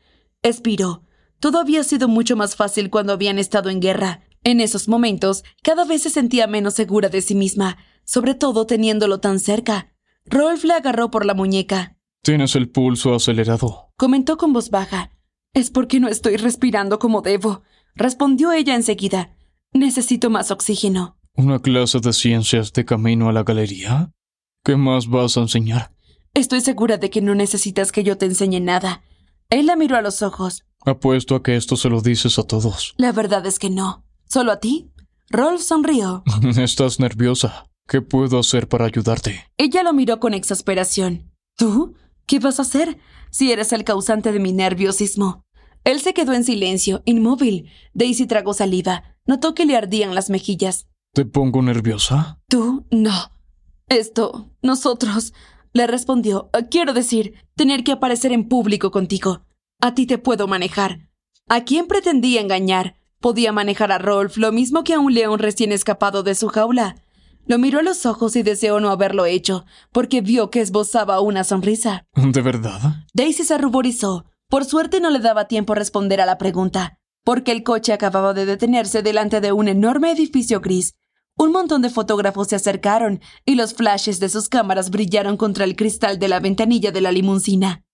Espiró. Todo había sido mucho más fácil cuando habían estado en guerra. En esos momentos, cada vez se sentía menos segura de sí misma, sobre todo teniéndolo tan cerca. Rolf le agarró por la muñeca. Tienes el pulso acelerado, comentó con voz baja. Es porque no estoy respirando como debo, respondió ella enseguida. Necesito más oxígeno. ¿Una clase de ciencias de camino a la galería? ¿Qué más vas a enseñar? Estoy segura de que no necesitas que yo te enseñe nada. Él la miró a los ojos. Apuesto a que esto se lo dices a todos. La verdad es que no. ¿Solo a ti? Rolf sonrió. Estás nerviosa. ¿Qué puedo hacer para ayudarte? Ella lo miró con exasperación. ¿Tú? ¿Qué vas a hacer? Si eres el causante de mi nerviosismo. Él se quedó en silencio, inmóvil. Daisy tragó saliva. Notó que le ardían las mejillas. ¿Te pongo nerviosa? Tú, no. Esto, nosotros. Le respondió, quiero decir, tener que aparecer en público contigo. A ti te puedo manejar. ¿A quién pretendía engañar? Podía manejar a Rolf lo mismo que a un león recién escapado de su jaula. Lo miró a los ojos y deseó no haberlo hecho, porque vio que esbozaba una sonrisa. ¿De verdad? Daisy se ruborizó. Por suerte no le daba tiempo a responder a la pregunta, porque el coche acababa de detenerse delante de un enorme edificio gris un montón de fotógrafos se acercaron y los flashes de sus cámaras brillaron contra el cristal de la ventanilla de la limusina.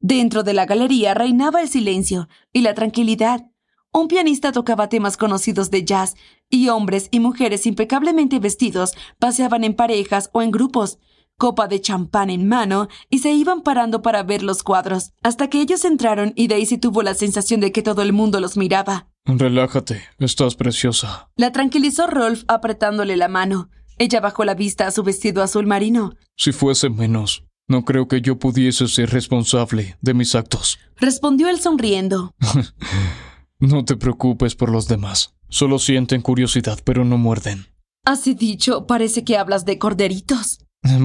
Dentro de la galería reinaba el silencio y la tranquilidad. Un pianista tocaba temas conocidos de jazz y hombres y mujeres impecablemente vestidos paseaban en parejas o en grupos, copa de champán en mano, y se iban parando para ver los cuadros, hasta que ellos entraron y Daisy tuvo la sensación de que todo el mundo los miraba. Relájate, estás preciosa. La tranquilizó Rolf apretándole la mano. Ella bajó la vista a su vestido azul marino. Si fuese menos, no creo que yo pudiese ser responsable de mis actos. Respondió él sonriendo. no te preocupes por los demás. Solo sienten curiosidad, pero no muerden. Así dicho, parece que hablas de corderitos.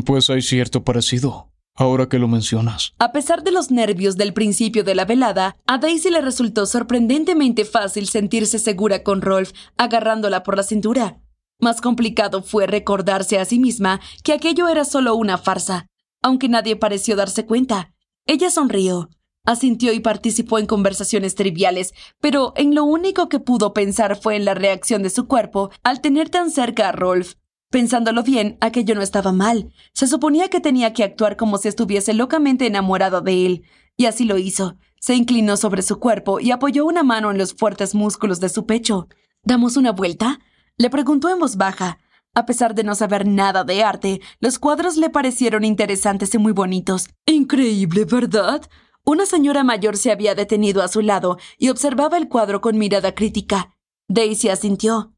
Pues hay cierto parecido. Ahora que lo mencionas. A pesar de los nervios del principio de la velada, a Daisy le resultó sorprendentemente fácil sentirse segura con Rolf agarrándola por la cintura. Más complicado fue recordarse a sí misma que aquello era solo una farsa. Aunque nadie pareció darse cuenta, ella sonrió, asintió y participó en conversaciones triviales, pero en lo único que pudo pensar fue en la reacción de su cuerpo al tener tan cerca a Rolf, Pensándolo bien, aquello no estaba mal. Se suponía que tenía que actuar como si estuviese locamente enamorado de él, y así lo hizo. Se inclinó sobre su cuerpo y apoyó una mano en los fuertes músculos de su pecho. ¿Damos una vuelta? Le preguntó en voz baja. A pesar de no saber nada de arte, los cuadros le parecieron interesantes y muy bonitos. Increíble, ¿verdad? Una señora mayor se había detenido a su lado y observaba el cuadro con mirada crítica. Daisy asintió.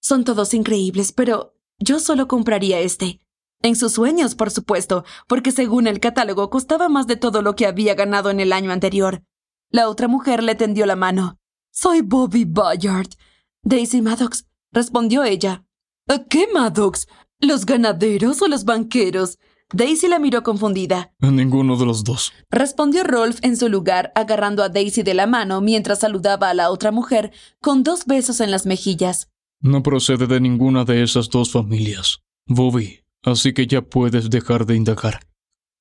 Son todos increíbles, pero yo solo compraría este. En sus sueños, por supuesto, porque según el catálogo costaba más de todo lo que había ganado en el año anterior. La otra mujer le tendió la mano. Soy Bobby Bayard. Daisy Maddox, respondió ella. ¿A qué Maddox? ¿Los ganaderos o los banqueros? Daisy la miró confundida. A ninguno de los dos. Respondió Rolf en su lugar, agarrando a Daisy de la mano mientras saludaba a la otra mujer con dos besos en las mejillas. No procede de ninguna de esas dos familias, Bobby, así que ya puedes dejar de indagar.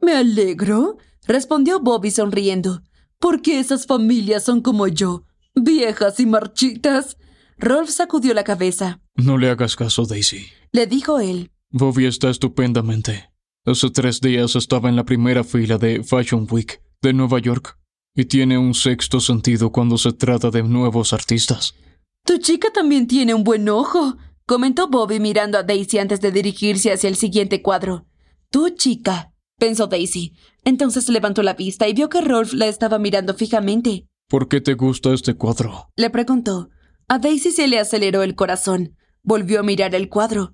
Me alegro, respondió Bobby sonriendo, porque esas familias son como yo, viejas y marchitas. Rolf sacudió la cabeza. No le hagas caso, Daisy, le dijo él. Bobby está estupendamente. Hace tres días estaba en la primera fila de Fashion Week de Nueva York y tiene un sexto sentido cuando se trata de nuevos artistas. Tu chica también tiene un buen ojo, comentó Bobby mirando a Daisy antes de dirigirse hacia el siguiente cuadro. Tu chica, pensó Daisy. Entonces levantó la vista y vio que Rolf la estaba mirando fijamente. ¿Por qué te gusta este cuadro? le preguntó. A Daisy se le aceleró el corazón. Volvió a mirar el cuadro.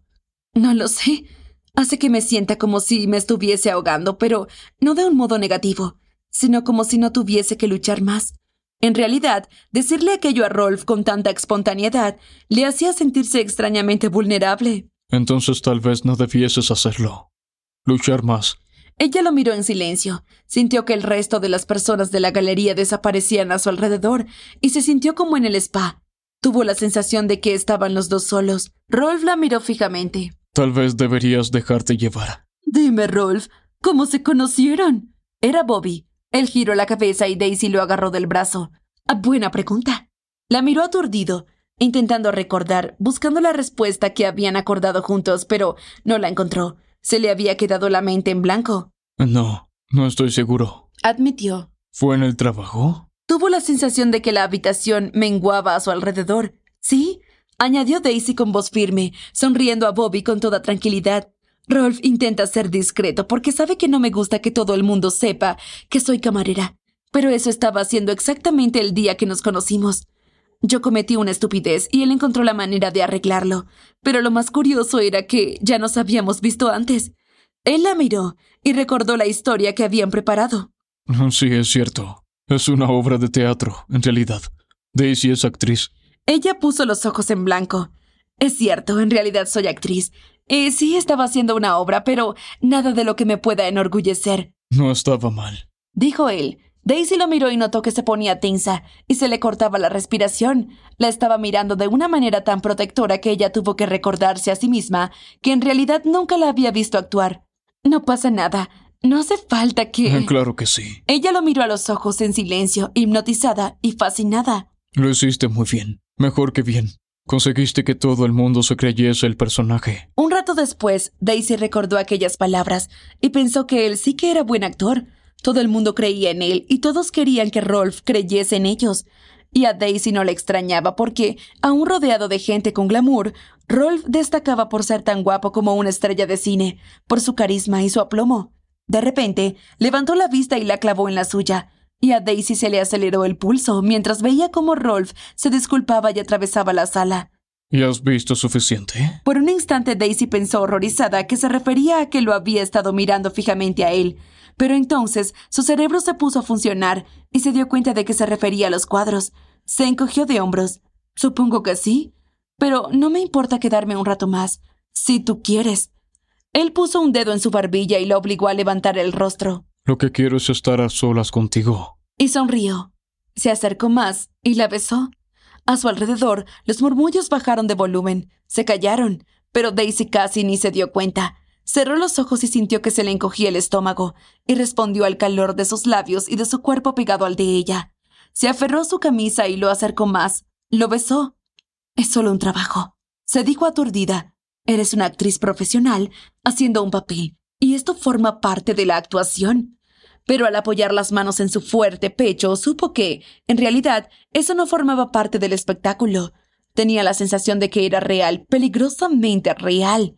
No lo sé. Hace que me sienta como si me estuviese ahogando, pero no de un modo negativo, sino como si no tuviese que luchar más. En realidad, decirle aquello a Rolf con tanta espontaneidad le hacía sentirse extrañamente vulnerable. Entonces tal vez no debieses hacerlo. Luchar más. Ella lo miró en silencio, sintió que el resto de las personas de la galería desaparecían a su alrededor y se sintió como en el spa. Tuvo la sensación de que estaban los dos solos. Rolf la miró fijamente. Tal vez deberías dejarte llevar. Dime, Rolf, ¿cómo se conocieron? Era Bobby, él giró la cabeza y Daisy lo agarró del brazo. Ah, buena pregunta. La miró aturdido, intentando recordar, buscando la respuesta que habían acordado juntos, pero no la encontró. Se le había quedado la mente en blanco. No, no estoy seguro. Admitió. ¿Fue en el trabajo? Tuvo la sensación de que la habitación menguaba a su alrededor. Sí, añadió Daisy con voz firme, sonriendo a Bobby con toda tranquilidad. Rolf intenta ser discreto porque sabe que no me gusta que todo el mundo sepa que soy camarera, pero eso estaba haciendo exactamente el día que nos conocimos. Yo cometí una estupidez y él encontró la manera de arreglarlo, pero lo más curioso era que ya nos habíamos visto antes. Él la miró y recordó la historia que habían preparado. Sí, es cierto. Es una obra de teatro, en realidad. Daisy es actriz. Ella puso los ojos en blanco. Es cierto, en realidad soy actriz, y eh, sí estaba haciendo una obra, pero nada de lo que me pueda enorgullecer. No estaba mal. Dijo él. Daisy lo miró y notó que se ponía tensa y se le cortaba la respiración. La estaba mirando de una manera tan protectora que ella tuvo que recordarse a sí misma que en realidad nunca la había visto actuar. No pasa nada. No hace falta que... Ah, claro que sí. Ella lo miró a los ojos en silencio, hipnotizada y fascinada. Lo hiciste muy bien. Mejor que bien. Conseguiste que todo el mundo se creyese el personaje. Un rato después, Daisy recordó aquellas palabras y pensó que él sí que era buen actor. Todo el mundo creía en él y todos querían que Rolf creyese en ellos. Y a Daisy no le extrañaba porque, aún rodeado de gente con glamour, Rolf destacaba por ser tan guapo como una estrella de cine, por su carisma y su aplomo. De repente, levantó la vista y la clavó en la suya y a Daisy se le aceleró el pulso mientras veía cómo Rolf se disculpaba y atravesaba la sala. ¿Y has visto suficiente? Por un instante Daisy pensó horrorizada que se refería a que lo había estado mirando fijamente a él, pero entonces su cerebro se puso a funcionar y se dio cuenta de que se refería a los cuadros. Se encogió de hombros. Supongo que sí, pero no me importa quedarme un rato más, si tú quieres. Él puso un dedo en su barbilla y la obligó a levantar el rostro. Lo que quiero es estar a solas contigo. Y sonrió. Se acercó más y la besó. A su alrededor, los murmullos bajaron de volumen, se callaron, pero Daisy casi ni se dio cuenta. Cerró los ojos y sintió que se le encogía el estómago, y respondió al calor de sus labios y de su cuerpo pegado al de ella. Se aferró a su camisa y lo acercó más. Lo besó. Es solo un trabajo. Se dijo aturdida. Eres una actriz profesional haciendo un papel y esto forma parte de la actuación. Pero al apoyar las manos en su fuerte pecho, supo que, en realidad, eso no formaba parte del espectáculo. Tenía la sensación de que era real, peligrosamente real.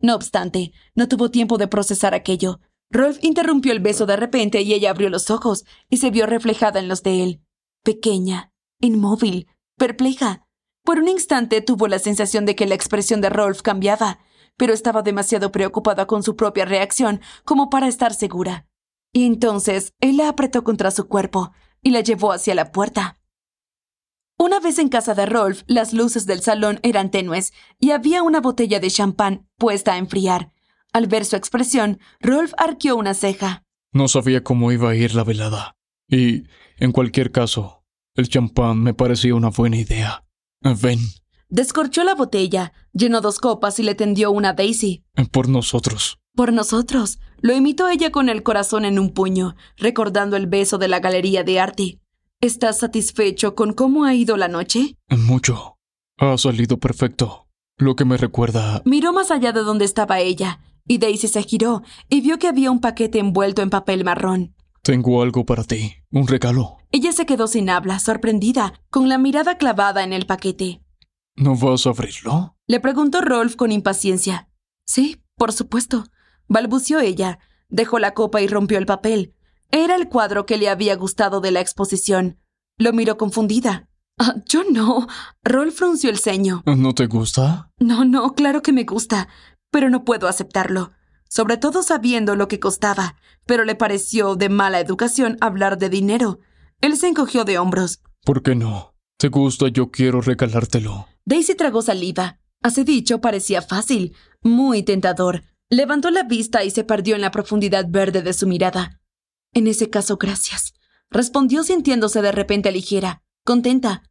No obstante, no tuvo tiempo de procesar aquello. Rolf interrumpió el beso de repente y ella abrió los ojos y se vio reflejada en los de él. Pequeña, inmóvil, perpleja. Por un instante tuvo la sensación de que la expresión de Rolf cambiaba, pero estaba demasiado preocupada con su propia reacción como para estar segura. Y entonces él la apretó contra su cuerpo y la llevó hacia la puerta. Una vez en casa de Rolf, las luces del salón eran tenues y había una botella de champán puesta a enfriar. Al ver su expresión, Rolf arqueó una ceja. No sabía cómo iba a ir la velada. Y, en cualquier caso, el champán me parecía una buena idea. Ven, Descorchó la botella, llenó dos copas y le tendió una a Daisy. Por nosotros. Por nosotros. Lo imitó ella con el corazón en un puño, recordando el beso de la galería de arte. ¿Estás satisfecho con cómo ha ido la noche? Mucho. Ha salido perfecto. Lo que me recuerda. Miró más allá de donde estaba ella, y Daisy se giró y vio que había un paquete envuelto en papel marrón. Tengo algo para ti, un regalo. Ella se quedó sin habla, sorprendida, con la mirada clavada en el paquete. ¿No vas a abrirlo? Le preguntó Rolf con impaciencia. Sí, por supuesto. Balbució ella, dejó la copa y rompió el papel. Era el cuadro que le había gustado de la exposición. Lo miró confundida. Ah, yo no. Rolf frunció el ceño. ¿No te gusta? No, no, claro que me gusta, pero no puedo aceptarlo. Sobre todo sabiendo lo que costaba, pero le pareció de mala educación hablar de dinero. Él se encogió de hombros. ¿Por qué no? Te gusta, yo quiero regalártelo. Daisy tragó saliva. Hace dicho parecía fácil, muy tentador. Levantó la vista y se perdió en la profundidad verde de su mirada. En ese caso, gracias. Respondió sintiéndose de repente ligera, contenta.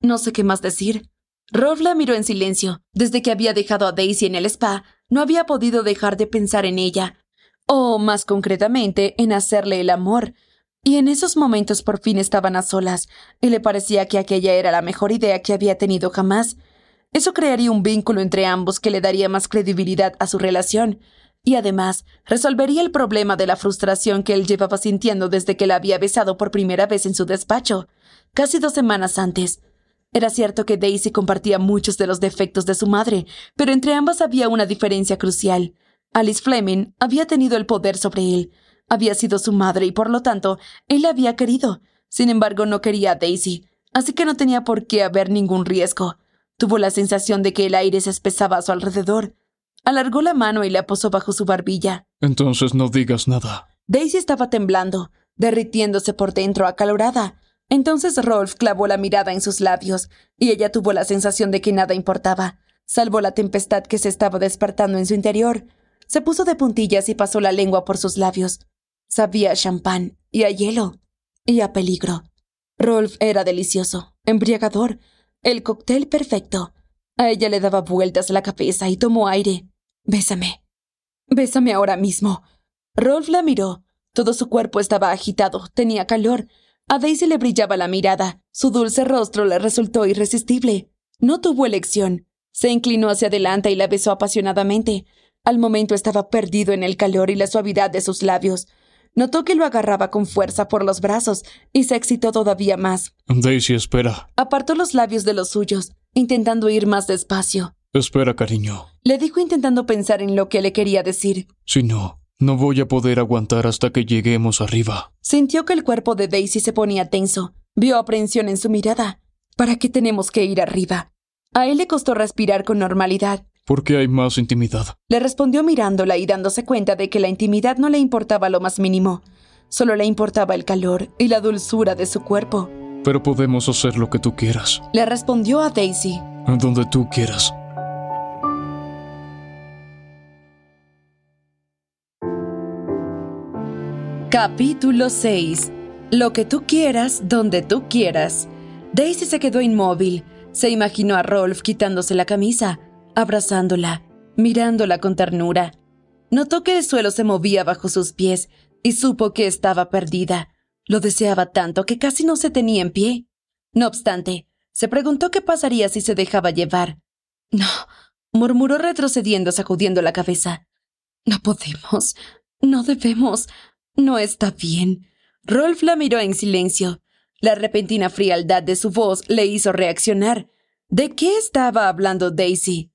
No sé qué más decir. Rolf la miró en silencio. Desde que había dejado a Daisy en el spa, no había podido dejar de pensar en ella, o más concretamente en hacerle el amor, y en esos momentos por fin estaban a solas, y le parecía que aquella era la mejor idea que había tenido jamás. Eso crearía un vínculo entre ambos que le daría más credibilidad a su relación, y además resolvería el problema de la frustración que él llevaba sintiendo desde que la había besado por primera vez en su despacho, casi dos semanas antes. Era cierto que Daisy compartía muchos de los defectos de su madre, pero entre ambas había una diferencia crucial. Alice Fleming había tenido el poder sobre él, había sido su madre y por lo tanto, él la había querido. Sin embargo, no quería a Daisy, así que no tenía por qué haber ningún riesgo. Tuvo la sensación de que el aire se espesaba a su alrededor. Alargó la mano y la posó bajo su barbilla. Entonces no digas nada. Daisy estaba temblando, derritiéndose por dentro acalorada. Entonces Rolf clavó la mirada en sus labios, y ella tuvo la sensación de que nada importaba, salvo la tempestad que se estaba despertando en su interior. Se puso de puntillas y pasó la lengua por sus labios. Sabía a champán y a hielo y a peligro. Rolf era delicioso, embriagador, el cóctel perfecto. A ella le daba vueltas la cabeza y tomó aire. Bésame. Bésame ahora mismo. Rolf la miró. Todo su cuerpo estaba agitado, tenía calor. A Daisy le brillaba la mirada. Su dulce rostro le resultó irresistible. No tuvo elección. Se inclinó hacia adelante y la besó apasionadamente. Al momento estaba perdido en el calor y la suavidad de sus labios. Notó que lo agarraba con fuerza por los brazos y se excitó todavía más. Daisy, espera. Apartó los labios de los suyos, intentando ir más despacio. Espera, cariño. Le dijo intentando pensar en lo que le quería decir. Si no, no voy a poder aguantar hasta que lleguemos arriba. Sintió que el cuerpo de Daisy se ponía tenso. Vio aprensión en su mirada. ¿Para qué tenemos que ir arriba? A él le costó respirar con normalidad qué hay más intimidad. Le respondió mirándola y dándose cuenta de que la intimidad no le importaba lo más mínimo. Solo le importaba el calor y la dulzura de su cuerpo. Pero podemos hacer lo que tú quieras. Le respondió a Daisy. Donde tú quieras. Capítulo 6. Lo que tú quieras, donde tú quieras. Daisy se quedó inmóvil. Se imaginó a Rolf quitándose la camisa abrazándola, mirándola con ternura. Notó que el suelo se movía bajo sus pies y supo que estaba perdida. Lo deseaba tanto que casi no se tenía en pie. No obstante, se preguntó qué pasaría si se dejaba llevar. No, murmuró retrocediendo, sacudiendo la cabeza. No podemos, no debemos, no está bien. Rolf la miró en silencio. La repentina frialdad de su voz le hizo reaccionar. ¿De qué estaba hablando Daisy?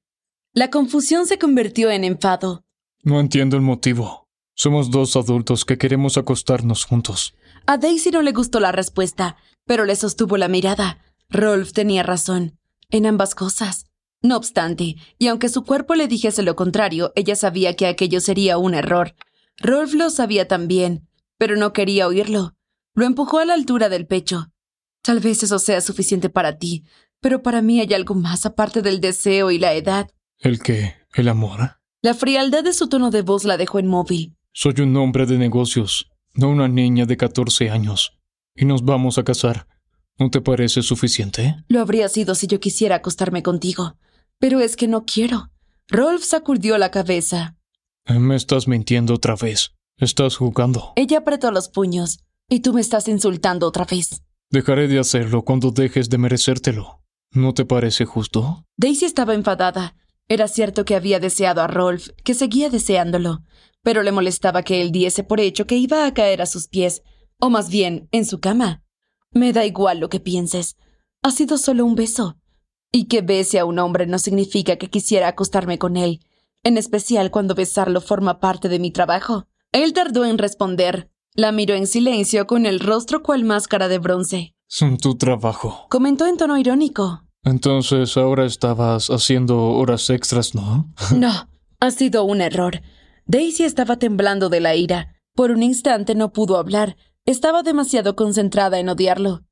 La confusión se convirtió en enfado. No entiendo el motivo. Somos dos adultos que queremos acostarnos juntos. A Daisy no le gustó la respuesta, pero le sostuvo la mirada. Rolf tenía razón. En ambas cosas. No obstante, y aunque su cuerpo le dijese lo contrario, ella sabía que aquello sería un error. Rolf lo sabía también, pero no quería oírlo. Lo empujó a la altura del pecho. Tal vez eso sea suficiente para ti, pero para mí hay algo más aparte del deseo y la edad. ¿El qué? ¿El amor? La frialdad de su tono de voz la dejó inmóvil. Soy un hombre de negocios, no una niña de 14 años. Y nos vamos a casar. ¿No te parece suficiente? Lo habría sido si yo quisiera acostarme contigo. Pero es que no quiero. Rolf sacudió la cabeza. Eh, me estás mintiendo otra vez. Estás jugando. Ella apretó los puños. Y tú me estás insultando otra vez. Dejaré de hacerlo cuando dejes de merecértelo. ¿No te parece justo? Daisy estaba enfadada, era cierto que había deseado a Rolf, que seguía deseándolo, pero le molestaba que él diese por hecho que iba a caer a sus pies, o más bien, en su cama. Me da igual lo que pienses. Ha sido solo un beso. Y que bese a un hombre no significa que quisiera acostarme con él, en especial cuando besarlo forma parte de mi trabajo. Él tardó en responder. La miró en silencio con el rostro cual máscara de bronce. Son tu trabajo. Comentó en tono irónico. Entonces ahora estabas haciendo horas extras, ¿no? No, ha sido un error. Daisy estaba temblando de la ira. Por un instante no pudo hablar. Estaba demasiado concentrada en odiarlo.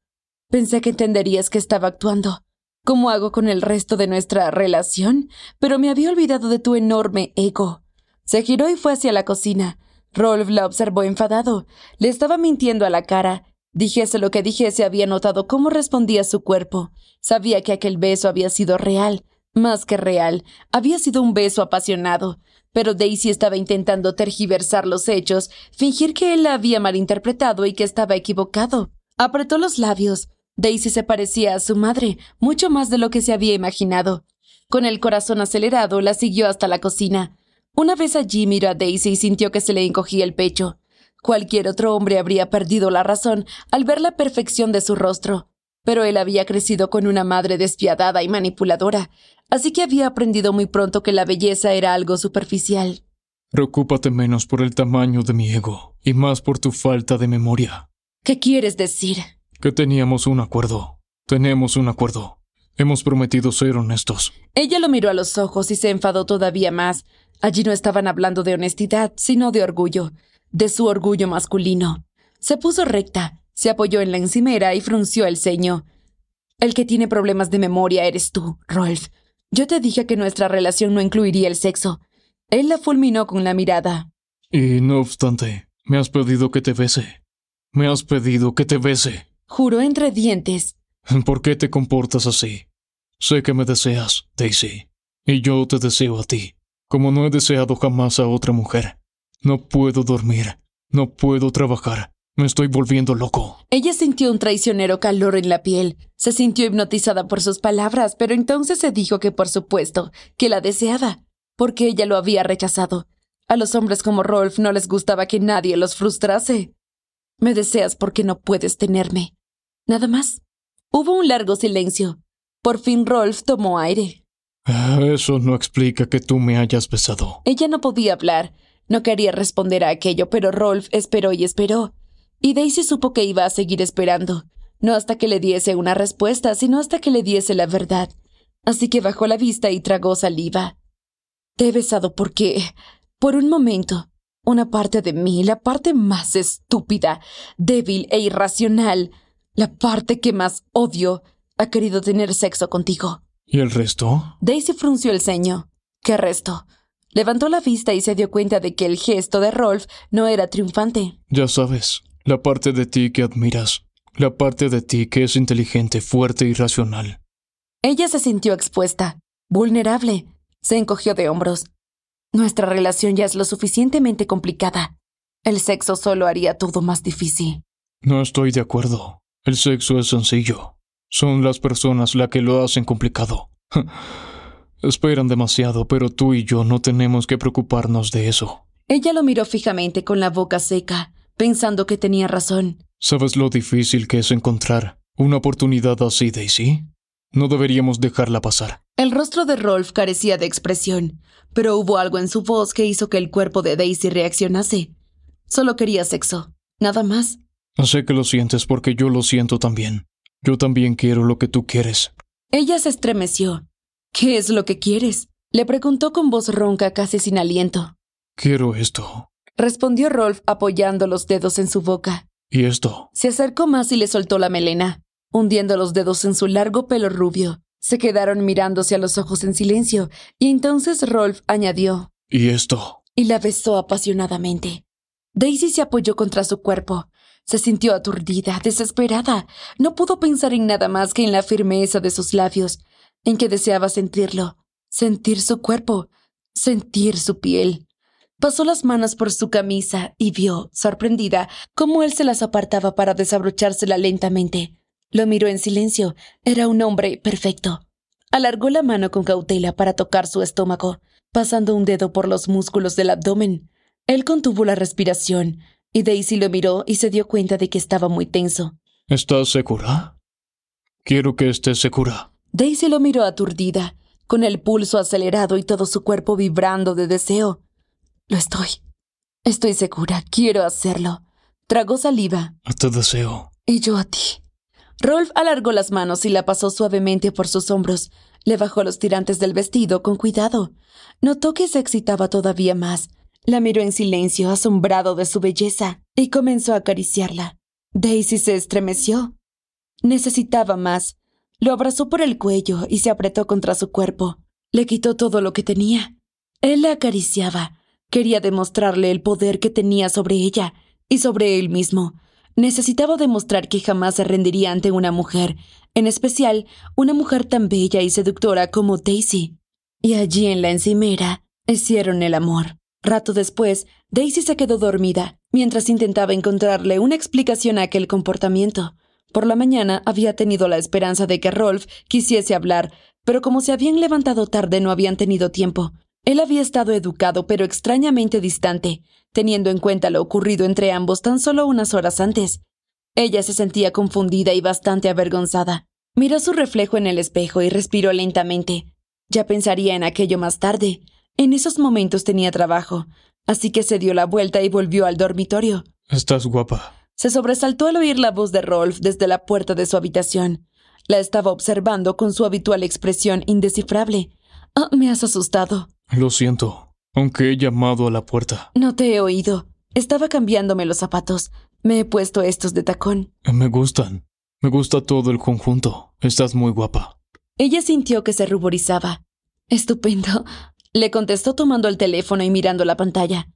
Pensé que entenderías que estaba actuando, —¿Cómo hago con el resto de nuestra relación, pero me había olvidado de tu enorme ego. Se giró y fue hacia la cocina. Rolf la observó enfadado. Le estaba mintiendo a la cara Dijese lo que dijese, había notado cómo respondía su cuerpo. Sabía que aquel beso había sido real, más que real, había sido un beso apasionado. Pero Daisy estaba intentando tergiversar los hechos, fingir que él la había malinterpretado y que estaba equivocado. Apretó los labios. Daisy se parecía a su madre, mucho más de lo que se había imaginado. Con el corazón acelerado, la siguió hasta la cocina. Una vez allí miró a Daisy y sintió que se le encogía el pecho. Cualquier otro hombre habría perdido la razón al ver la perfección de su rostro, pero él había crecido con una madre despiadada y manipuladora, así que había aprendido muy pronto que la belleza era algo superficial. Preocúpate menos por el tamaño de mi ego y más por tu falta de memoria. ¿Qué quieres decir? Que teníamos un acuerdo. Tenemos un acuerdo. Hemos prometido ser honestos. Ella lo miró a los ojos y se enfadó todavía más. Allí no estaban hablando de honestidad, sino de orgullo de su orgullo masculino. Se puso recta, se apoyó en la encimera y frunció el ceño. El que tiene problemas de memoria eres tú, Rolf. Yo te dije que nuestra relación no incluiría el sexo. Él la fulminó con la mirada. Y no obstante, me has pedido que te bese. Me has pedido que te bese. Juró entre dientes. ¿Por qué te comportas así? Sé que me deseas, Daisy. Y yo te deseo a ti, como no he deseado jamás a otra mujer. No puedo dormir. No puedo trabajar. Me estoy volviendo loco. Ella sintió un traicionero calor en la piel. Se sintió hipnotizada por sus palabras, pero entonces se dijo que por supuesto, que la deseaba, porque ella lo había rechazado. A los hombres como Rolf no les gustaba que nadie los frustrase. Me deseas porque no puedes tenerme. Nada más. Hubo un largo silencio. Por fin Rolf tomó aire. Ah, eso no explica que tú me hayas besado. Ella no podía hablar. No quería responder a aquello, pero Rolf esperó y esperó, y Daisy supo que iba a seguir esperando, no hasta que le diese una respuesta, sino hasta que le diese la verdad. Así que bajó la vista y tragó saliva. Te he besado porque, por un momento, una parte de mí, la parte más estúpida, débil e irracional, la parte que más odio, ha querido tener sexo contigo. ¿Y el resto? Daisy frunció el ceño. ¿Qué resto? Levantó la vista y se dio cuenta de que el gesto de Rolf no era triunfante. Ya sabes, la parte de ti que admiras, la parte de ti que es inteligente, fuerte y racional. Ella se sintió expuesta, vulnerable. Se encogió de hombros. Nuestra relación ya es lo suficientemente complicada. El sexo solo haría todo más difícil. No estoy de acuerdo. El sexo es sencillo. Son las personas las que lo hacen complicado. Esperan demasiado, pero tú y yo no tenemos que preocuparnos de eso. Ella lo miró fijamente con la boca seca, pensando que tenía razón. ¿Sabes lo difícil que es encontrar una oportunidad así, Daisy? No deberíamos dejarla pasar. El rostro de Rolf carecía de expresión, pero hubo algo en su voz que hizo que el cuerpo de Daisy reaccionase. Solo quería sexo, nada más. Sé que lo sientes porque yo lo siento también. Yo también quiero lo que tú quieres. Ella se estremeció, ¿Qué es lo que quieres? Le preguntó con voz ronca, casi sin aliento. Quiero esto. Respondió Rolf apoyando los dedos en su boca. ¿Y esto? Se acercó más y le soltó la melena, hundiendo los dedos en su largo pelo rubio. Se quedaron mirándose a los ojos en silencio, y entonces Rolf añadió. ¿Y esto? Y la besó apasionadamente. Daisy se apoyó contra su cuerpo. Se sintió aturdida, desesperada. No pudo pensar en nada más que en la firmeza de sus labios, en que deseaba sentirlo, sentir su cuerpo, sentir su piel. Pasó las manos por su camisa y vio, sorprendida, cómo él se las apartaba para desabrochársela lentamente. Lo miró en silencio. Era un hombre perfecto. Alargó la mano con cautela para tocar su estómago, pasando un dedo por los músculos del abdomen. Él contuvo la respiración, y Daisy lo miró y se dio cuenta de que estaba muy tenso. ¿Estás segura? Quiero que estés segura. Daisy lo miró aturdida, con el pulso acelerado y todo su cuerpo vibrando de deseo. Lo estoy. Estoy segura, quiero hacerlo. Tragó saliva. A tu deseo. Y yo a ti. Rolf alargó las manos y la pasó suavemente por sus hombros. Le bajó los tirantes del vestido con cuidado. Notó que se excitaba todavía más. La miró en silencio, asombrado de su belleza, y comenzó a acariciarla. Daisy se estremeció. Necesitaba más. Lo abrazó por el cuello y se apretó contra su cuerpo. Le quitó todo lo que tenía. Él la acariciaba. Quería demostrarle el poder que tenía sobre ella y sobre él mismo. Necesitaba demostrar que jamás se rendiría ante una mujer, en especial una mujer tan bella y seductora como Daisy. Y allí en la encimera hicieron el amor. Rato después, Daisy se quedó dormida, mientras intentaba encontrarle una explicación a aquel comportamiento. Por la mañana había tenido la esperanza de que Rolf quisiese hablar, pero como se habían levantado tarde no habían tenido tiempo. Él había estado educado pero extrañamente distante, teniendo en cuenta lo ocurrido entre ambos tan solo unas horas antes. Ella se sentía confundida y bastante avergonzada. Miró su reflejo en el espejo y respiró lentamente. Ya pensaría en aquello más tarde. En esos momentos tenía trabajo, así que se dio la vuelta y volvió al dormitorio. Estás guapa, se sobresaltó al oír la voz de Rolf desde la puerta de su habitación. La estaba observando con su habitual expresión indescifrable. Ah, me has asustado. Lo siento, aunque he llamado a la puerta. No te he oído. Estaba cambiándome los zapatos. Me he puesto estos de tacón. Me gustan. Me gusta todo el conjunto. Estás muy guapa. Ella sintió que se ruborizaba. Estupendo. Le contestó tomando el teléfono y mirando la pantalla.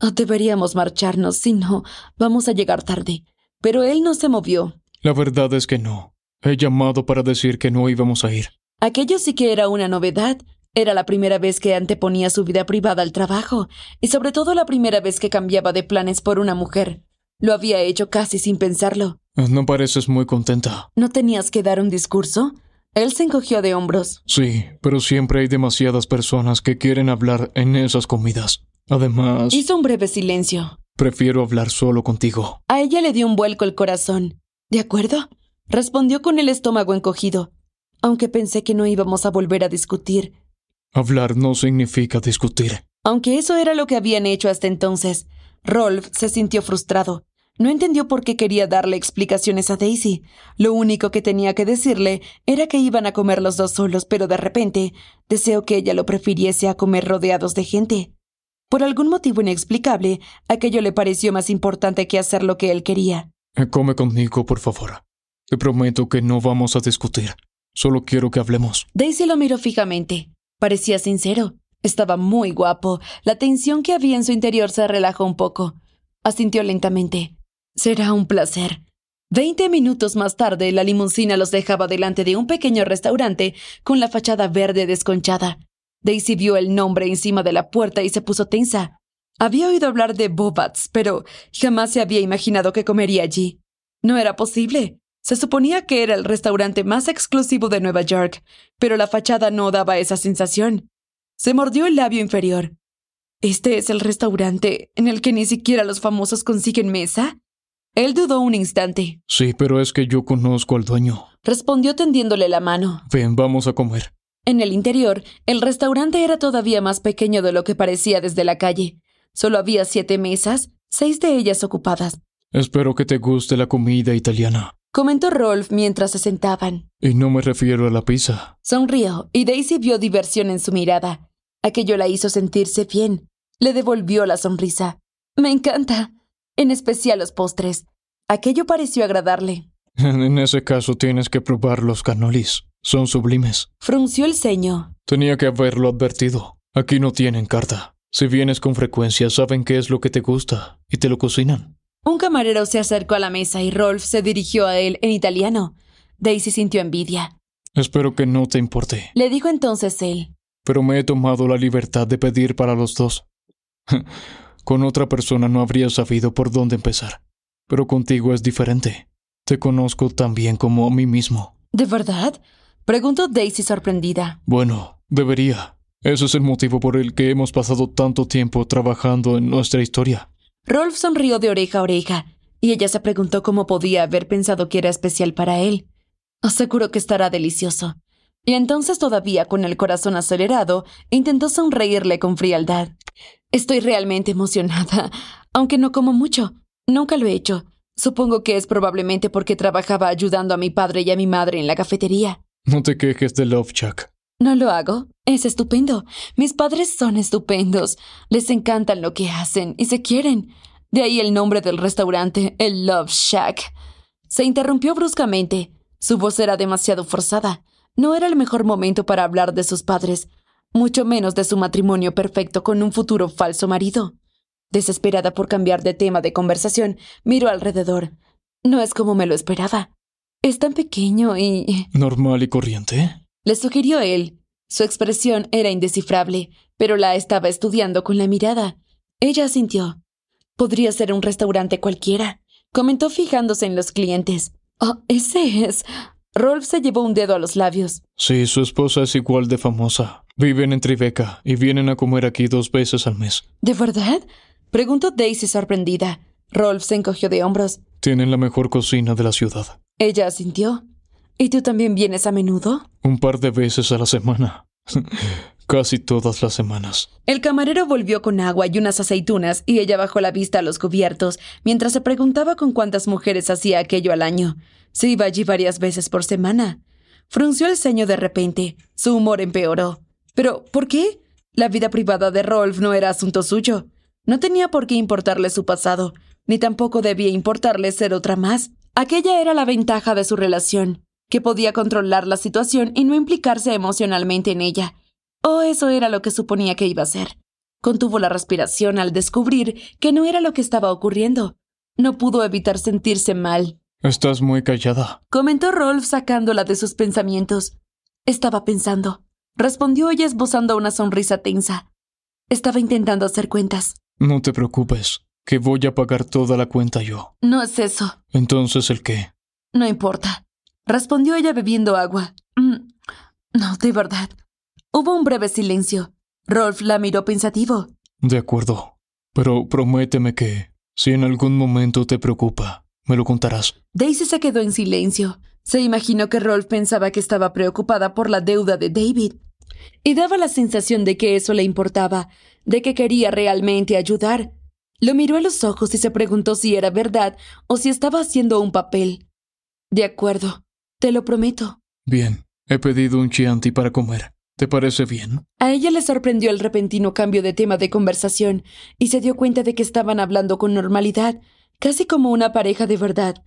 Oh, deberíamos marcharnos, si no, vamos a llegar tarde. Pero él no se movió. La verdad es que no. He llamado para decir que no íbamos a ir. Aquello sí que era una novedad. Era la primera vez que anteponía su vida privada al trabajo, y sobre todo la primera vez que cambiaba de planes por una mujer. Lo había hecho casi sin pensarlo. Eh, no pareces muy contenta. ¿No tenías que dar un discurso? Él se encogió de hombros. Sí, pero siempre hay demasiadas personas que quieren hablar en esas comidas. Además... Hizo un breve silencio. Prefiero hablar solo contigo. A ella le dio un vuelco el corazón. ¿De acuerdo? Respondió con el estómago encogido, aunque pensé que no íbamos a volver a discutir. Hablar no significa discutir. Aunque eso era lo que habían hecho hasta entonces, Rolf se sintió frustrado. No entendió por qué quería darle explicaciones a Daisy. Lo único que tenía que decirle era que iban a comer los dos solos, pero de repente deseó que ella lo prefiriese a comer rodeados de gente. Por algún motivo inexplicable, aquello le pareció más importante que hacer lo que él quería. Eh, come conmigo, por favor. Te prometo que no vamos a discutir. Solo quiero que hablemos. Daisy lo miró fijamente. Parecía sincero. Estaba muy guapo. La tensión que había en su interior se relajó un poco. Asintió lentamente. Será un placer. Veinte minutos más tarde, la limusina los dejaba delante de un pequeño restaurante con la fachada verde desconchada. Daisy vio el nombre encima de la puerta y se puso tensa. Había oído hablar de Bobats, pero jamás se había imaginado que comería allí. No era posible. Se suponía que era el restaurante más exclusivo de Nueva York, pero la fachada no daba esa sensación. Se mordió el labio inferior. ¿Este es el restaurante en el que ni siquiera los famosos consiguen mesa? Él dudó un instante. Sí, pero es que yo conozco al dueño. Respondió tendiéndole la mano. Ven, vamos a comer. En el interior, el restaurante era todavía más pequeño de lo que parecía desde la calle. Solo había siete mesas, seis de ellas ocupadas. Espero que te guste la comida italiana, comentó Rolf mientras se sentaban. Y no me refiero a la pizza. Sonrió, y Daisy vio diversión en su mirada. Aquello la hizo sentirse bien. Le devolvió la sonrisa. Me encanta. En especial los postres. Aquello pareció agradarle. En ese caso tienes que probar los cannolis. Son sublimes. Frunció el ceño. Tenía que haberlo advertido. Aquí no tienen carta. Si vienes con frecuencia, saben qué es lo que te gusta y te lo cocinan. Un camarero se acercó a la mesa y Rolf se dirigió a él en italiano. Daisy sintió envidia. Espero que no te importe. Le dijo entonces él. Pero me he tomado la libertad de pedir para los dos. con otra persona no habría sabido por dónde empezar. Pero contigo es diferente. Te conozco tan bien como a mí mismo. ¿De verdad? Preguntó Daisy sorprendida. Bueno, debería. Eso es el motivo por el que hemos pasado tanto tiempo trabajando en nuestra historia. Rolf sonrió de oreja a oreja, y ella se preguntó cómo podía haber pensado que era especial para él. Aseguro que estará delicioso. Y entonces todavía con el corazón acelerado, intentó sonreírle con frialdad. Estoy realmente emocionada, aunque no como mucho. Nunca lo he hecho. Supongo que es probablemente porque trabajaba ayudando a mi padre y a mi madre en la cafetería. No te quejes de Shack. No lo hago. Es estupendo. Mis padres son estupendos. Les encantan lo que hacen y se quieren. De ahí el nombre del restaurante, el Love Shack. Se interrumpió bruscamente. Su voz era demasiado forzada. No era el mejor momento para hablar de sus padres, mucho menos de su matrimonio perfecto con un futuro falso marido. Desesperada por cambiar de tema de conversación, miró alrededor. No es como me lo esperaba. Es tan pequeño y... ¿Normal y corriente? Le sugirió él. Su expresión era indescifrable, pero la estaba estudiando con la mirada. Ella sintió. Podría ser un restaurante cualquiera, comentó fijándose en los clientes. Oh, ese es. Rolf se llevó un dedo a los labios. Sí, su esposa es igual de famosa. Viven en Tribeca y vienen a comer aquí dos veces al mes. ¿De verdad? preguntó Daisy sorprendida. Rolf se encogió de hombros. Tienen la mejor cocina de la ciudad. Ella asintió. ¿Y tú también vienes a menudo? Un par de veces a la semana. Casi todas las semanas. El camarero volvió con agua y unas aceitunas y ella bajó la vista a los cubiertos mientras se preguntaba con cuántas mujeres hacía aquello al año. Se iba allí varias veces por semana. Frunció el ceño de repente. Su humor empeoró. ¿Pero por qué? La vida privada de Rolf no era asunto suyo. No tenía por qué importarle su pasado, ni tampoco debía importarle ser otra más. Aquella era la ventaja de su relación, que podía controlar la situación y no implicarse emocionalmente en ella. O eso era lo que suponía que iba a ser. Contuvo la respiración al descubrir que no era lo que estaba ocurriendo. No pudo evitar sentirse mal. Estás muy callada, comentó Rolf sacándola de sus pensamientos. Estaba pensando, respondió ella esbozando una sonrisa tensa. Estaba intentando hacer cuentas. No te preocupes que voy a pagar toda la cuenta yo. No es eso. Entonces, ¿el qué? No importa. Respondió ella bebiendo agua. Mm, no, de verdad. Hubo un breve silencio. Rolf la miró pensativo. De acuerdo. Pero prométeme que, si en algún momento te preocupa, me lo contarás. Daisy se quedó en silencio. Se imaginó que Rolf pensaba que estaba preocupada por la deuda de David. Y daba la sensación de que eso le importaba, de que quería realmente ayudar, lo miró a los ojos y se preguntó si era verdad o si estaba haciendo un papel. De acuerdo, te lo prometo. Bien, he pedido un chianti para comer. ¿Te parece bien? A ella le sorprendió el repentino cambio de tema de conversación y se dio cuenta de que estaban hablando con normalidad, casi como una pareja de verdad.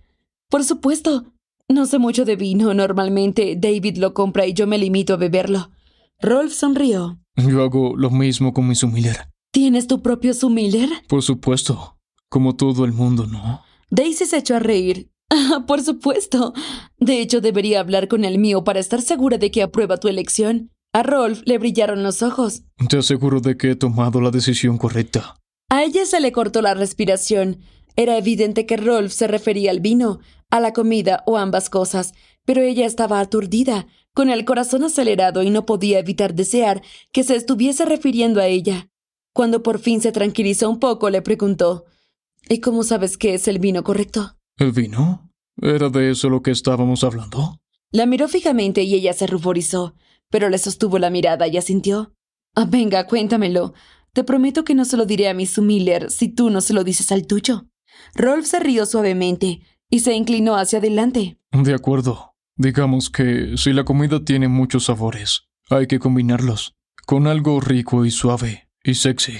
Por supuesto, no sé mucho de vino. Normalmente David lo compra y yo me limito a beberlo. Rolf sonrió. Yo hago lo mismo con mi sumilera. ¿Tienes tu propio Sumiller? Por supuesto. Como todo el mundo, ¿no? Daisy se echó a reír. Ah, por supuesto. De hecho, debería hablar con el mío para estar segura de que aprueba tu elección. A Rolf le brillaron los ojos. Te aseguro de que he tomado la decisión correcta. A ella se le cortó la respiración. Era evidente que Rolf se refería al vino, a la comida o ambas cosas, pero ella estaba aturdida, con el corazón acelerado y no podía evitar desear que se estuviese refiriendo a ella. Cuando por fin se tranquilizó un poco, le preguntó, ¿Y cómo sabes que es el vino correcto? ¿El vino? ¿Era de eso lo que estábamos hablando? La miró fijamente y ella se ruborizó, pero le sostuvo la mirada y asintió. Ah, venga, cuéntamelo. Te prometo que no se lo diré a Miss Miller si tú no se lo dices al tuyo. Rolf se rió suavemente y se inclinó hacia adelante. De acuerdo. Digamos que si la comida tiene muchos sabores, hay que combinarlos con algo rico y suave. Y sexy.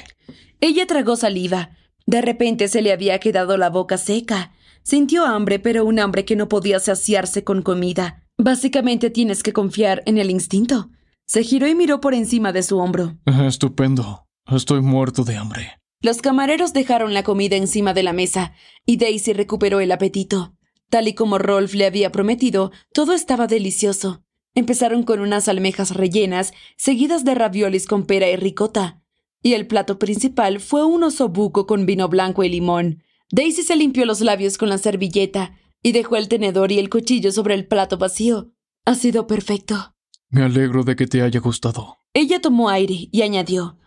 Ella tragó saliva. De repente se le había quedado la boca seca. Sintió hambre, pero un hambre que no podía saciarse con comida. Básicamente tienes que confiar en el instinto. Se giró y miró por encima de su hombro. Ah, estupendo. Estoy muerto de hambre. Los camareros dejaron la comida encima de la mesa, y Daisy recuperó el apetito. Tal y como Rolf le había prometido, todo estaba delicioso. Empezaron con unas almejas rellenas, seguidas de raviolis con pera y ricota. Y el plato principal fue un osobuco con vino blanco y limón. Daisy se limpió los labios con la servilleta y dejó el tenedor y el cuchillo sobre el plato vacío. Ha sido perfecto. Me alegro de que te haya gustado. Ella tomó aire y añadió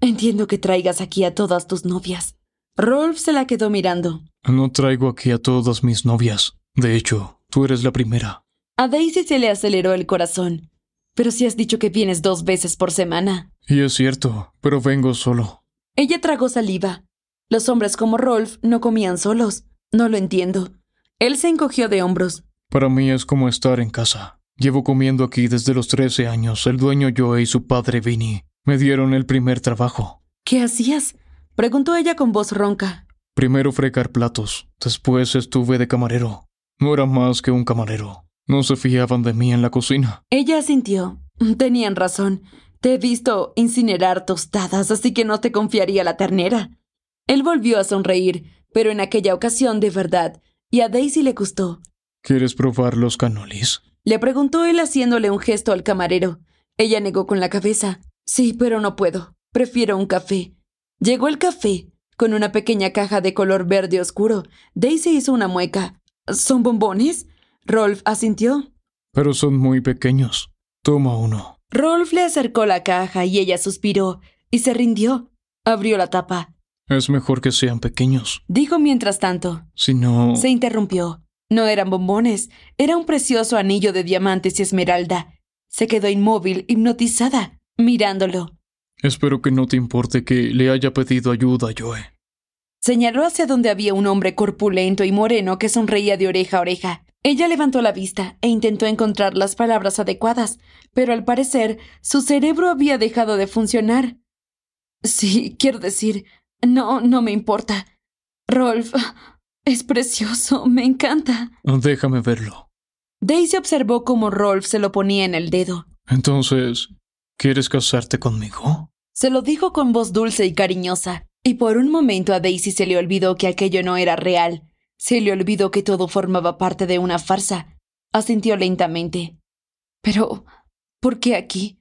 Entiendo que traigas aquí a todas tus novias. Rolf se la quedó mirando. No traigo aquí a todas mis novias. De hecho, tú eres la primera. A Daisy se le aceleró el corazón. Pero si has dicho que vienes dos veces por semana. Y es cierto, pero vengo solo. Ella tragó saliva. Los hombres como Rolf no comían solos. No lo entiendo. Él se encogió de hombros. Para mí es como estar en casa. Llevo comiendo aquí desde los 13 años. El dueño Joe y su padre Vinny me dieron el primer trabajo. ¿Qué hacías? preguntó ella con voz ronca. Primero fregar platos, después estuve de camarero. No era más que un camarero. No se fiaban de mí en la cocina. Ella sintió. Tenían razón. Te he visto incinerar tostadas, así que no te confiaría la ternera. Él volvió a sonreír, pero en aquella ocasión de verdad, y a Daisy le gustó. ¿Quieres probar los canolis? Le preguntó él haciéndole un gesto al camarero. Ella negó con la cabeza. Sí, pero no puedo. Prefiero un café. Llegó el café. Con una pequeña caja de color verde oscuro, Daisy hizo una mueca. ¿Son bombones? Rolf asintió. Pero son muy pequeños. Toma uno. Rolf le acercó la caja y ella suspiró y se rindió. Abrió la tapa. Es mejor que sean pequeños. Dijo mientras tanto. Si no... Se interrumpió. No eran bombones, era un precioso anillo de diamantes y esmeralda. Se quedó inmóvil, hipnotizada, mirándolo. Espero que no te importe que le haya pedido ayuda, Joe. Señaló hacia donde había un hombre corpulento y moreno que sonreía de oreja a oreja. Ella levantó la vista e intentó encontrar las palabras adecuadas, pero al parecer su cerebro había dejado de funcionar. Sí, quiero decir, no, no me importa. Rolf, es precioso, me encanta. Déjame verlo. Daisy observó cómo Rolf se lo ponía en el dedo. Entonces, ¿quieres casarte conmigo? Se lo dijo con voz dulce y cariñosa, y por un momento a Daisy se le olvidó que aquello no era real, se le olvidó que todo formaba parte de una farsa. Asintió lentamente. Pero, ¿por qué aquí?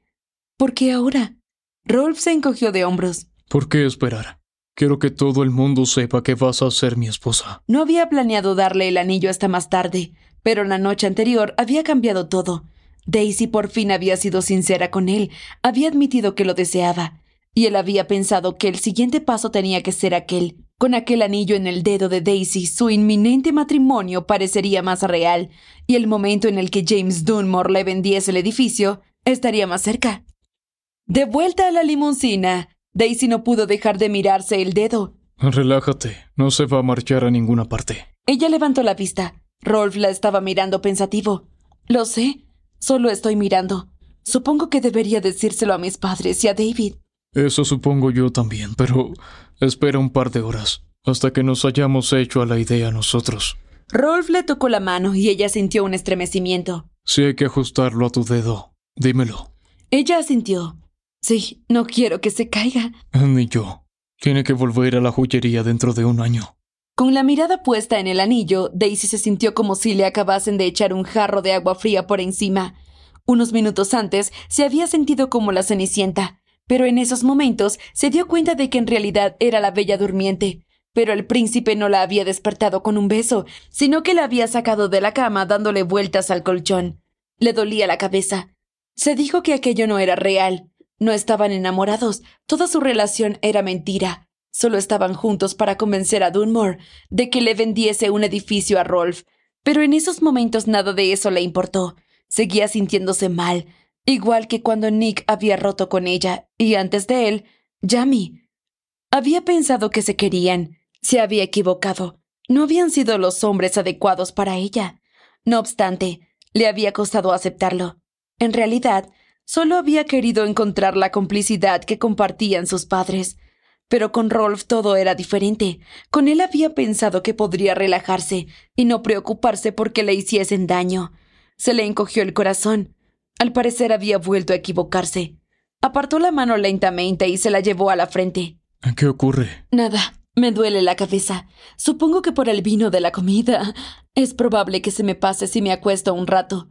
¿Por qué ahora? Rolf se encogió de hombros. ¿Por qué esperar? Quiero que todo el mundo sepa que vas a ser mi esposa. No había planeado darle el anillo hasta más tarde, pero la noche anterior había cambiado todo. Daisy por fin había sido sincera con él, había admitido que lo deseaba, y él había pensado que el siguiente paso tenía que ser aquel. Con aquel anillo en el dedo de Daisy, su inminente matrimonio parecería más real, y el momento en el que James Dunmore le vendiese el edificio estaría más cerca. De vuelta a la limusina, Daisy no pudo dejar de mirarse el dedo. Relájate, no se va a marchar a ninguna parte. Ella levantó la vista. Rolf la estaba mirando pensativo. Lo sé, solo estoy mirando. Supongo que debería decírselo a mis padres y a David. Eso supongo yo también, pero Espera un par de horas, hasta que nos hayamos hecho a la idea nosotros. Rolf le tocó la mano y ella sintió un estremecimiento. Si hay que ajustarlo a tu dedo, dímelo. Ella asintió. Sí, no quiero que se caiga. Ni yo. Tiene que volver a la joyería dentro de un año. Con la mirada puesta en el anillo, Daisy se sintió como si le acabasen de echar un jarro de agua fría por encima. Unos minutos antes se había sentido como la cenicienta, pero en esos momentos se dio cuenta de que en realidad era la bella durmiente. Pero el príncipe no la había despertado con un beso, sino que la había sacado de la cama dándole vueltas al colchón. Le dolía la cabeza. Se dijo que aquello no era real. No estaban enamorados, toda su relación era mentira. Solo estaban juntos para convencer a Dunmore de que le vendiese un edificio a Rolf. Pero en esos momentos nada de eso le importó. Seguía sintiéndose mal, igual que cuando Nick había roto con ella, y antes de él, Yami. Había pensado que se querían, se había equivocado, no habían sido los hombres adecuados para ella. No obstante, le había costado aceptarlo. En realidad, solo había querido encontrar la complicidad que compartían sus padres. Pero con Rolf todo era diferente. Con él había pensado que podría relajarse y no preocuparse porque le hiciesen daño. Se le encogió el corazón. Al parecer había vuelto a equivocarse. Apartó la mano lentamente y se la llevó a la frente. ¿Qué ocurre? Nada. Me duele la cabeza. Supongo que por el vino de la comida. Es probable que se me pase si me acuesto un rato.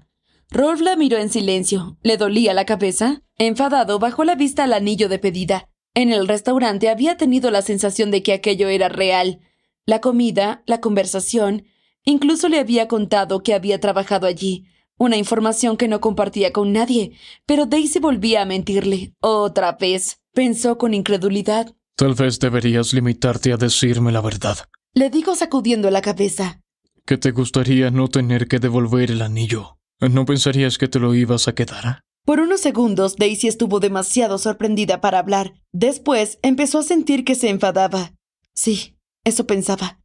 Rolf la miró en silencio. ¿Le dolía la cabeza? Enfadado, bajó la vista al anillo de pedida. En el restaurante había tenido la sensación de que aquello era real. La comida, la conversación, incluso le había contado que había trabajado allí, una información que no compartía con nadie, pero Daisy volvía a mentirle. Otra vez, pensó con incredulidad. Tal vez deberías limitarte a decirme la verdad. Le digo sacudiendo la cabeza. Que te gustaría no tener que devolver el anillo. ¿No pensarías que te lo ibas a quedar? Por unos segundos, Daisy estuvo demasiado sorprendida para hablar. Después, empezó a sentir que se enfadaba. Sí, eso pensaba.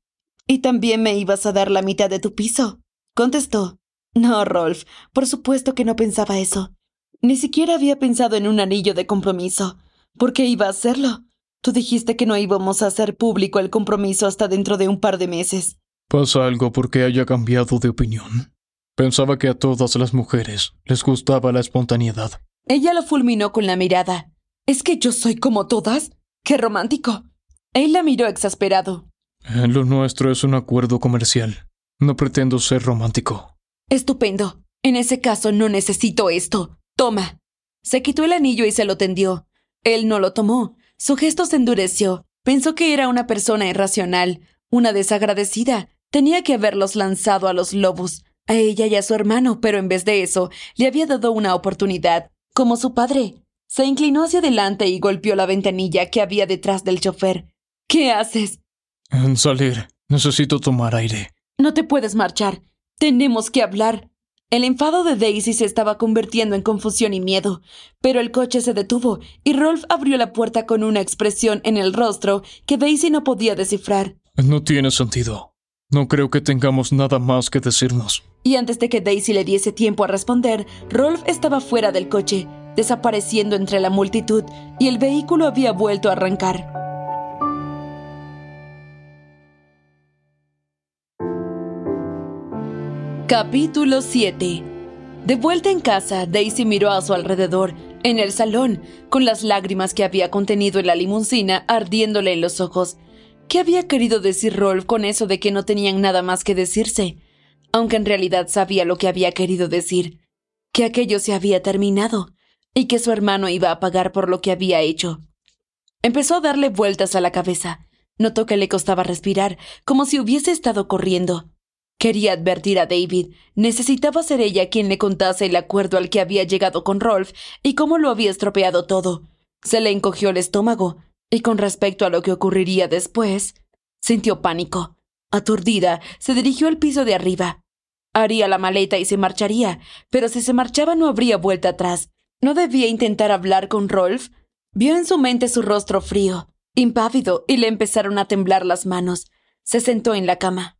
Y también me ibas a dar la mitad de tu piso, contestó. No, Rolf, por supuesto que no pensaba eso. Ni siquiera había pensado en un anillo de compromiso. ¿Por qué iba a hacerlo? Tú dijiste que no íbamos a hacer público el compromiso hasta dentro de un par de meses. ¿Pasa algo porque haya cambiado de opinión? Pensaba que a todas las mujeres les gustaba la espontaneidad. Ella lo fulminó con la mirada. ¿Es que yo soy como todas? ¡Qué romántico! Él la miró exasperado. Eh, lo nuestro es un acuerdo comercial. No pretendo ser romántico. Estupendo. En ese caso no necesito esto. Toma. Se quitó el anillo y se lo tendió. Él no lo tomó. Su gesto se endureció. Pensó que era una persona irracional, una desagradecida. Tenía que haberlos lanzado a los lobos, a ella y a su hermano, pero en vez de eso, le había dado una oportunidad, como su padre. Se inclinó hacia adelante y golpeó la ventanilla que había detrás del chofer. ¿Qué haces? En salir. Necesito tomar aire. No te puedes marchar. Tenemos que hablar. El enfado de Daisy se estaba convirtiendo en confusión y miedo, pero el coche se detuvo y Rolf abrió la puerta con una expresión en el rostro que Daisy no podía descifrar. No tiene sentido. No creo que tengamos nada más que decirnos. Y antes de que Daisy le diese tiempo a responder, Rolf estaba fuera del coche, desapareciendo entre la multitud, y el vehículo había vuelto a arrancar. Capítulo 7 De vuelta en casa, Daisy miró a su alrededor, en el salón, con las lágrimas que había contenido en la limusina ardiéndole en los ojos. ¿Qué había querido decir Rolf con eso de que no tenían nada más que decirse? Aunque en realidad sabía lo que había querido decir, que aquello se había terminado, y que su hermano iba a pagar por lo que había hecho. Empezó a darle vueltas a la cabeza. Notó que le costaba respirar, como si hubiese estado corriendo. Quería advertir a David. Necesitaba ser ella quien le contase el acuerdo al que había llegado con Rolf y cómo lo había estropeado todo. Se le encogió el estómago, y con respecto a lo que ocurriría después, sintió pánico. Aturdida, se dirigió al piso de arriba. Haría la maleta y se marcharía, pero si se marchaba no habría vuelta atrás. No debía intentar hablar con Rolf. Vio en su mente su rostro frío, impávido, y le empezaron a temblar las manos. Se sentó en la cama.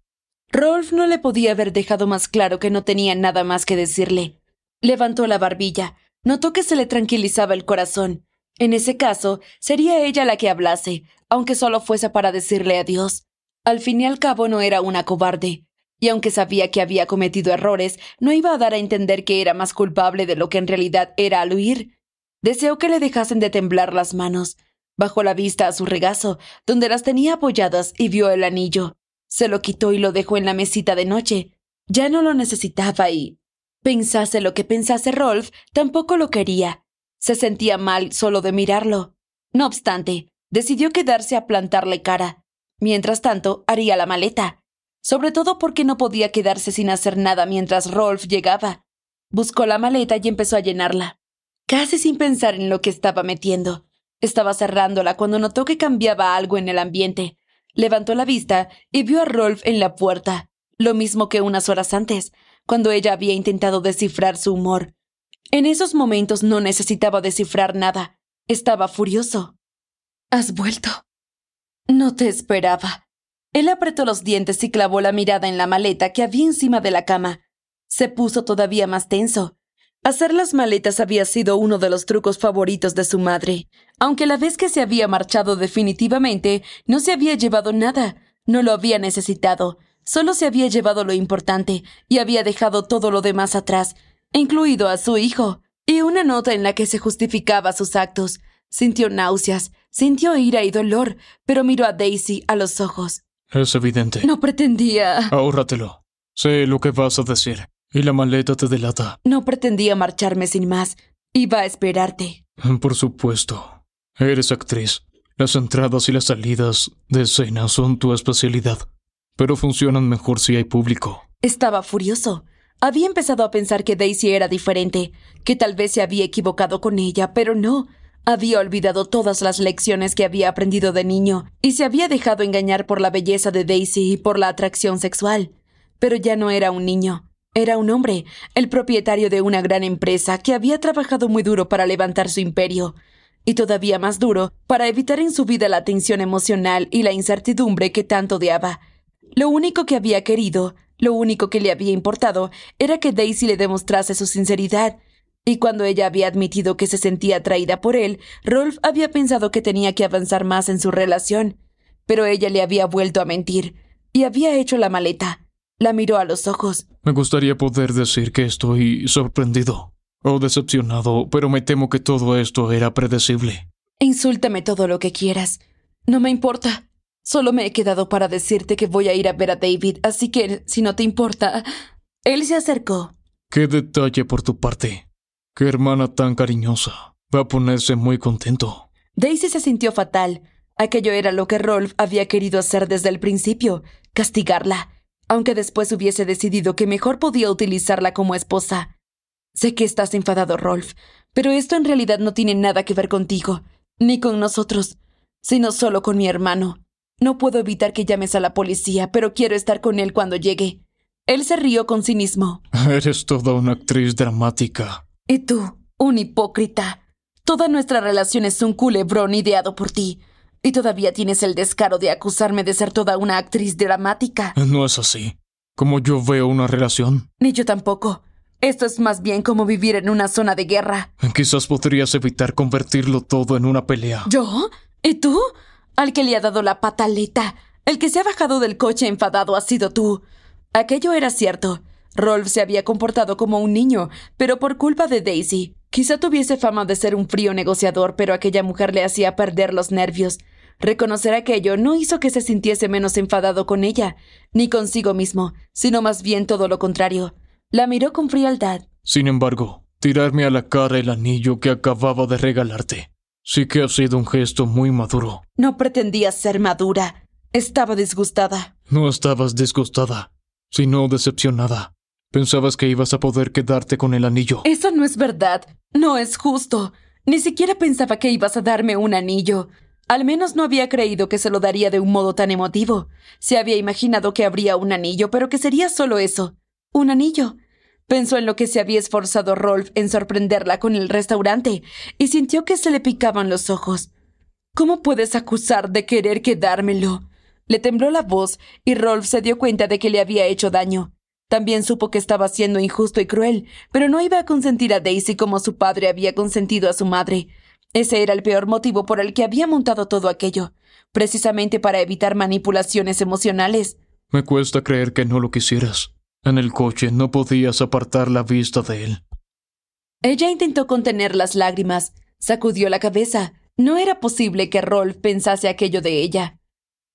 Rolf no le podía haber dejado más claro que no tenía nada más que decirle. Levantó la barbilla, notó que se le tranquilizaba el corazón. En ese caso, sería ella la que hablase, aunque solo fuese para decirle adiós. Al fin y al cabo no era una cobarde, y aunque sabía que había cometido errores, no iba a dar a entender que era más culpable de lo que en realidad era al huir. Deseó que le dejasen de temblar las manos. Bajó la vista a su regazo, donde las tenía apoyadas, y vio el anillo. Se lo quitó y lo dejó en la mesita de noche. Ya no lo necesitaba y... Pensase lo que pensase Rolf, tampoco lo quería. Se sentía mal solo de mirarlo. No obstante, decidió quedarse a plantarle cara. Mientras tanto, haría la maleta. Sobre todo porque no podía quedarse sin hacer nada mientras Rolf llegaba. Buscó la maleta y empezó a llenarla. Casi sin pensar en lo que estaba metiendo. Estaba cerrándola cuando notó que cambiaba algo en el ambiente. Levantó la vista y vio a Rolf en la puerta, lo mismo que unas horas antes, cuando ella había intentado descifrar su humor. En esos momentos no necesitaba descifrar nada. Estaba furioso. Has vuelto. No te esperaba. Él apretó los dientes y clavó la mirada en la maleta que había encima de la cama. Se puso todavía más tenso. Hacer las maletas había sido uno de los trucos favoritos de su madre aunque la vez que se había marchado definitivamente no se había llevado nada, no lo había necesitado, solo se había llevado lo importante y había dejado todo lo demás atrás, incluido a su hijo, y una nota en la que se justificaba sus actos. Sintió náuseas, sintió ira y dolor, pero miró a Daisy a los ojos. Es evidente. No pretendía. Ahórratelo. Sé lo que vas a decir. Y la maleta te delata. No pretendía marcharme sin más. Iba a esperarte. Por supuesto. Eres actriz. Las entradas y las salidas de escena son tu especialidad, pero funcionan mejor si hay público. Estaba furioso. Había empezado a pensar que Daisy era diferente, que tal vez se había equivocado con ella, pero no. Había olvidado todas las lecciones que había aprendido de niño y se había dejado engañar por la belleza de Daisy y por la atracción sexual. Pero ya no era un niño. Era un hombre, el propietario de una gran empresa que había trabajado muy duro para levantar su imperio, y todavía más duro, para evitar en su vida la tensión emocional y la incertidumbre que tanto odiaba. Lo único que había querido, lo único que le había importado, era que Daisy le demostrase su sinceridad, y cuando ella había admitido que se sentía atraída por él, Rolf había pensado que tenía que avanzar más en su relación. Pero ella le había vuelto a mentir, y había hecho la maleta. La miró a los ojos. Me gustaría poder decir que estoy sorprendido. Oh, decepcionado, pero me temo que todo esto era predecible. Insúltame todo lo que quieras. No me importa. Solo me he quedado para decirte que voy a ir a ver a David, así que, si no te importa... Él se acercó. Qué detalle por tu parte. Qué hermana tan cariñosa. Va a ponerse muy contento. Daisy se sintió fatal. Aquello era lo que Rolf había querido hacer desde el principio, castigarla, aunque después hubiese decidido que mejor podía utilizarla como esposa. Sé que estás enfadado, Rolf, pero esto en realidad no tiene nada que ver contigo, ni con nosotros, sino solo con mi hermano. No puedo evitar que llames a la policía, pero quiero estar con él cuando llegue. Él se rió con cinismo. Eres toda una actriz dramática. Y tú, un hipócrita. Toda nuestra relación es un culebrón ideado por ti. Y todavía tienes el descaro de acusarme de ser toda una actriz dramática. No es así. Como yo veo una relación. Ni yo tampoco. Esto es más bien como vivir en una zona de guerra. Quizás podrías evitar convertirlo todo en una pelea. ¿Yo? ¿Y tú? Al que le ha dado la pataleta. El que se ha bajado del coche enfadado ha sido tú. Aquello era cierto. Rolf se había comportado como un niño, pero por culpa de Daisy. Quizá tuviese fama de ser un frío negociador, pero aquella mujer le hacía perder los nervios. Reconocer aquello no hizo que se sintiese menos enfadado con ella, ni consigo mismo, sino más bien todo lo contrario. La miró con frialdad. Sin embargo, tirarme a la cara el anillo que acababa de regalarte. Sí que ha sido un gesto muy maduro. No pretendía ser madura. Estaba disgustada. No estabas disgustada, sino decepcionada. Pensabas que ibas a poder quedarte con el anillo. Eso no es verdad. No es justo. Ni siquiera pensaba que ibas a darme un anillo. Al menos no había creído que se lo daría de un modo tan emotivo. Se había imaginado que habría un anillo, pero que sería solo eso. Un anillo. Pensó en lo que se había esforzado Rolf en sorprenderla con el restaurante y sintió que se le picaban los ojos. ¿Cómo puedes acusar de querer quedármelo? Le tembló la voz y Rolf se dio cuenta de que le había hecho daño. También supo que estaba siendo injusto y cruel, pero no iba a consentir a Daisy como su padre había consentido a su madre. Ese era el peor motivo por el que había montado todo aquello, precisamente para evitar manipulaciones emocionales. Me cuesta creer que no lo quisieras. En el coche no podías apartar la vista de él. Ella intentó contener las lágrimas, sacudió la cabeza. No era posible que Rolf pensase aquello de ella.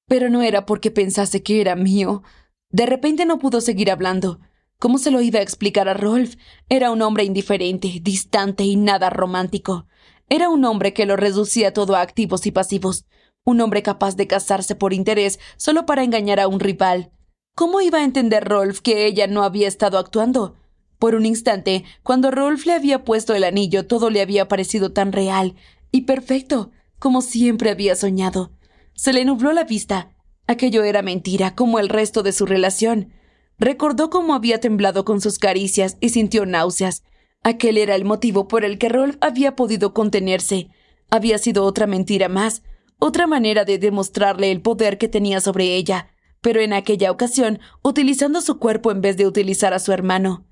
Pero no era porque pensase que era mío. De repente no pudo seguir hablando. ¿Cómo se lo iba a explicar a Rolf? Era un hombre indiferente, distante y nada romántico. Era un hombre que lo reducía todo a activos y pasivos. Un hombre capaz de casarse por interés solo para engañar a un rival. ¿Cómo iba a entender Rolf que ella no había estado actuando? Por un instante, cuando Rolf le había puesto el anillo, todo le había parecido tan real y perfecto, como siempre había soñado. Se le nubló la vista. Aquello era mentira, como el resto de su relación. Recordó cómo había temblado con sus caricias y sintió náuseas. Aquel era el motivo por el que Rolf había podido contenerse. Había sido otra mentira más, otra manera de demostrarle el poder que tenía sobre ella pero en aquella ocasión, utilizando su cuerpo en vez de utilizar a su hermano.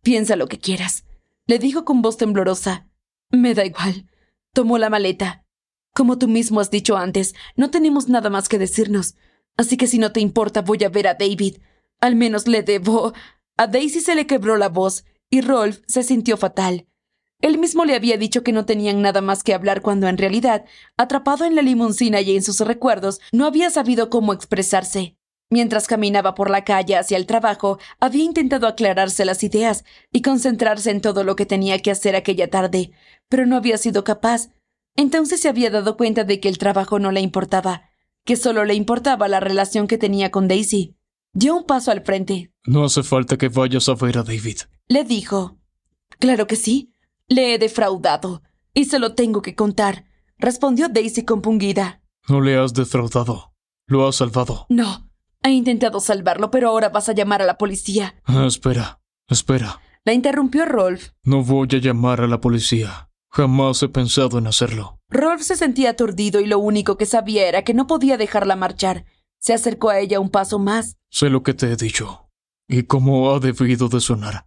Piensa lo que quieras, le dijo con voz temblorosa. Me da igual. Tomó la maleta. Como tú mismo has dicho antes, no tenemos nada más que decirnos. Así que si no te importa, voy a ver a David. Al menos le debo. A Daisy se le quebró la voz, y Rolf se sintió fatal. Él mismo le había dicho que no tenían nada más que hablar cuando en realidad, atrapado en la limusina y en sus recuerdos, no había sabido cómo expresarse. Mientras caminaba por la calle hacia el trabajo, había intentado aclararse las ideas y concentrarse en todo lo que tenía que hacer aquella tarde, pero no había sido capaz. Entonces se había dado cuenta de que el trabajo no le importaba, que solo le importaba la relación que tenía con Daisy. Dio un paso al frente. No hace falta que vayas a ver a David. Le dijo. Claro que sí. Le he defraudado. Y se lo tengo que contar. Respondió Daisy compungida. No le has defraudado. Lo has salvado. No. He intentado salvarlo, pero ahora vas a llamar a la policía. Ah, espera, espera. La interrumpió Rolf. No voy a llamar a la policía. Jamás he pensado en hacerlo. Rolf se sentía aturdido y lo único que sabía era que no podía dejarla marchar. Se acercó a ella un paso más. Sé lo que te he dicho, y cómo ha debido de sonar.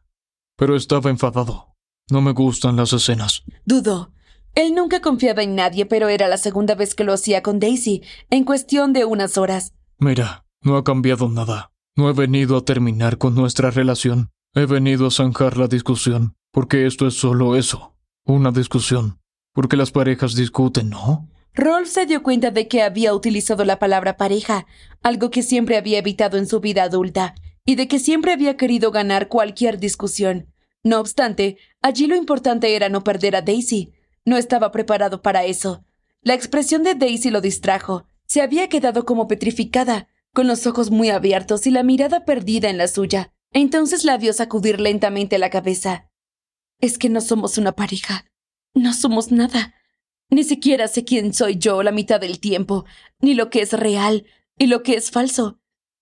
Pero estaba enfadado. No me gustan las escenas. Dudó. Él nunca confiaba en nadie, pero era la segunda vez que lo hacía con Daisy, en cuestión de unas horas. Mira, no ha cambiado nada. No he venido a terminar con nuestra relación. He venido a zanjar la discusión, porque esto es solo eso, una discusión. Porque las parejas discuten, ¿no? Rolf se dio cuenta de que había utilizado la palabra pareja, algo que siempre había evitado en su vida adulta, y de que siempre había querido ganar cualquier discusión. No obstante, allí lo importante era no perder a Daisy. No estaba preparado para eso. La expresión de Daisy lo distrajo. Se había quedado como petrificada con los ojos muy abiertos y la mirada perdida en la suya. Entonces la vio sacudir lentamente la cabeza. Es que no somos una pareja. No somos nada. Ni siquiera sé quién soy yo la mitad del tiempo, ni lo que es real y lo que es falso.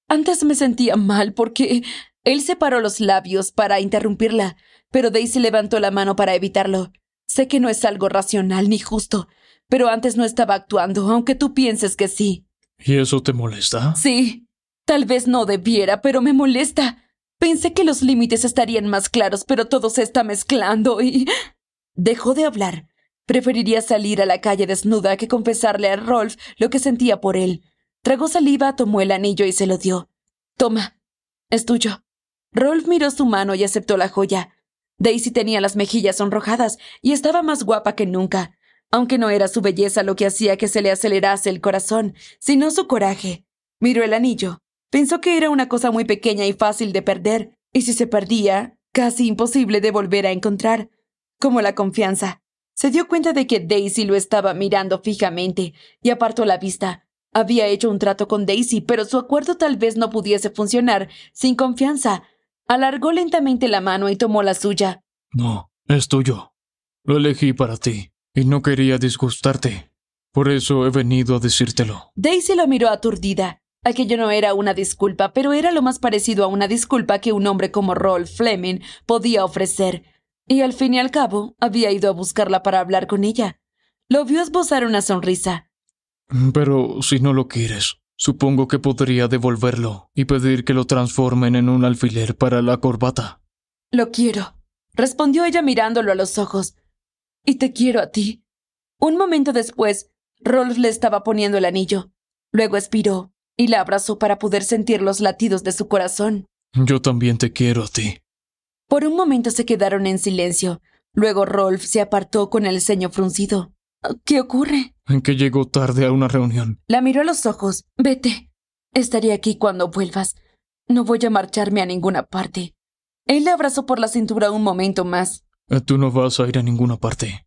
Antes me sentía mal porque... Él separó los labios para interrumpirla, pero Daisy levantó la mano para evitarlo. Sé que no es algo racional ni justo, pero antes no estaba actuando, aunque tú pienses que sí. ¿Y eso te molesta? Sí. Tal vez no debiera, pero me molesta. Pensé que los límites estarían más claros, pero todo se está mezclando y... Dejó de hablar. Preferiría salir a la calle desnuda que confesarle a Rolf lo que sentía por él. Tragó saliva, tomó el anillo y se lo dio. Toma, es tuyo. Rolf miró su mano y aceptó la joya. Daisy tenía las mejillas sonrojadas y estaba más guapa que nunca aunque no era su belleza lo que hacía que se le acelerase el corazón, sino su coraje. Miró el anillo. Pensó que era una cosa muy pequeña y fácil de perder, y si se perdía, casi imposible de volver a encontrar, como la confianza. Se dio cuenta de que Daisy lo estaba mirando fijamente y apartó la vista. Había hecho un trato con Daisy, pero su acuerdo tal vez no pudiese funcionar sin confianza. Alargó lentamente la mano y tomó la suya. No, es tuyo. Lo elegí para ti y no quería disgustarte. Por eso he venido a decírtelo. Daisy lo miró aturdida. Aquello no era una disculpa, pero era lo más parecido a una disculpa que un hombre como Rolf Fleming podía ofrecer. Y al fin y al cabo, había ido a buscarla para hablar con ella. Lo vio esbozar una sonrisa. Mm, pero si no lo quieres, supongo que podría devolverlo y pedir que lo transformen en un alfiler para la corbata. Lo quiero, respondió ella mirándolo a los ojos. Y te quiero a ti. Un momento después, Rolf le estaba poniendo el anillo. Luego expiró y la abrazó para poder sentir los latidos de su corazón. Yo también te quiero a ti. Por un momento se quedaron en silencio. Luego Rolf se apartó con el ceño fruncido. ¿Qué ocurre? En que llegó tarde a una reunión. La miró a los ojos. Vete. Estaré aquí cuando vuelvas. No voy a marcharme a ninguna parte. Él la abrazó por la cintura un momento más. Tú no vas a ir a ninguna parte.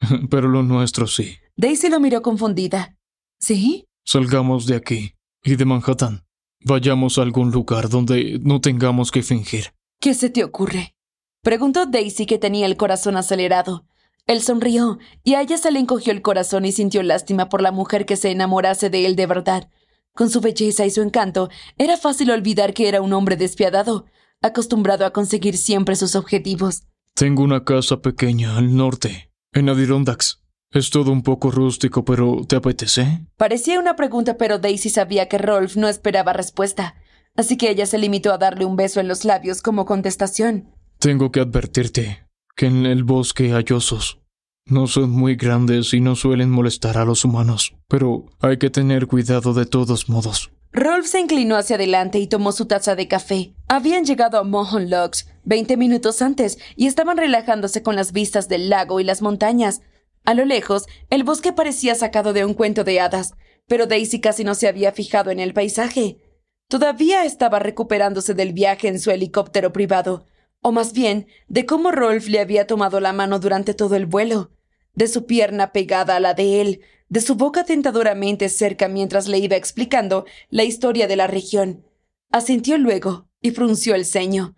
Pero lo nuestro sí. Daisy lo miró confundida. ¿Sí? Salgamos de aquí y de Manhattan. Vayamos a algún lugar donde no tengamos que fingir. ¿Qué se te ocurre? Preguntó Daisy que tenía el corazón acelerado. Él sonrió y a ella se le encogió el corazón y sintió lástima por la mujer que se enamorase de él de verdad. Con su belleza y su encanto, era fácil olvidar que era un hombre despiadado, acostumbrado a conseguir siempre sus objetivos. Tengo una casa pequeña al norte, en Adirondacks. Es todo un poco rústico, pero ¿te apetece? Parecía una pregunta, pero Daisy sabía que Rolf no esperaba respuesta, así que ella se limitó a darle un beso en los labios como contestación. Tengo que advertirte que en el bosque hay osos. No son muy grandes y no suelen molestar a los humanos, pero hay que tener cuidado de todos modos. Rolf se inclinó hacia adelante y tomó su taza de café. Habían llegado a Mohon Locks veinte minutos antes y estaban relajándose con las vistas del lago y las montañas. A lo lejos, el bosque parecía sacado de un cuento de hadas, pero Daisy casi no se había fijado en el paisaje. Todavía estaba recuperándose del viaje en su helicóptero privado, o más bien, de cómo Rolf le había tomado la mano durante todo el vuelo, de su pierna pegada a la de él, de su boca tentadoramente cerca mientras le iba explicando la historia de la región. Asintió luego y frunció el ceño.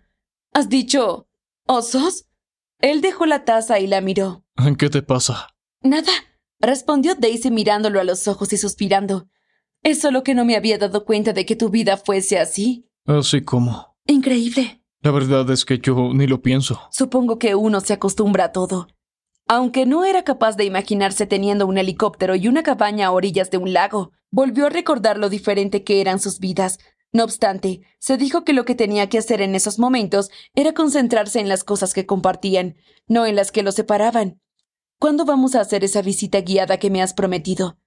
¿Has dicho osos? Él dejó la taza y la miró. ¿Qué te pasa? Nada, respondió Daisy mirándolo a los ojos y suspirando. Es solo que no me había dado cuenta de que tu vida fuese así. Así como. Increíble. La verdad es que yo ni lo pienso. Supongo que uno se acostumbra a todo. Aunque no era capaz de imaginarse teniendo un helicóptero y una cabaña a orillas de un lago, volvió a recordar lo diferente que eran sus vidas. No obstante, se dijo que lo que tenía que hacer en esos momentos era concentrarse en las cosas que compartían, no en las que los separaban. ¿Cuándo vamos a hacer esa visita guiada que me has prometido?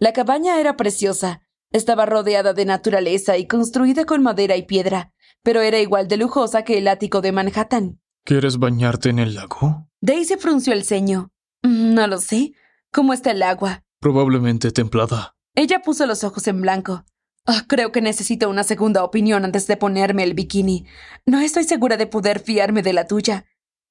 La cabaña era preciosa. Estaba rodeada de naturaleza y construida con madera y piedra, pero era igual de lujosa que el ático de Manhattan. ¿Quieres bañarte en el lago? Daisy frunció el ceño. Mm, no lo sé. ¿Cómo está el agua? Probablemente templada. Ella puso los ojos en blanco. Ah, creo que necesito una segunda opinión antes de ponerme el bikini. No estoy segura de poder fiarme de la tuya.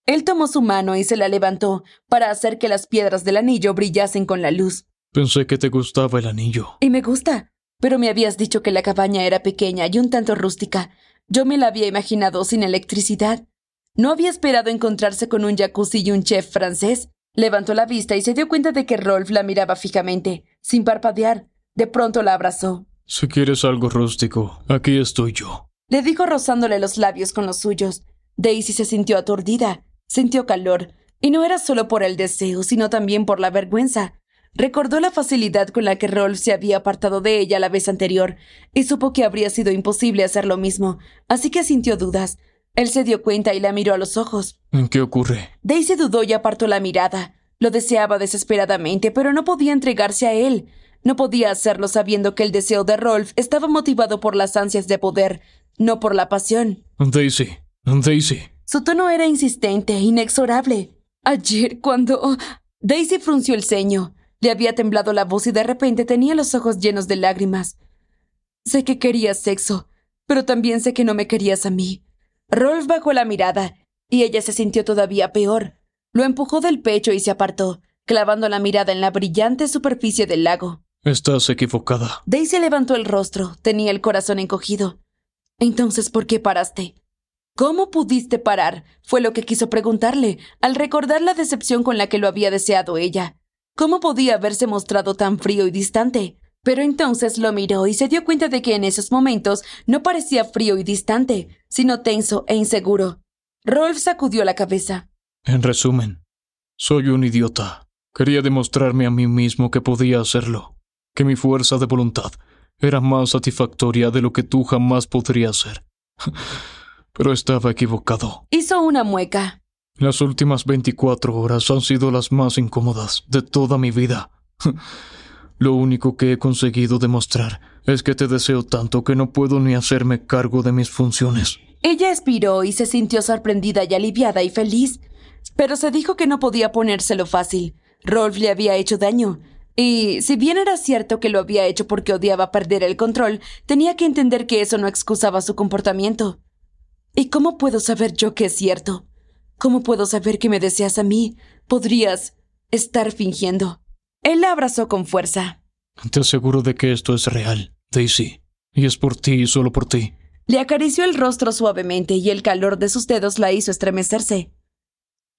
Él tomó su mano y se la levantó para hacer que las piedras del anillo brillasen con la luz. Pensé que te gustaba el anillo. Y me gusta, pero me habías dicho que la cabaña era pequeña y un tanto rústica. Yo me la había imaginado sin electricidad. No había esperado encontrarse con un jacuzzi y un chef francés. Levantó la vista y se dio cuenta de que Rolf la miraba fijamente, sin parpadear. De pronto la abrazó. Si quieres algo rústico, aquí estoy yo. Le dijo rozándole los labios con los suyos. Daisy se sintió aturdida, sintió calor, y no era solo por el deseo, sino también por la vergüenza. Recordó la facilidad con la que Rolf se había apartado de ella la vez anterior, y supo que habría sido imposible hacer lo mismo, así que sintió dudas, él se dio cuenta y la miró a los ojos. ¿Qué ocurre? Daisy dudó y apartó la mirada. Lo deseaba desesperadamente, pero no podía entregarse a él. No podía hacerlo sabiendo que el deseo de Rolf estaba motivado por las ansias de poder, no por la pasión. Daisy, Daisy. Su tono era insistente, inexorable. Ayer, cuando... Daisy frunció el ceño. Le había temblado la voz y de repente tenía los ojos llenos de lágrimas. Sé que querías sexo, pero también sé que no me querías a mí. Rolf bajó la mirada, y ella se sintió todavía peor. Lo empujó del pecho y se apartó, clavando la mirada en la brillante superficie del lago. Estás equivocada. Daisy levantó el rostro, tenía el corazón encogido. Entonces, ¿por qué paraste? ¿Cómo pudiste parar? fue lo que quiso preguntarle, al recordar la decepción con la que lo había deseado ella. ¿Cómo podía haberse mostrado tan frío y distante? Pero entonces lo miró y se dio cuenta de que en esos momentos no parecía frío y distante, sino tenso e inseguro. Rolf sacudió la cabeza. En resumen, soy un idiota. Quería demostrarme a mí mismo que podía hacerlo, que mi fuerza de voluntad era más satisfactoria de lo que tú jamás podrías ser. Pero estaba equivocado. Hizo una mueca. Las últimas 24 horas han sido las más incómodas de toda mi vida. Lo único que he conseguido demostrar es que te deseo tanto que no puedo ni hacerme cargo de mis funciones. Ella expiró y se sintió sorprendida y aliviada y feliz, pero se dijo que no podía ponérselo fácil. Rolf le había hecho daño, y si bien era cierto que lo había hecho porque odiaba perder el control, tenía que entender que eso no excusaba su comportamiento. ¿Y cómo puedo saber yo que es cierto? ¿Cómo puedo saber que me deseas a mí? Podrías estar fingiendo. Él la abrazó con fuerza. Te aseguro de que esto es real, Daisy. Y es por ti y solo por ti. Le acarició el rostro suavemente y el calor de sus dedos la hizo estremecerse.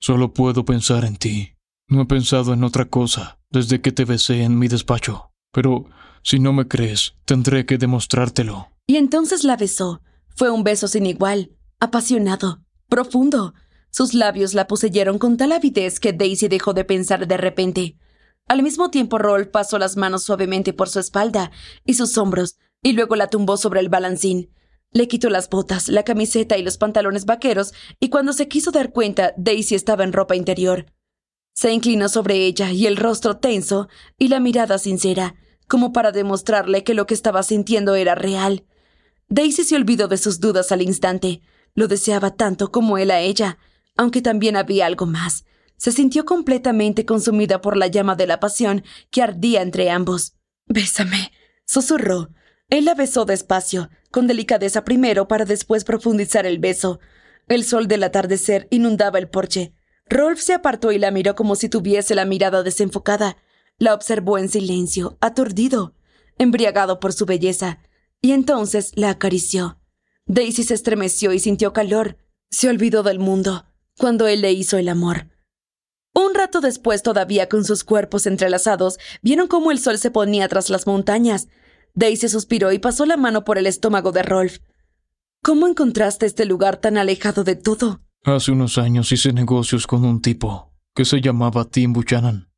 Solo puedo pensar en ti. No he pensado en otra cosa desde que te besé en mi despacho. Pero si no me crees, tendré que demostrártelo. Y entonces la besó. Fue un beso sin igual, apasionado, profundo. Sus labios la poseyeron con tal avidez que Daisy dejó de pensar de repente. Al mismo tiempo, Roll pasó las manos suavemente por su espalda y sus hombros, y luego la tumbó sobre el balancín. Le quitó las botas, la camiseta y los pantalones vaqueros, y cuando se quiso dar cuenta, Daisy estaba en ropa interior. Se inclinó sobre ella, y el rostro tenso, y la mirada sincera, como para demostrarle que lo que estaba sintiendo era real. Daisy se olvidó de sus dudas al instante. Lo deseaba tanto como él a ella, aunque también había algo más se sintió completamente consumida por la llama de la pasión que ardía entre ambos. Bésame, susurró. Él la besó despacio, con delicadeza primero para después profundizar el beso. El sol del atardecer inundaba el porche. Rolf se apartó y la miró como si tuviese la mirada desenfocada. La observó en silencio, aturdido, embriagado por su belleza, y entonces la acarició. Daisy se estremeció y sintió calor. Se olvidó del mundo cuando él le hizo el amor. Un rato después, todavía con sus cuerpos entrelazados, vieron cómo el sol se ponía tras las montañas. Daisy suspiró y pasó la mano por el estómago de Rolf. ¿Cómo encontraste este lugar tan alejado de todo? Hace unos años hice negocios con un tipo que se llamaba Tim Buchanan.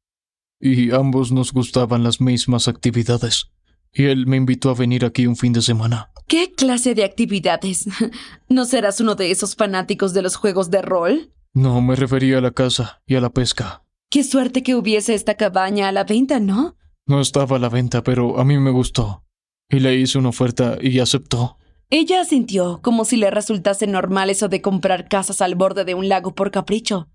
Y ambos nos gustaban las mismas actividades. Y él me invitó a venir aquí un fin de semana. ¿Qué clase de actividades? ¿No serás uno de esos fanáticos de los juegos de rol? No, me refería a la casa y a la pesca. Qué suerte que hubiese esta cabaña a la venta, ¿no? No estaba a la venta, pero a mí me gustó. Y le hice una oferta y aceptó. Ella asintió, como si le resultase normal eso de comprar casas al borde de un lago por capricho.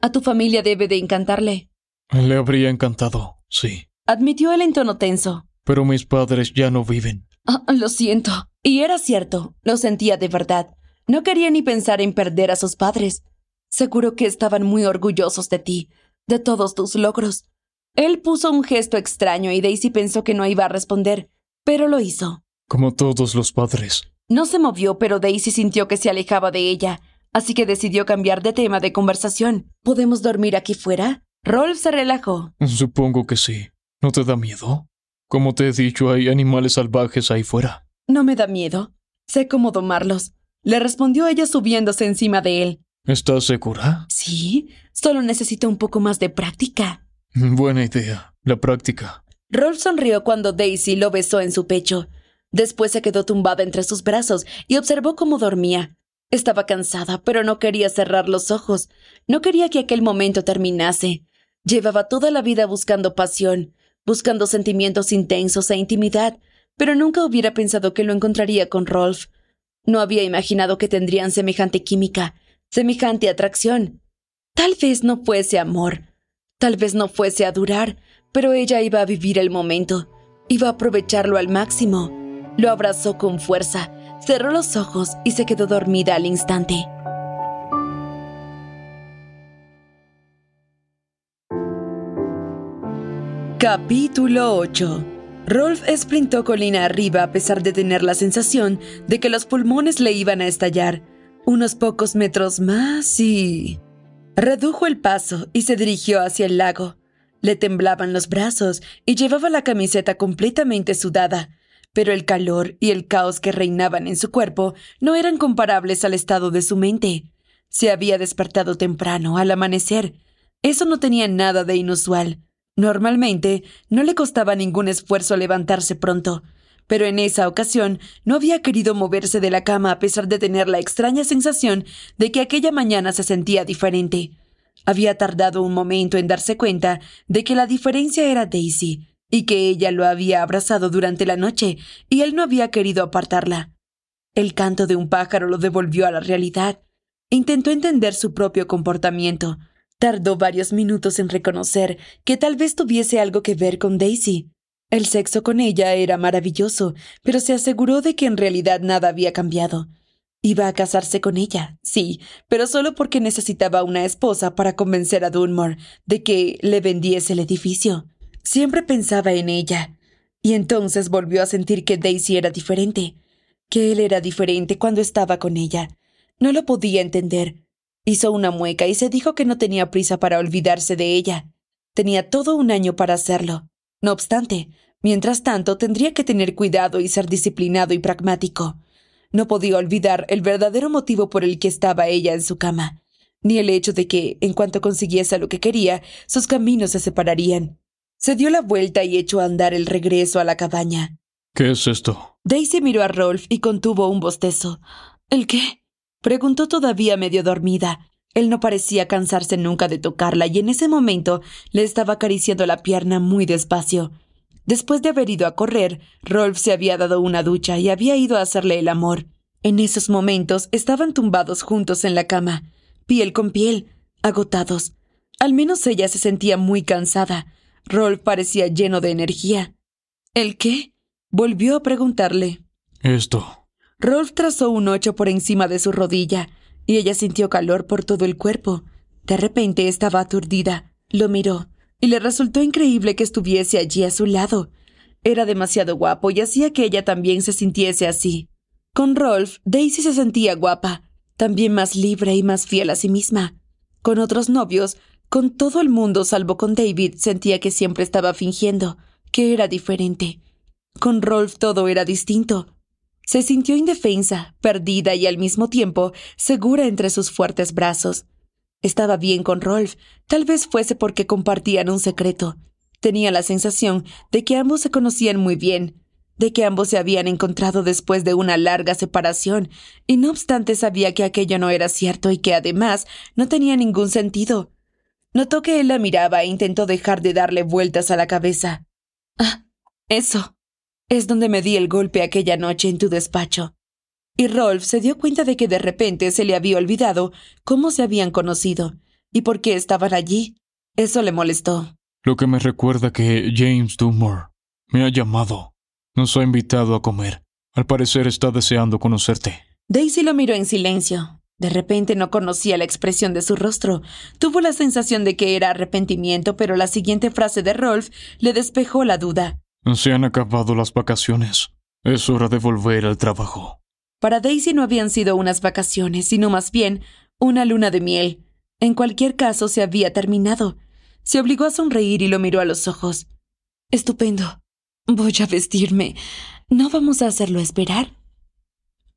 A tu familia debe de encantarle. Le habría encantado, sí. Admitió él en tono tenso. Pero mis padres ya no viven. Ah, lo siento. Y era cierto, lo sentía de verdad. No quería ni pensar en perder a sus padres. Seguro que estaban muy orgullosos de ti, de todos tus logros. Él puso un gesto extraño y Daisy pensó que no iba a responder, pero lo hizo. Como todos los padres. No se movió, pero Daisy sintió que se alejaba de ella, así que decidió cambiar de tema de conversación. ¿Podemos dormir aquí fuera? Rolf se relajó. Supongo que sí. ¿No te da miedo? Como te he dicho, hay animales salvajes ahí fuera. No me da miedo. Sé cómo domarlos. Le respondió ella subiéndose encima de él. ¿Estás segura? Sí, solo necesito un poco más de práctica. Buena idea, la práctica. Rolf sonrió cuando Daisy lo besó en su pecho. Después se quedó tumbada entre sus brazos y observó cómo dormía. Estaba cansada, pero no quería cerrar los ojos. No quería que aquel momento terminase. Llevaba toda la vida buscando pasión, buscando sentimientos intensos e intimidad, pero nunca hubiera pensado que lo encontraría con Rolf. No había imaginado que tendrían semejante química, semejante atracción. Tal vez no fuese amor, tal vez no fuese a durar, pero ella iba a vivir el momento, iba a aprovecharlo al máximo. Lo abrazó con fuerza, cerró los ojos y se quedó dormida al instante. Capítulo 8 Rolf sprintó colina arriba a pesar de tener la sensación de que los pulmones le iban a estallar. Unos pocos metros más y... Redujo el paso y se dirigió hacia el lago. Le temblaban los brazos y llevaba la camiseta completamente sudada, pero el calor y el caos que reinaban en su cuerpo no eran comparables al estado de su mente. Se había despertado temprano, al amanecer. Eso no tenía nada de inusual. Normalmente, no le costaba ningún esfuerzo levantarse pronto, pero en esa ocasión no había querido moverse de la cama a pesar de tener la extraña sensación de que aquella mañana se sentía diferente. Había tardado un momento en darse cuenta de que la diferencia era Daisy, y que ella lo había abrazado durante la noche, y él no había querido apartarla. El canto de un pájaro lo devolvió a la realidad. Intentó entender su propio comportamiento. Tardó varios minutos en reconocer que tal vez tuviese algo que ver con Daisy. El sexo con ella era maravilloso, pero se aseguró de que en realidad nada había cambiado. Iba a casarse con ella, sí, pero solo porque necesitaba una esposa para convencer a Dunmore de que le vendiese el edificio. Siempre pensaba en ella. Y entonces volvió a sentir que Daisy era diferente, que él era diferente cuando estaba con ella. No lo podía entender. Hizo una mueca y se dijo que no tenía prisa para olvidarse de ella. Tenía todo un año para hacerlo. No obstante, mientras tanto tendría que tener cuidado y ser disciplinado y pragmático. No podía olvidar el verdadero motivo por el que estaba ella en su cama, ni el hecho de que, en cuanto consiguiese lo que quería, sus caminos se separarían. Se dio la vuelta y echó a andar el regreso a la cabaña. ¿Qué es esto? Daisy miró a Rolf y contuvo un bostezo. ¿El qué? preguntó todavía medio dormida. Él no parecía cansarse nunca de tocarla y en ese momento le estaba acariciando la pierna muy despacio. Después de haber ido a correr, Rolf se había dado una ducha y había ido a hacerle el amor. En esos momentos estaban tumbados juntos en la cama, piel con piel, agotados. Al menos ella se sentía muy cansada. Rolf parecía lleno de energía. ¿El qué? volvió a preguntarle. Esto. Rolf trazó un ocho por encima de su rodilla, y ella sintió calor por todo el cuerpo. De repente estaba aturdida. Lo miró, y le resultó increíble que estuviese allí a su lado. Era demasiado guapo y hacía que ella también se sintiese así. Con Rolf, Daisy se sentía guapa, también más libre y más fiel a sí misma. Con otros novios, con todo el mundo salvo con David, sentía que siempre estaba fingiendo, que era diferente. Con Rolf todo era distinto, se sintió indefensa, perdida y al mismo tiempo segura entre sus fuertes brazos. Estaba bien con Rolf, tal vez fuese porque compartían un secreto. Tenía la sensación de que ambos se conocían muy bien, de que ambos se habían encontrado después de una larga separación, y no obstante sabía que aquello no era cierto y que además no tenía ningún sentido. Notó que él la miraba e intentó dejar de darle vueltas a la cabeza. Ah, eso. Es donde me di el golpe aquella noche en tu despacho. Y Rolf se dio cuenta de que de repente se le había olvidado cómo se habían conocido y por qué estaban allí. Eso le molestó. Lo que me recuerda que James Dumour me ha llamado. Nos ha invitado a comer. Al parecer está deseando conocerte. Daisy lo miró en silencio. De repente no conocía la expresión de su rostro. Tuvo la sensación de que era arrepentimiento, pero la siguiente frase de Rolf le despejó la duda. Se han acabado las vacaciones. Es hora de volver al trabajo. Para Daisy no habían sido unas vacaciones, sino más bien una luna de miel. En cualquier caso, se había terminado. Se obligó a sonreír y lo miró a los ojos. Estupendo. Voy a vestirme. No vamos a hacerlo esperar.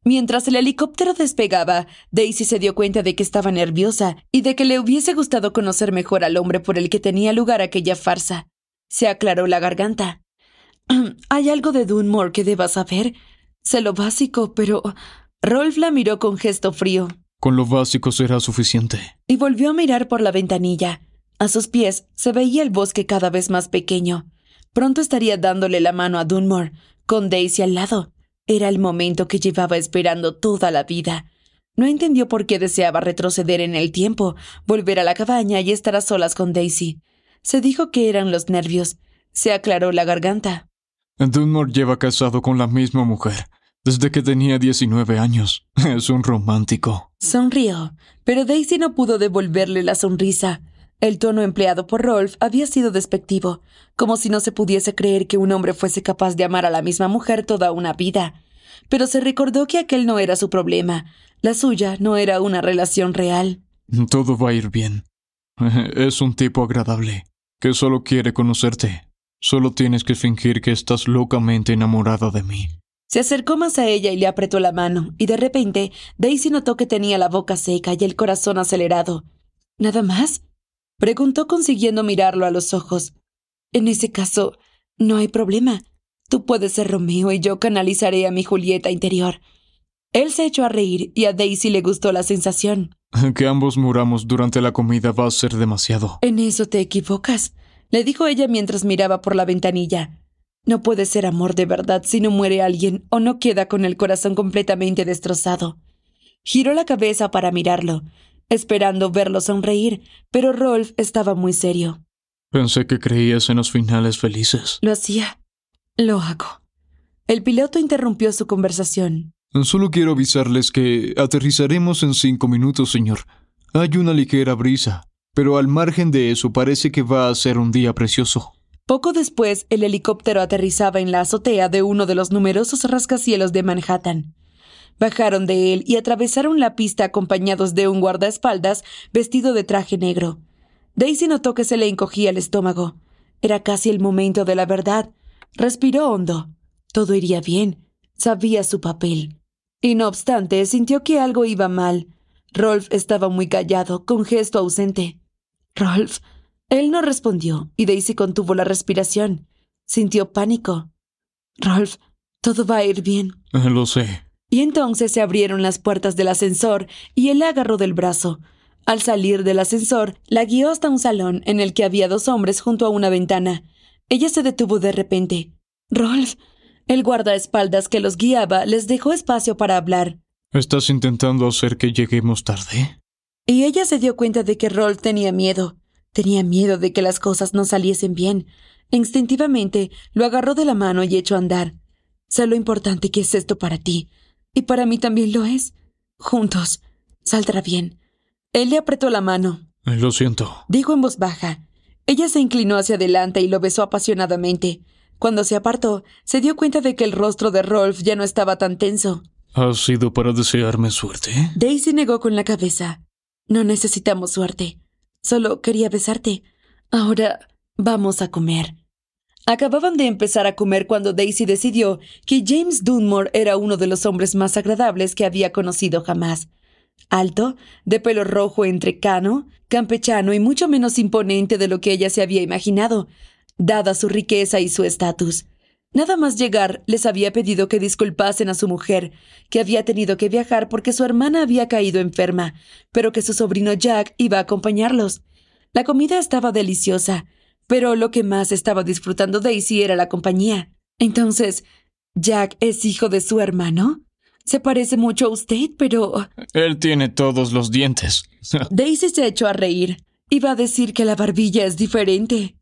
Mientras el helicóptero despegaba, Daisy se dio cuenta de que estaba nerviosa y de que le hubiese gustado conocer mejor al hombre por el que tenía lugar aquella farsa. Se aclaró la garganta. Hay algo de Dunmore que debas saber. Sé lo básico, pero... Rolf la miró con gesto frío. Con lo básico será suficiente. Y volvió a mirar por la ventanilla. A sus pies se veía el bosque cada vez más pequeño. Pronto estaría dándole la mano a Dunmore, con Daisy al lado. Era el momento que llevaba esperando toda la vida. No entendió por qué deseaba retroceder en el tiempo, volver a la cabaña y estar a solas con Daisy. Se dijo que eran los nervios. Se aclaró la garganta. Dunmore lleva casado con la misma mujer desde que tenía 19 años. Es un romántico. Sonrió, pero Daisy no pudo devolverle la sonrisa. El tono empleado por Rolf había sido despectivo, como si no se pudiese creer que un hombre fuese capaz de amar a la misma mujer toda una vida. Pero se recordó que aquel no era su problema. La suya no era una relación real. Todo va a ir bien. Es un tipo agradable, que solo quiere conocerte. Solo tienes que fingir que estás locamente enamorada de mí. Se acercó más a ella y le apretó la mano, y de repente Daisy notó que tenía la boca seca y el corazón acelerado. ¿Nada más? preguntó consiguiendo mirarlo a los ojos. En ese caso, no hay problema. Tú puedes ser Romeo y yo canalizaré a mi Julieta interior. Él se echó a reír y a Daisy le gustó la sensación. Que ambos muramos durante la comida va a ser demasiado. En eso te equivocas le dijo ella mientras miraba por la ventanilla. No puede ser amor de verdad si no muere alguien o no queda con el corazón completamente destrozado. Giró la cabeza para mirarlo, esperando verlo sonreír, pero Rolf estaba muy serio. Pensé que creías en los finales felices. Lo hacía. Lo hago. El piloto interrumpió su conversación. Solo quiero avisarles que aterrizaremos en cinco minutos, señor. Hay una ligera brisa. Pero al margen de eso, parece que va a ser un día precioso. Poco después, el helicóptero aterrizaba en la azotea de uno de los numerosos rascacielos de Manhattan. Bajaron de él y atravesaron la pista acompañados de un guardaespaldas vestido de traje negro. Daisy notó que se le encogía el estómago. Era casi el momento de la verdad. Respiró hondo. Todo iría bien. Sabía su papel. Y no obstante, sintió que algo iba mal. Rolf estaba muy callado, con gesto ausente. Rolf. Él no respondió, y Daisy contuvo la respiración. Sintió pánico. Rolf, todo va a ir bien. Eh, lo sé. Y entonces se abrieron las puertas del ascensor y él la agarró del brazo. Al salir del ascensor, la guió hasta un salón en el que había dos hombres junto a una ventana. Ella se detuvo de repente. Rolf. El guardaespaldas que los guiaba les dejó espacio para hablar. ¿Estás intentando hacer que lleguemos tarde? Y ella se dio cuenta de que Rolf tenía miedo. Tenía miedo de que las cosas no saliesen bien. Instintivamente lo agarró de la mano y echó a andar. Sé lo importante que es esto para ti. Y para mí también lo es. Juntos. Saldrá bien. Él le apretó la mano. Lo siento. Dijo en voz baja. Ella se inclinó hacia adelante y lo besó apasionadamente. Cuando se apartó, se dio cuenta de que el rostro de Rolf ya no estaba tan tenso. ¿Ha sido para desearme suerte? Daisy negó con la cabeza. No necesitamos suerte. Solo quería besarte. Ahora vamos a comer. Acababan de empezar a comer cuando Daisy decidió que James Dunmore era uno de los hombres más agradables que había conocido jamás. Alto, de pelo rojo entrecano, campechano y mucho menos imponente de lo que ella se había imaginado, dada su riqueza y su estatus. Nada más llegar, les había pedido que disculpasen a su mujer, que había tenido que viajar porque su hermana había caído enferma, pero que su sobrino Jack iba a acompañarlos. La comida estaba deliciosa, pero lo que más estaba disfrutando Daisy era la compañía. Entonces, ¿Jack es hijo de su hermano? Se parece mucho a usted, pero... Él tiene todos los dientes. Daisy se echó a reír. Iba a decir que la barbilla es diferente.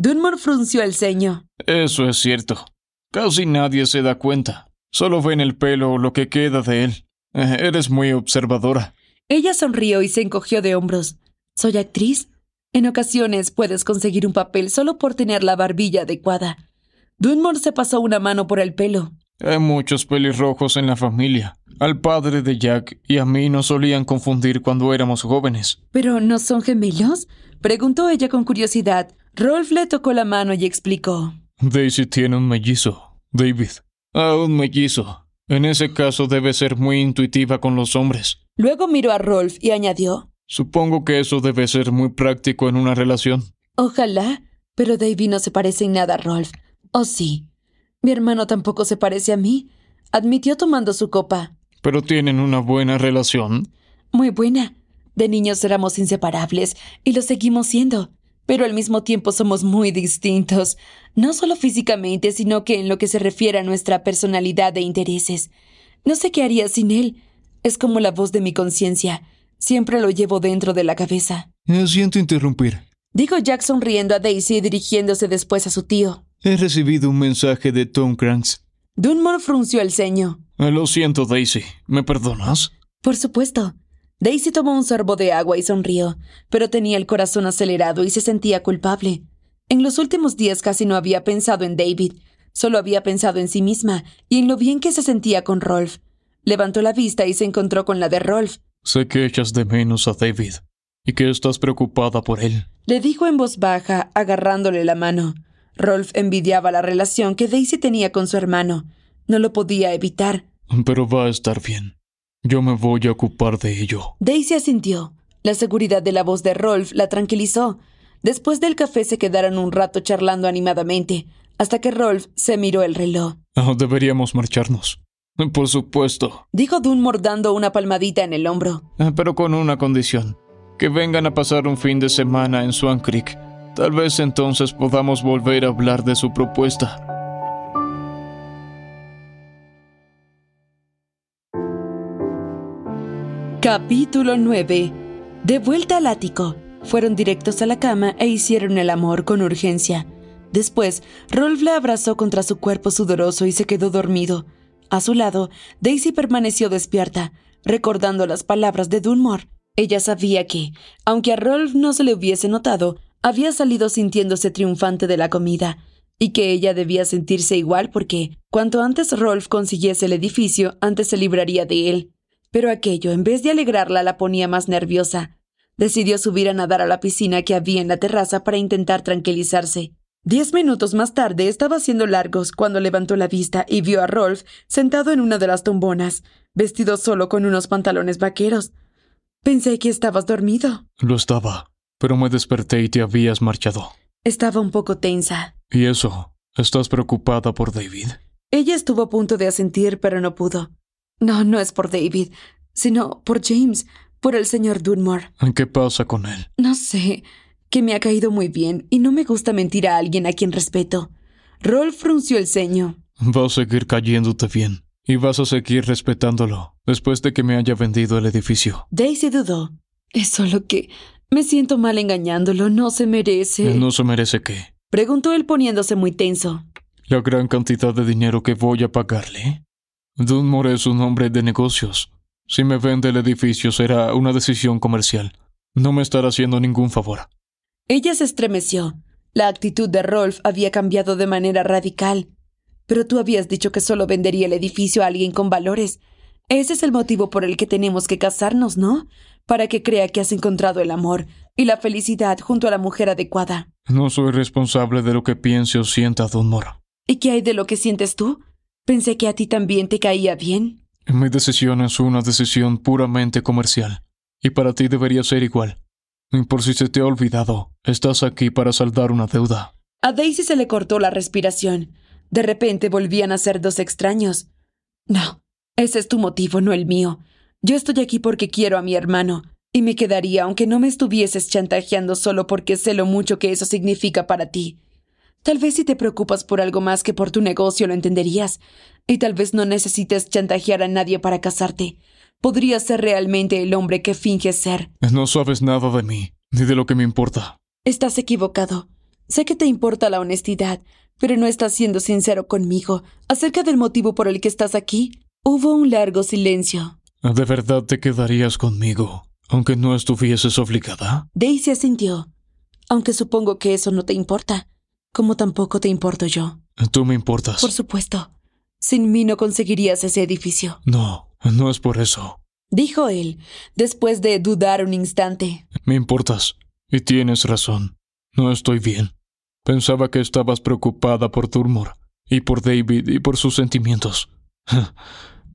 Dunmore frunció el ceño. Eso es cierto. Casi nadie se da cuenta. Solo ven el pelo o lo que queda de él. Eh, eres muy observadora. Ella sonrió y se encogió de hombros. Soy actriz. En ocasiones puedes conseguir un papel solo por tener la barbilla adecuada. Dunmore se pasó una mano por el pelo. Hay muchos pelirrojos en la familia. Al padre de Jack y a mí nos solían confundir cuando éramos jóvenes. ¿Pero no son gemelos? Preguntó ella con curiosidad, Rolf le tocó la mano y explicó. Daisy tiene un mellizo, David. Ah, un mellizo. En ese caso debe ser muy intuitiva con los hombres. Luego miró a Rolf y añadió. Supongo que eso debe ser muy práctico en una relación. Ojalá, pero David no se parece en nada a Rolf. Oh, sí. Mi hermano tampoco se parece a mí, admitió tomando su copa. Pero tienen una buena relación. Muy buena. De niños éramos inseparables y lo seguimos siendo pero al mismo tiempo somos muy distintos, no solo físicamente, sino que en lo que se refiere a nuestra personalidad e intereses. No sé qué haría sin él. Es como la voz de mi conciencia. Siempre lo llevo dentro de la cabeza. siento interrumpir. Dijo Jack sonriendo a Daisy y dirigiéndose después a su tío. He recibido un mensaje de Tom Cranks. Dunmore frunció el ceño. Lo siento, Daisy. ¿Me perdonas? Por supuesto. Daisy tomó un sorbo de agua y sonrió, pero tenía el corazón acelerado y se sentía culpable. En los últimos días casi no había pensado en David, solo había pensado en sí misma y en lo bien que se sentía con Rolf. Levantó la vista y se encontró con la de Rolf. Sé que echas de menos a David y que estás preocupada por él. Le dijo en voz baja, agarrándole la mano. Rolf envidiaba la relación que Daisy tenía con su hermano. No lo podía evitar. Pero va a estar bien. Yo me voy a ocupar de ello. Daisy asintió. La seguridad de la voz de Rolf la tranquilizó. Después del café se quedaron un rato charlando animadamente, hasta que Rolf se miró el reloj. Ah, deberíamos marcharnos. Por supuesto. Dijo Dunmore dando una palmadita en el hombro. Ah, pero con una condición. Que vengan a pasar un fin de semana en Swan Creek. Tal vez entonces podamos volver a hablar de su propuesta. Capítulo 9. De vuelta al ático. Fueron directos a la cama e hicieron el amor con urgencia. Después, Rolf la abrazó contra su cuerpo sudoroso y se quedó dormido. A su lado, Daisy permaneció despierta, recordando las palabras de Dunmore. Ella sabía que, aunque a Rolf no se le hubiese notado, había salido sintiéndose triunfante de la comida, y que ella debía sentirse igual porque, cuanto antes Rolf consiguiese el edificio, antes se libraría de él. Pero aquello, en vez de alegrarla, la ponía más nerviosa. Decidió subir a nadar a la piscina que había en la terraza para intentar tranquilizarse. Diez minutos más tarde estaba haciendo largos cuando levantó la vista y vio a Rolf sentado en una de las tumbonas, vestido solo con unos pantalones vaqueros. Pensé que estabas dormido. Lo estaba, pero me desperté y te habías marchado. Estaba un poco tensa. ¿Y eso? ¿Estás preocupada por David? Ella estuvo a punto de asentir, pero no pudo. No, no es por David, sino por James, por el señor Dunmore. ¿Qué pasa con él? No sé, que me ha caído muy bien y no me gusta mentir a alguien a quien respeto. Rolf frunció el ceño. Va a seguir cayéndote bien. Y vas a seguir respetándolo después de que me haya vendido el edificio. Daisy dudó. Es solo que me siento mal engañándolo. No se merece. ¿No se merece qué? Preguntó él poniéndose muy tenso. La gran cantidad de dinero que voy a pagarle. «Dunmore es un hombre de negocios. Si me vende el edificio será una decisión comercial. No me estará haciendo ningún favor. Ella se estremeció. La actitud de Rolf había cambiado de manera radical. Pero tú habías dicho que solo vendería el edificio a alguien con valores. Ese es el motivo por el que tenemos que casarnos, ¿no? Para que crea que has encontrado el amor y la felicidad junto a la mujer adecuada. No soy responsable de lo que piense o sienta, Dunmore. ¿Y qué hay de lo que sientes tú? Pensé que a ti también te caía bien. Mi decisión es una decisión puramente comercial, y para ti debería ser igual. Y por si se te ha olvidado, estás aquí para saldar una deuda. A Daisy se le cortó la respiración. De repente volvían a ser dos extraños. No, ese es tu motivo, no el mío. Yo estoy aquí porque quiero a mi hermano, y me quedaría aunque no me estuvieses chantajeando solo porque sé lo mucho que eso significa para ti. Tal vez si te preocupas por algo más que por tu negocio lo entenderías, y tal vez no necesites chantajear a nadie para casarte. Podrías ser realmente el hombre que finges ser. No sabes nada de mí, ni de lo que me importa. Estás equivocado. Sé que te importa la honestidad, pero no estás siendo sincero conmigo acerca del motivo por el que estás aquí. Hubo un largo silencio. ¿De verdad te quedarías conmigo, aunque no estuvieses obligada? Daisy asintió, aunque supongo que eso no te importa como tampoco te importo yo. Tú me importas. Por supuesto. Sin mí no conseguirías ese edificio. No, no es por eso. Dijo él, después de dudar un instante. Me importas. Y tienes razón. No estoy bien. Pensaba que estabas preocupada por Turmor, y por David, y por sus sentimientos.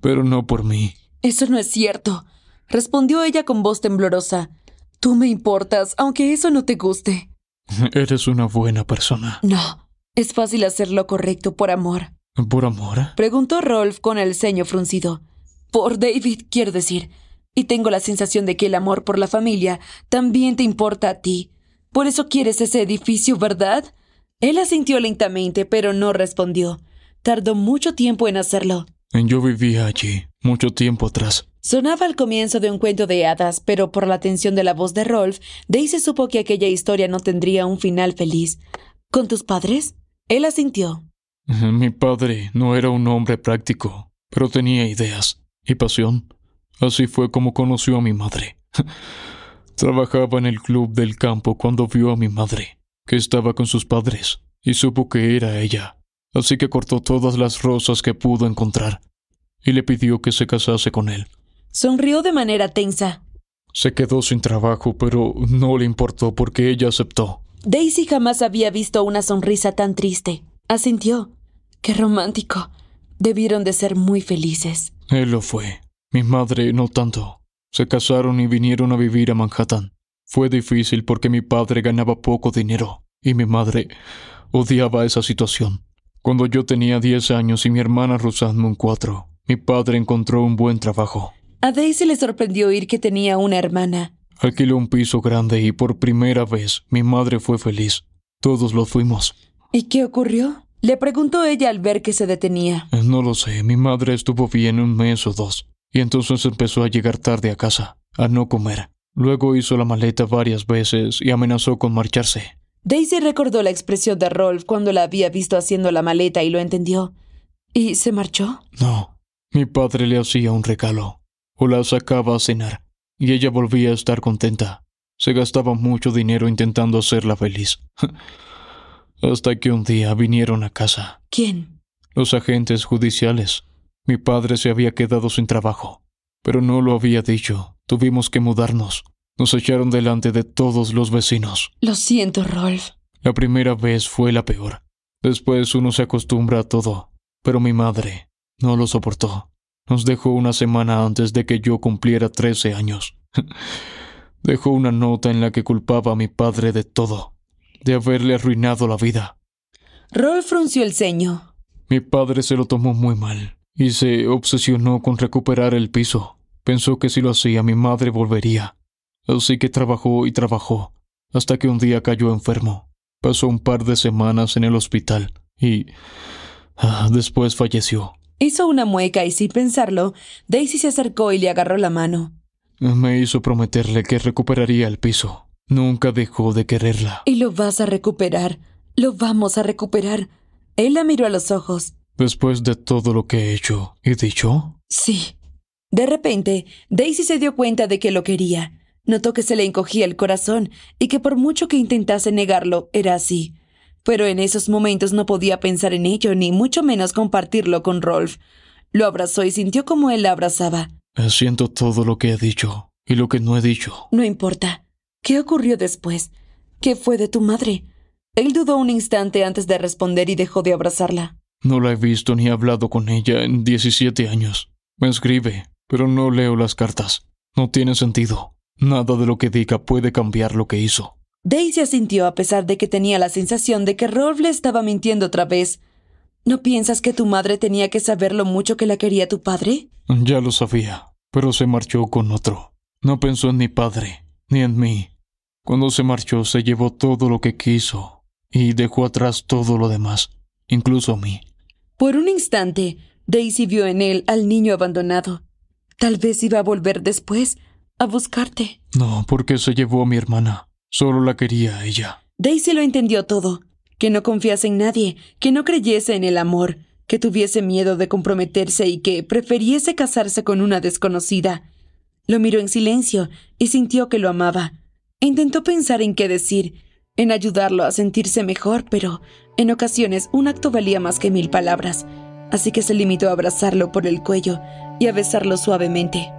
Pero no por mí. Eso no es cierto. Respondió ella con voz temblorosa. Tú me importas, aunque eso no te guste. Eres una buena persona. No, es fácil hacer lo correcto por amor. ¿Por amor? Preguntó Rolf con el ceño fruncido. Por David, quiero decir. Y tengo la sensación de que el amor por la familia también te importa a ti. Por eso quieres ese edificio, ¿verdad? Él asintió lentamente, pero no respondió. Tardó mucho tiempo en hacerlo. Yo vivía allí mucho tiempo atrás. Sonaba al comienzo de un cuento de hadas, pero por la tensión de la voz de Rolf, Daisy supo que aquella historia no tendría un final feliz. ¿Con tus padres? Él asintió. Mi padre no era un hombre práctico, pero tenía ideas y pasión. Así fue como conoció a mi madre. Trabajaba en el club del campo cuando vio a mi madre, que estaba con sus padres, y supo que era ella. Así que cortó todas las rosas que pudo encontrar y le pidió que se casase con él. Sonrió de manera tensa. Se quedó sin trabajo, pero no le importó porque ella aceptó. Daisy jamás había visto una sonrisa tan triste. Asintió. Qué romántico. Debieron de ser muy felices. Él lo fue. Mi madre no tanto. Se casaron y vinieron a vivir a Manhattan. Fue difícil porque mi padre ganaba poco dinero y mi madre odiaba esa situación. Cuando yo tenía 10 años y mi hermana un 4, mi padre encontró un buen trabajo. A Daisy le sorprendió oír que tenía una hermana. Alquiló un piso grande y por primera vez mi madre fue feliz. Todos lo fuimos. ¿Y qué ocurrió? Le preguntó ella al ver que se detenía. Eh, no lo sé, mi madre estuvo bien un mes o dos, y entonces empezó a llegar tarde a casa, a no comer. Luego hizo la maleta varias veces y amenazó con marcharse. Daisy recordó la expresión de Rolf cuando la había visto haciendo la maleta y lo entendió. ¿Y se marchó? No, mi padre le hacía un regalo, o la sacaba a cenar, y ella volvía a estar contenta. Se gastaba mucho dinero intentando hacerla feliz. Hasta que un día vinieron a casa. ¿Quién? Los agentes judiciales. Mi padre se había quedado sin trabajo. Pero no lo había dicho. Tuvimos que mudarnos. Nos echaron delante de todos los vecinos. Lo siento, Rolf. La primera vez fue la peor. Después uno se acostumbra a todo. Pero mi madre no lo soportó. Nos dejó una semana antes de que yo cumpliera trece años. Dejó una nota en la que culpaba a mi padre de todo, de haberle arruinado la vida. Rolf frunció el ceño. Mi padre se lo tomó muy mal y se obsesionó con recuperar el piso. Pensó que si lo hacía mi madre volvería. Así que trabajó y trabajó, hasta que un día cayó enfermo. Pasó un par de semanas en el hospital y ah, después falleció. Hizo una mueca y sin pensarlo, Daisy se acercó y le agarró la mano. Me hizo prometerle que recuperaría el piso. Nunca dejó de quererla. Y lo vas a recuperar. Lo vamos a recuperar. Él la miró a los ojos. Después de todo lo que he hecho y dicho. Sí. De repente, Daisy se dio cuenta de que lo quería. Notó que se le encogía el corazón y que por mucho que intentase negarlo, era así pero en esos momentos no podía pensar en ello, ni mucho menos compartirlo con Rolf. Lo abrazó y sintió como él la abrazaba. Siento todo lo que he dicho y lo que no he dicho. No importa. ¿Qué ocurrió después? ¿Qué fue de tu madre? Él dudó un instante antes de responder y dejó de abrazarla. No la he visto ni hablado con ella en 17 años. Me escribe, pero no leo las cartas. No tiene sentido. Nada de lo que diga puede cambiar lo que hizo. Daisy asintió a pesar de que tenía la sensación de que Rolf le estaba mintiendo otra vez. ¿No piensas que tu madre tenía que saber lo mucho que la quería tu padre? Ya lo sabía, pero se marchó con otro. No pensó en mi padre, ni en mí. Cuando se marchó se llevó todo lo que quiso y dejó atrás todo lo demás, incluso a mí. Por un instante, Daisy vio en él al niño abandonado. Tal vez iba a volver después a buscarte. No, porque se llevó a mi hermana. Solo la quería ella. Daisy lo entendió todo. Que no confiase en nadie, que no creyese en el amor, que tuviese miedo de comprometerse y que preferiese casarse con una desconocida. Lo miró en silencio y sintió que lo amaba. E intentó pensar en qué decir, en ayudarlo a sentirse mejor, pero en ocasiones un acto valía más que mil palabras, así que se limitó a abrazarlo por el cuello y a besarlo suavemente.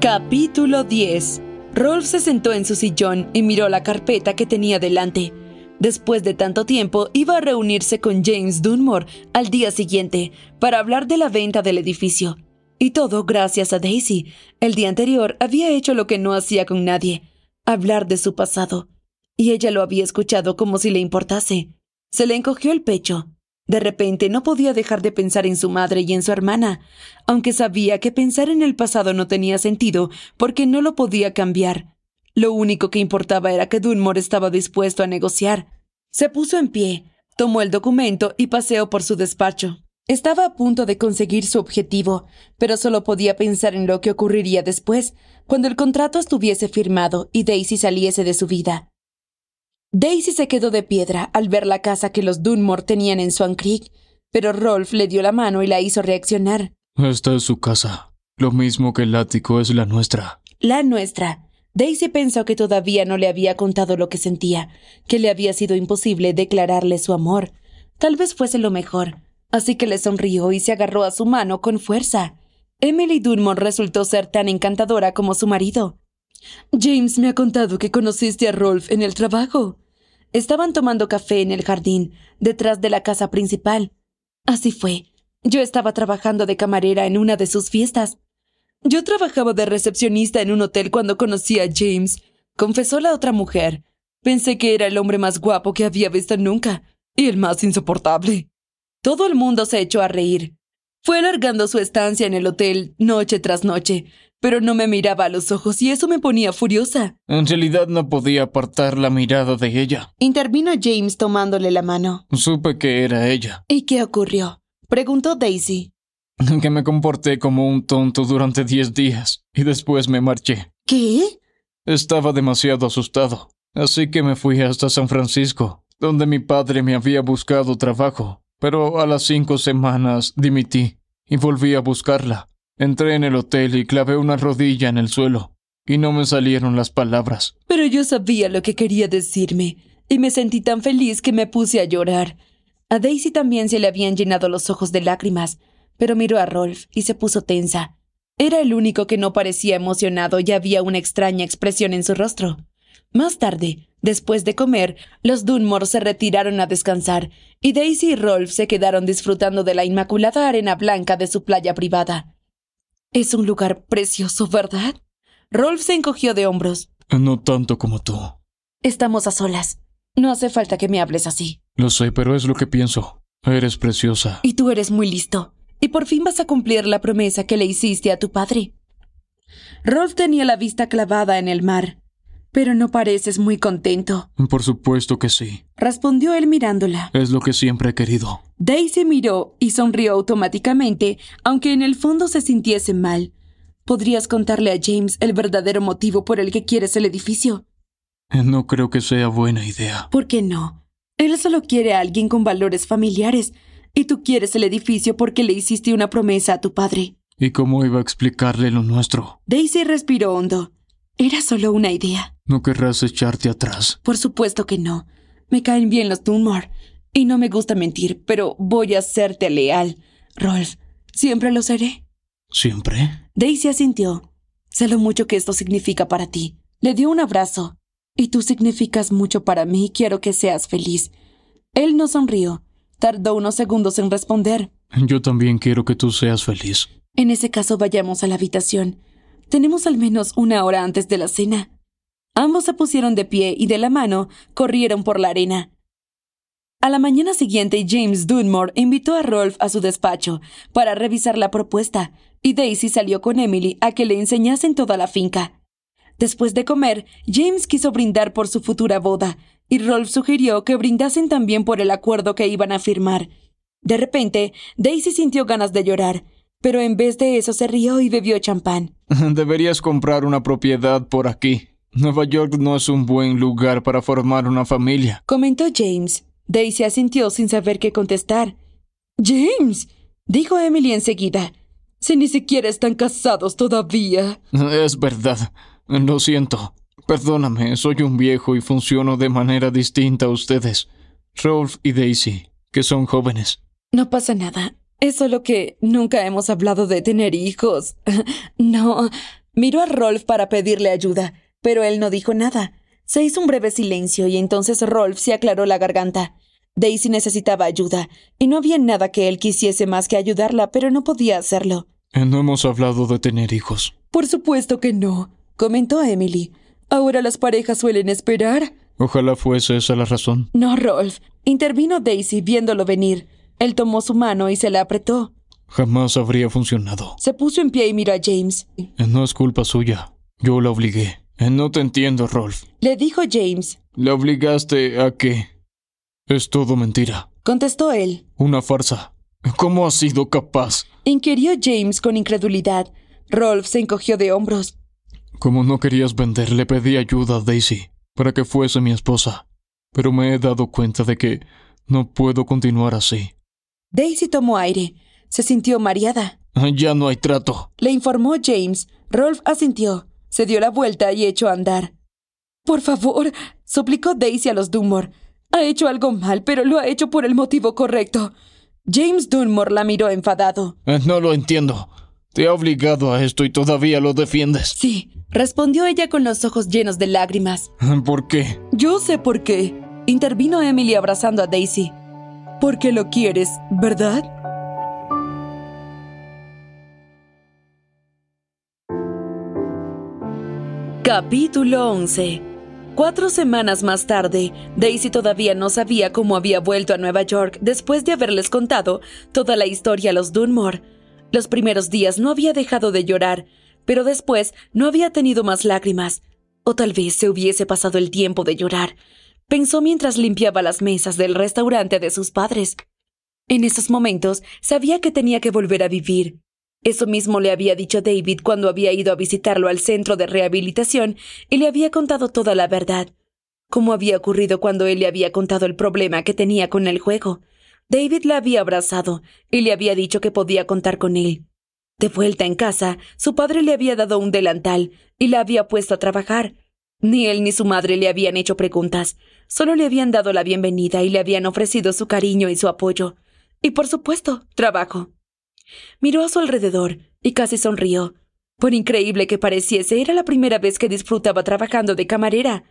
Capítulo 10. Rolf se sentó en su sillón y miró la carpeta que tenía delante. Después de tanto tiempo, iba a reunirse con James Dunmore al día siguiente para hablar de la venta del edificio. Y todo gracias a Daisy. El día anterior había hecho lo que no hacía con nadie, hablar de su pasado. Y ella lo había escuchado como si le importase. Se le encogió el pecho. De repente no podía dejar de pensar en su madre y en su hermana, aunque sabía que pensar en el pasado no tenía sentido porque no lo podía cambiar. Lo único que importaba era que Dunmore estaba dispuesto a negociar. Se puso en pie, tomó el documento y paseó por su despacho. Estaba a punto de conseguir su objetivo, pero solo podía pensar en lo que ocurriría después, cuando el contrato estuviese firmado y Daisy saliese de su vida. Daisy se quedó de piedra al ver la casa que los Dunmore tenían en Swan Creek, pero Rolf le dio la mano y la hizo reaccionar. Esta es su casa. Lo mismo que el ático es la nuestra. La nuestra. Daisy pensó que todavía no le había contado lo que sentía, que le había sido imposible declararle su amor. Tal vez fuese lo mejor. Así que le sonrió y se agarró a su mano con fuerza. Emily Dunmore resultó ser tan encantadora como su marido. James me ha contado que conociste a Rolf en el trabajo. Estaban tomando café en el jardín, detrás de la casa principal. Así fue. Yo estaba trabajando de camarera en una de sus fiestas. Yo trabajaba de recepcionista en un hotel cuando conocí a James, confesó la otra mujer. Pensé que era el hombre más guapo que había visto nunca, y el más insoportable. Todo el mundo se echó a reír. Fue alargando su estancia en el hotel noche tras noche, pero no me miraba a los ojos y eso me ponía furiosa. En realidad no podía apartar la mirada de ella. Intervino James tomándole la mano. Supe que era ella. ¿Y qué ocurrió? Preguntó Daisy. Que me comporté como un tonto durante diez días y después me marché. ¿Qué? Estaba demasiado asustado, así que me fui hasta San Francisco, donde mi padre me había buscado trabajo, pero a las cinco semanas dimití y volví a buscarla. Entré en el hotel y clavé una rodilla en el suelo, y no me salieron las palabras. Pero yo sabía lo que quería decirme, y me sentí tan feliz que me puse a llorar. A Daisy también se le habían llenado los ojos de lágrimas, pero miró a Rolf y se puso tensa. Era el único que no parecía emocionado y había una extraña expresión en su rostro. Más tarde, después de comer, los Dunmore se retiraron a descansar, y Daisy y Rolf se quedaron disfrutando de la inmaculada arena blanca de su playa privada. Es un lugar precioso, ¿verdad? Rolf se encogió de hombros. No tanto como tú. Estamos a solas. No hace falta que me hables así. Lo sé, pero es lo que pienso. Eres preciosa. Y tú eres muy listo. Y por fin vas a cumplir la promesa que le hiciste a tu padre. Rolf tenía la vista clavada en el mar. Pero no pareces muy contento. Por supuesto que sí, respondió él mirándola. Es lo que siempre he querido. Daisy miró y sonrió automáticamente, aunque en el fondo se sintiese mal. ¿Podrías contarle a James el verdadero motivo por el que quieres el edificio? No creo que sea buena idea. ¿Por qué no? Él solo quiere a alguien con valores familiares, y tú quieres el edificio porque le hiciste una promesa a tu padre. ¿Y cómo iba a explicarle lo nuestro? Daisy respiró hondo. Era solo una idea. ¿No querrás echarte atrás? Por supuesto que no. Me caen bien los Dunmore. Y no me gusta mentir, pero voy a serte leal. Rolf, siempre lo seré. ¿Siempre? Daisy asintió. Sé lo mucho que esto significa para ti. Le dio un abrazo. Y tú significas mucho para mí. Quiero que seas feliz. Él no sonrió. Tardó unos segundos en responder. Yo también quiero que tú seas feliz. En ese caso vayamos a la habitación. Tenemos al menos una hora antes de la cena. Ambos se pusieron de pie y de la mano corrieron por la arena. A la mañana siguiente, James Dunmore invitó a Rolf a su despacho para revisar la propuesta, y Daisy salió con Emily a que le enseñasen toda la finca. Después de comer, James quiso brindar por su futura boda, y Rolf sugirió que brindasen también por el acuerdo que iban a firmar. De repente, Daisy sintió ganas de llorar, pero en vez de eso se rió y bebió champán. Deberías comprar una propiedad por aquí. Nueva York no es un buen lugar para formar una familia. Comentó James. Daisy asintió sin saber qué contestar. James, dijo Emily enseguida. Si ni siquiera están casados todavía. Es verdad. Lo siento. Perdóname, soy un viejo y funciono de manera distinta a ustedes. Rolf y Daisy, que son jóvenes. No pasa nada. Es solo que nunca hemos hablado de tener hijos. no. Miró a Rolf para pedirle ayuda, pero él no dijo nada. Se hizo un breve silencio y entonces Rolf se aclaró la garganta. Daisy necesitaba ayuda, y no había nada que él quisiese más que ayudarla, pero no podía hacerlo. Eh, no hemos hablado de tener hijos. Por supuesto que no, comentó Emily. Ahora las parejas suelen esperar. Ojalá fuese esa la razón. No, Rolf, intervino Daisy viéndolo venir. Él tomó su mano y se la apretó. Jamás habría funcionado. Se puso en pie y miró a James. No es culpa suya. Yo la obligué. Eh, no te entiendo, Rolf. Le dijo James. ¿La obligaste a qué? Es todo mentira. Contestó él. Una farsa. ¿Cómo has sido capaz? Inquirió James con incredulidad. Rolf se encogió de hombros. Como no querías vender, le pedí ayuda a Daisy para que fuese mi esposa. Pero me he dado cuenta de que no puedo continuar así. Daisy tomó aire. Se sintió mareada. Ya no hay trato. Le informó James. Rolf asintió. Se dio la vuelta y echó a andar. Por favor, suplicó Daisy a los Dunmore. Ha hecho algo mal, pero lo ha hecho por el motivo correcto. James Dunmore la miró enfadado. Eh, no lo entiendo. Te ha obligado a esto y todavía lo defiendes. Sí, respondió ella con los ojos llenos de lágrimas. ¿Por qué? Yo sé por qué. Intervino Emily abrazando a Daisy porque lo quieres, ¿verdad? Capítulo 11 Cuatro semanas más tarde, Daisy todavía no sabía cómo había vuelto a Nueva York después de haberles contado toda la historia a los Dunmore. Los primeros días no había dejado de llorar, pero después no había tenido más lágrimas. O tal vez se hubiese pasado el tiempo de llorar, pensó mientras limpiaba las mesas del restaurante de sus padres. En esos momentos sabía que tenía que volver a vivir. Eso mismo le había dicho David cuando había ido a visitarlo al centro de rehabilitación y le había contado toda la verdad, como había ocurrido cuando él le había contado el problema que tenía con el juego. David la había abrazado y le había dicho que podía contar con él. De vuelta en casa, su padre le había dado un delantal y la había puesto a trabajar. Ni él ni su madre le habían hecho preguntas. Solo le habían dado la bienvenida y le habían ofrecido su cariño y su apoyo. Y por supuesto, trabajo. Miró a su alrededor y casi sonrió. Por increíble que pareciese, era la primera vez que disfrutaba trabajando de camarera.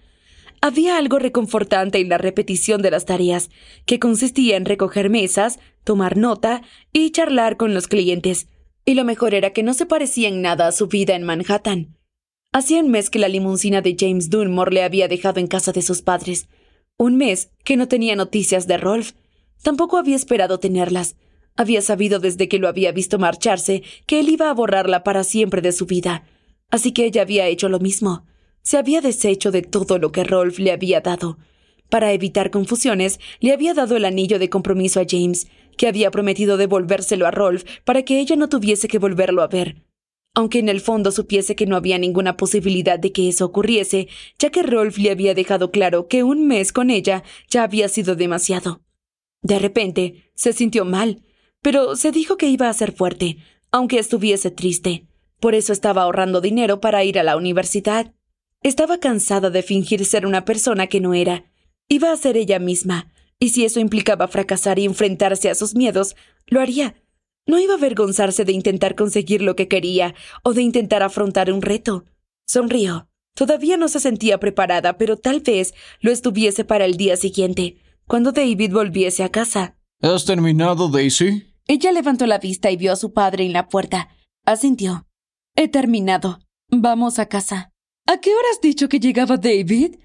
Había algo reconfortante en la repetición de las tareas, que consistía en recoger mesas, tomar nota y charlar con los clientes. Y lo mejor era que no se parecía en nada a su vida en Manhattan. Hacía un mes que la limusina de James Dunmore le había dejado en casa de sus padres, un mes que no tenía noticias de Rolf. Tampoco había esperado tenerlas. Había sabido desde que lo había visto marcharse que él iba a borrarla para siempre de su vida. Así que ella había hecho lo mismo. Se había deshecho de todo lo que Rolf le había dado. Para evitar confusiones, le había dado el anillo de compromiso a James, que había prometido devolvérselo a Rolf para que ella no tuviese que volverlo a ver aunque en el fondo supiese que no había ninguna posibilidad de que eso ocurriese, ya que Rolf le había dejado claro que un mes con ella ya había sido demasiado. De repente, se sintió mal, pero se dijo que iba a ser fuerte, aunque estuviese triste. Por eso estaba ahorrando dinero para ir a la universidad. Estaba cansada de fingir ser una persona que no era. Iba a ser ella misma, y si eso implicaba fracasar y enfrentarse a sus miedos, lo haría, no iba a avergonzarse de intentar conseguir lo que quería o de intentar afrontar un reto. Sonrió. Todavía no se sentía preparada, pero tal vez lo estuviese para el día siguiente, cuando David volviese a casa. ¿Has terminado, Daisy? Ella levantó la vista y vio a su padre en la puerta. Asintió. He terminado. Vamos a casa. ¿A qué hora has dicho que llegaba David?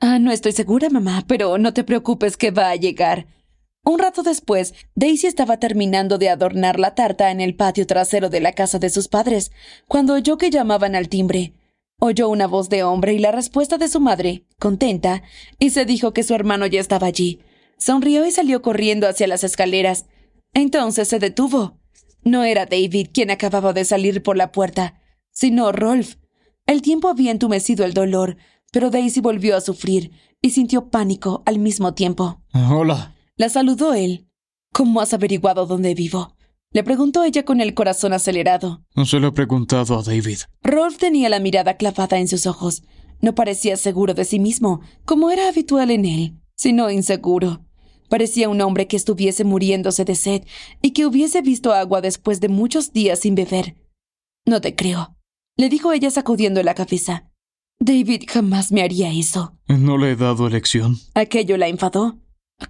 Ah, no estoy segura, mamá, pero no te preocupes que va a llegar. Un rato después, Daisy estaba terminando de adornar la tarta en el patio trasero de la casa de sus padres, cuando oyó que llamaban al timbre. Oyó una voz de hombre y la respuesta de su madre, contenta, y se dijo que su hermano ya estaba allí. Sonrió y salió corriendo hacia las escaleras. Entonces se detuvo. No era David quien acababa de salir por la puerta, sino Rolf. El tiempo había entumecido el dolor, pero Daisy volvió a sufrir y sintió pánico al mismo tiempo. Hola, la saludó él. ¿Cómo has averiguado dónde vivo? Le preguntó ella con el corazón acelerado. No se lo he preguntado a David. Rolf tenía la mirada clavada en sus ojos. No parecía seguro de sí mismo, como era habitual en él, sino inseguro. Parecía un hombre que estuviese muriéndose de sed y que hubiese visto agua después de muchos días sin beber. No te creo, le dijo ella sacudiendo la cabeza. David jamás me haría eso. No le he dado elección. Aquello la enfadó.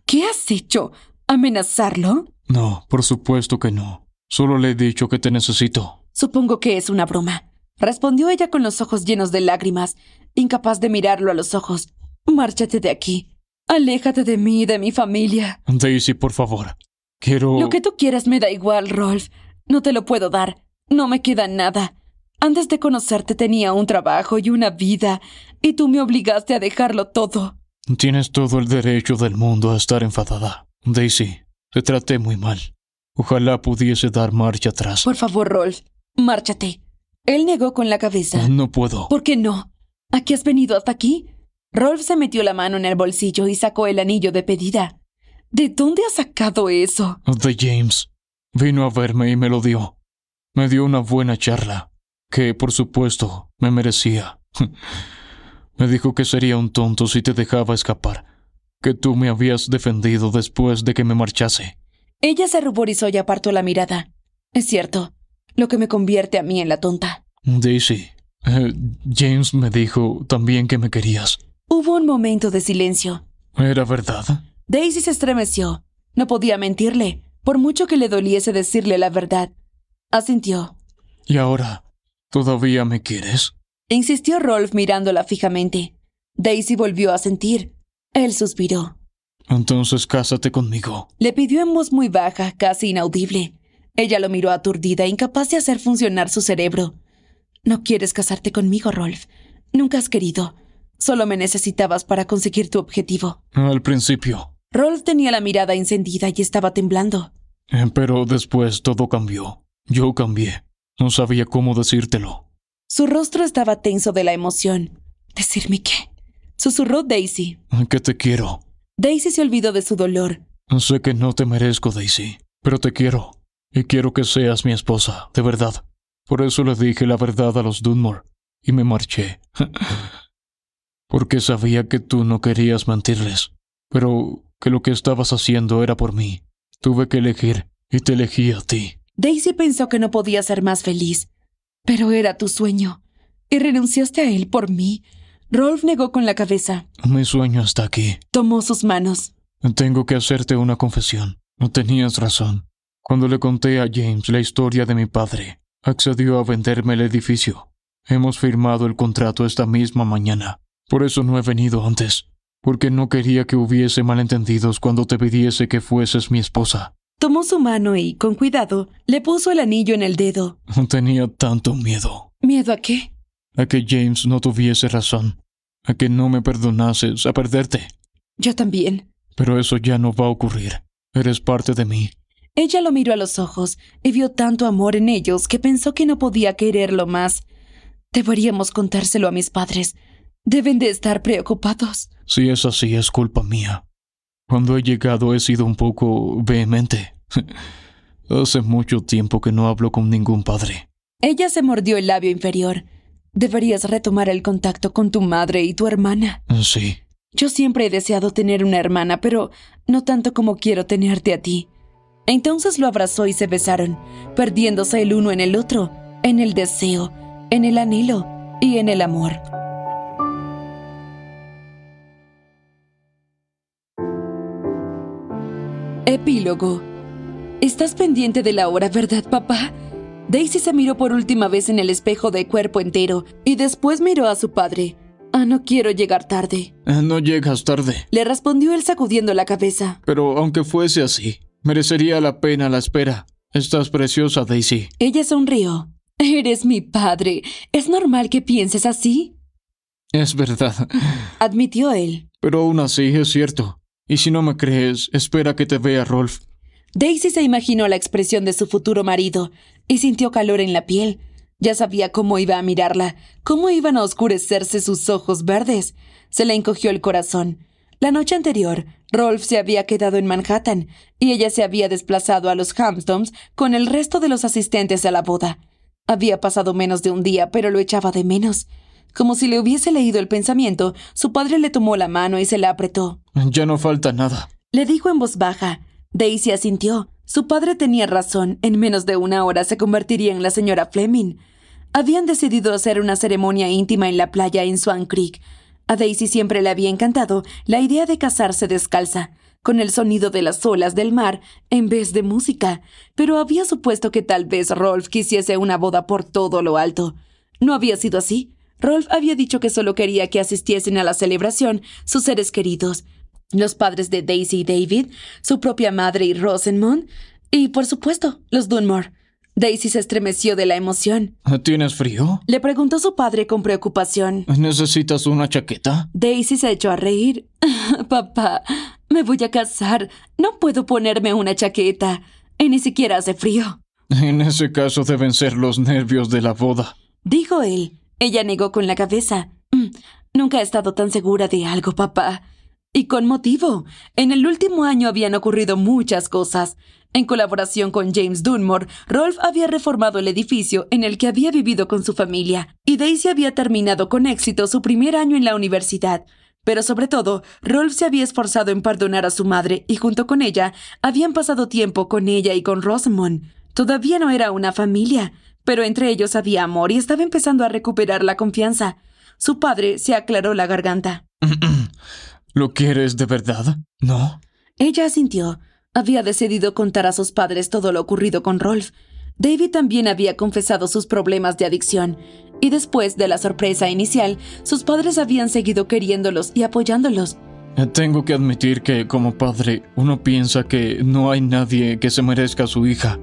¿Qué has hecho? ¿Amenazarlo? No, por supuesto que no. Solo le he dicho que te necesito. Supongo que es una broma. Respondió ella con los ojos llenos de lágrimas, incapaz de mirarlo a los ojos. Márchate de aquí. Aléjate de mí y de mi familia. Daisy, por favor. Quiero... Lo que tú quieras me da igual, Rolf. No te lo puedo dar. No me queda nada. Antes de conocerte tenía un trabajo y una vida, y tú me obligaste a dejarlo todo. Tienes todo el derecho del mundo a estar enfadada. Daisy, te traté muy mal. Ojalá pudiese dar marcha atrás. Por favor, Rolf, márchate. Él negó con la cabeza. No puedo. ¿Por qué no? ¿A qué has venido hasta aquí? Rolf se metió la mano en el bolsillo y sacó el anillo de pedida. ¿De dónde has sacado eso? De James. Vino a verme y me lo dio. Me dio una buena charla, que por supuesto me merecía. Me dijo que sería un tonto si te dejaba escapar, que tú me habías defendido después de que me marchase. Ella se ruborizó y apartó la mirada. Es cierto, lo que me convierte a mí en la tonta. Daisy, eh, James me dijo también que me querías. Hubo un momento de silencio. ¿Era verdad? Daisy se estremeció. No podía mentirle, por mucho que le doliese decirle la verdad. Asintió. ¿Y ahora? ¿Todavía me quieres? insistió Rolf mirándola fijamente. Daisy volvió a sentir. Él suspiró. Entonces cásate conmigo. Le pidió en voz muy baja, casi inaudible. Ella lo miró aturdida, incapaz de hacer funcionar su cerebro. No quieres casarte conmigo, Rolf. Nunca has querido. Solo me necesitabas para conseguir tu objetivo. Al principio. Rolf tenía la mirada encendida y estaba temblando. Eh, pero después todo cambió. Yo cambié. No sabía cómo decírtelo. Su rostro estaba tenso de la emoción. ¿Decirme qué? Susurró Daisy. Ah, que te quiero. Daisy se olvidó de su dolor. Sé que no te merezco, Daisy, pero te quiero. Y quiero que seas mi esposa, de verdad. Por eso le dije la verdad a los Dunmore y me marché. Porque sabía que tú no querías mentirles, pero que lo que estabas haciendo era por mí. Tuve que elegir y te elegí a ti. Daisy pensó que no podía ser más feliz. Pero era tu sueño. Y renunciaste a él por mí. Rolf negó con la cabeza. Mi sueño está aquí. Tomó sus manos. Tengo que hacerte una confesión. No tenías razón. Cuando le conté a James la historia de mi padre, accedió a venderme el edificio. Hemos firmado el contrato esta misma mañana. Por eso no he venido antes, porque no quería que hubiese malentendidos cuando te pidiese que fueses mi esposa. Tomó su mano y, con cuidado, le puso el anillo en el dedo. Tenía tanto miedo. ¿Miedo a qué? A que James no tuviese razón. A que no me perdonases, a perderte. Yo también. Pero eso ya no va a ocurrir. Eres parte de mí. Ella lo miró a los ojos y vio tanto amor en ellos que pensó que no podía quererlo más. Deberíamos contárselo a mis padres. Deben de estar preocupados. Si es así, es culpa mía. Cuando he llegado he sido un poco vehemente. Hace mucho tiempo que no hablo con ningún padre. Ella se mordió el labio inferior. Deberías retomar el contacto con tu madre y tu hermana. Sí. Yo siempre he deseado tener una hermana, pero no tanto como quiero tenerte a ti. Entonces lo abrazó y se besaron, perdiéndose el uno en el otro, en el deseo, en el anhelo y en el amor. Epílogo. ¿Estás pendiente de la hora, verdad, papá? Daisy se miró por última vez en el espejo de cuerpo entero y después miró a su padre. Ah, no quiero llegar tarde. Ah, no llegas tarde. Le respondió él sacudiendo la cabeza. Pero aunque fuese así, merecería la pena la espera. Estás preciosa, Daisy. Ella sonrió. Eres mi padre. ¿Es normal que pienses así? Es verdad, admitió él. Pero aún así es cierto. Y si no me crees, espera que te vea Rolf. Daisy se imaginó la expresión de su futuro marido y sintió calor en la piel. Ya sabía cómo iba a mirarla, cómo iban a oscurecerse sus ojos verdes. Se le encogió el corazón. La noche anterior, Rolf se había quedado en Manhattan y ella se había desplazado a los Hamptons con el resto de los asistentes a la boda. Había pasado menos de un día, pero lo echaba de menos. Como si le hubiese leído el pensamiento, su padre le tomó la mano y se la apretó. Ya no falta nada. Le dijo en voz baja. Daisy asintió. Su padre tenía razón. En menos de una hora se convertiría en la señora Fleming. Habían decidido hacer una ceremonia íntima en la playa en Swan Creek. A Daisy siempre le había encantado la idea de casarse descalza, con el sonido de las olas del mar en vez de música, pero había supuesto que tal vez Rolf quisiese una boda por todo lo alto. No había sido así. Rolf había dicho que solo quería que asistiesen a la celebración sus seres queridos, los padres de Daisy y David, su propia madre y Rosenmond, y por supuesto, los Dunmore. Daisy se estremeció de la emoción. ¿Tienes frío? Le preguntó su padre con preocupación. ¿Necesitas una chaqueta? Daisy se echó a reír. Papá, me voy a casar. No puedo ponerme una chaqueta. Y ni siquiera hace frío. En ese caso deben ser los nervios de la boda. Dijo él, ella negó con la cabeza. Mm, nunca he estado tan segura de algo, papá. Y con motivo. En el último año habían ocurrido muchas cosas. En colaboración con James Dunmore, Rolf había reformado el edificio en el que había vivido con su familia, y Daisy había terminado con éxito su primer año en la universidad. Pero sobre todo, Rolf se había esforzado en perdonar a su madre y junto con ella habían pasado tiempo con ella y con Rosamond. Todavía no era una familia, pero entre ellos había amor y estaba empezando a recuperar la confianza. Su padre se aclaró la garganta. ¿Lo quieres de verdad? ¿No? Ella asintió. Había decidido contar a sus padres todo lo ocurrido con Rolf. David también había confesado sus problemas de adicción, y después de la sorpresa inicial, sus padres habían seguido queriéndolos y apoyándolos. Eh, tengo que admitir que como padre uno piensa que no hay nadie que se merezca a su hija,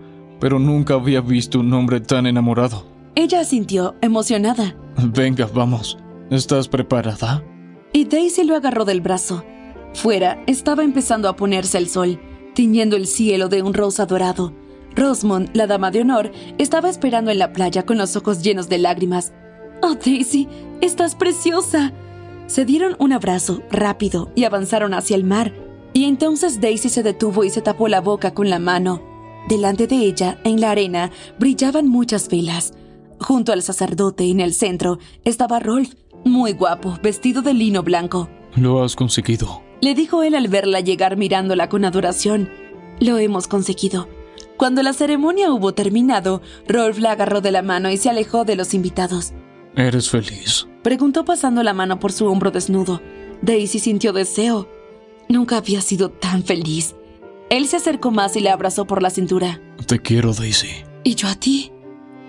pero nunca había visto un hombre tan enamorado. Ella sintió emocionada. Venga, vamos. ¿Estás preparada? Y Daisy lo agarró del brazo. Fuera estaba empezando a ponerse el sol, tiñendo el cielo de un rosa dorado. Rosmond, la dama de honor, estaba esperando en la playa con los ojos llenos de lágrimas. ¡Oh, Daisy! ¡Estás preciosa! Se dieron un abrazo rápido y avanzaron hacia el mar. Y entonces Daisy se detuvo y se tapó la boca con la mano. Delante de ella, en la arena, brillaban muchas velas. Junto al sacerdote, en el centro, estaba Rolf, muy guapo, vestido de lino blanco. Lo has conseguido. Le dijo él al verla llegar mirándola con adoración. Lo hemos conseguido. Cuando la ceremonia hubo terminado, Rolf la agarró de la mano y se alejó de los invitados. ¿Eres feliz? Preguntó pasando la mano por su hombro desnudo. Daisy sintió deseo. Nunca había sido tan feliz. Él se acercó más y le abrazó por la cintura. Te quiero, Daisy. Y yo a ti.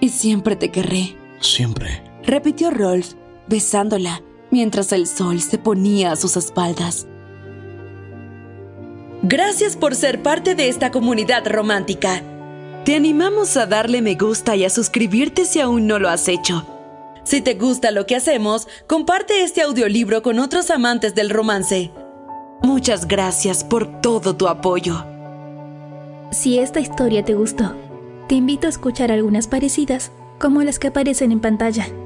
Y siempre te querré. Siempre. Repitió Rolf, besándola, mientras el sol se ponía a sus espaldas. Gracias por ser parte de esta comunidad romántica. Te animamos a darle me gusta y a suscribirte si aún no lo has hecho. Si te gusta lo que hacemos, comparte este audiolibro con otros amantes del romance. Muchas gracias por todo tu apoyo. Si esta historia te gustó, te invito a escuchar algunas parecidas, como las que aparecen en pantalla.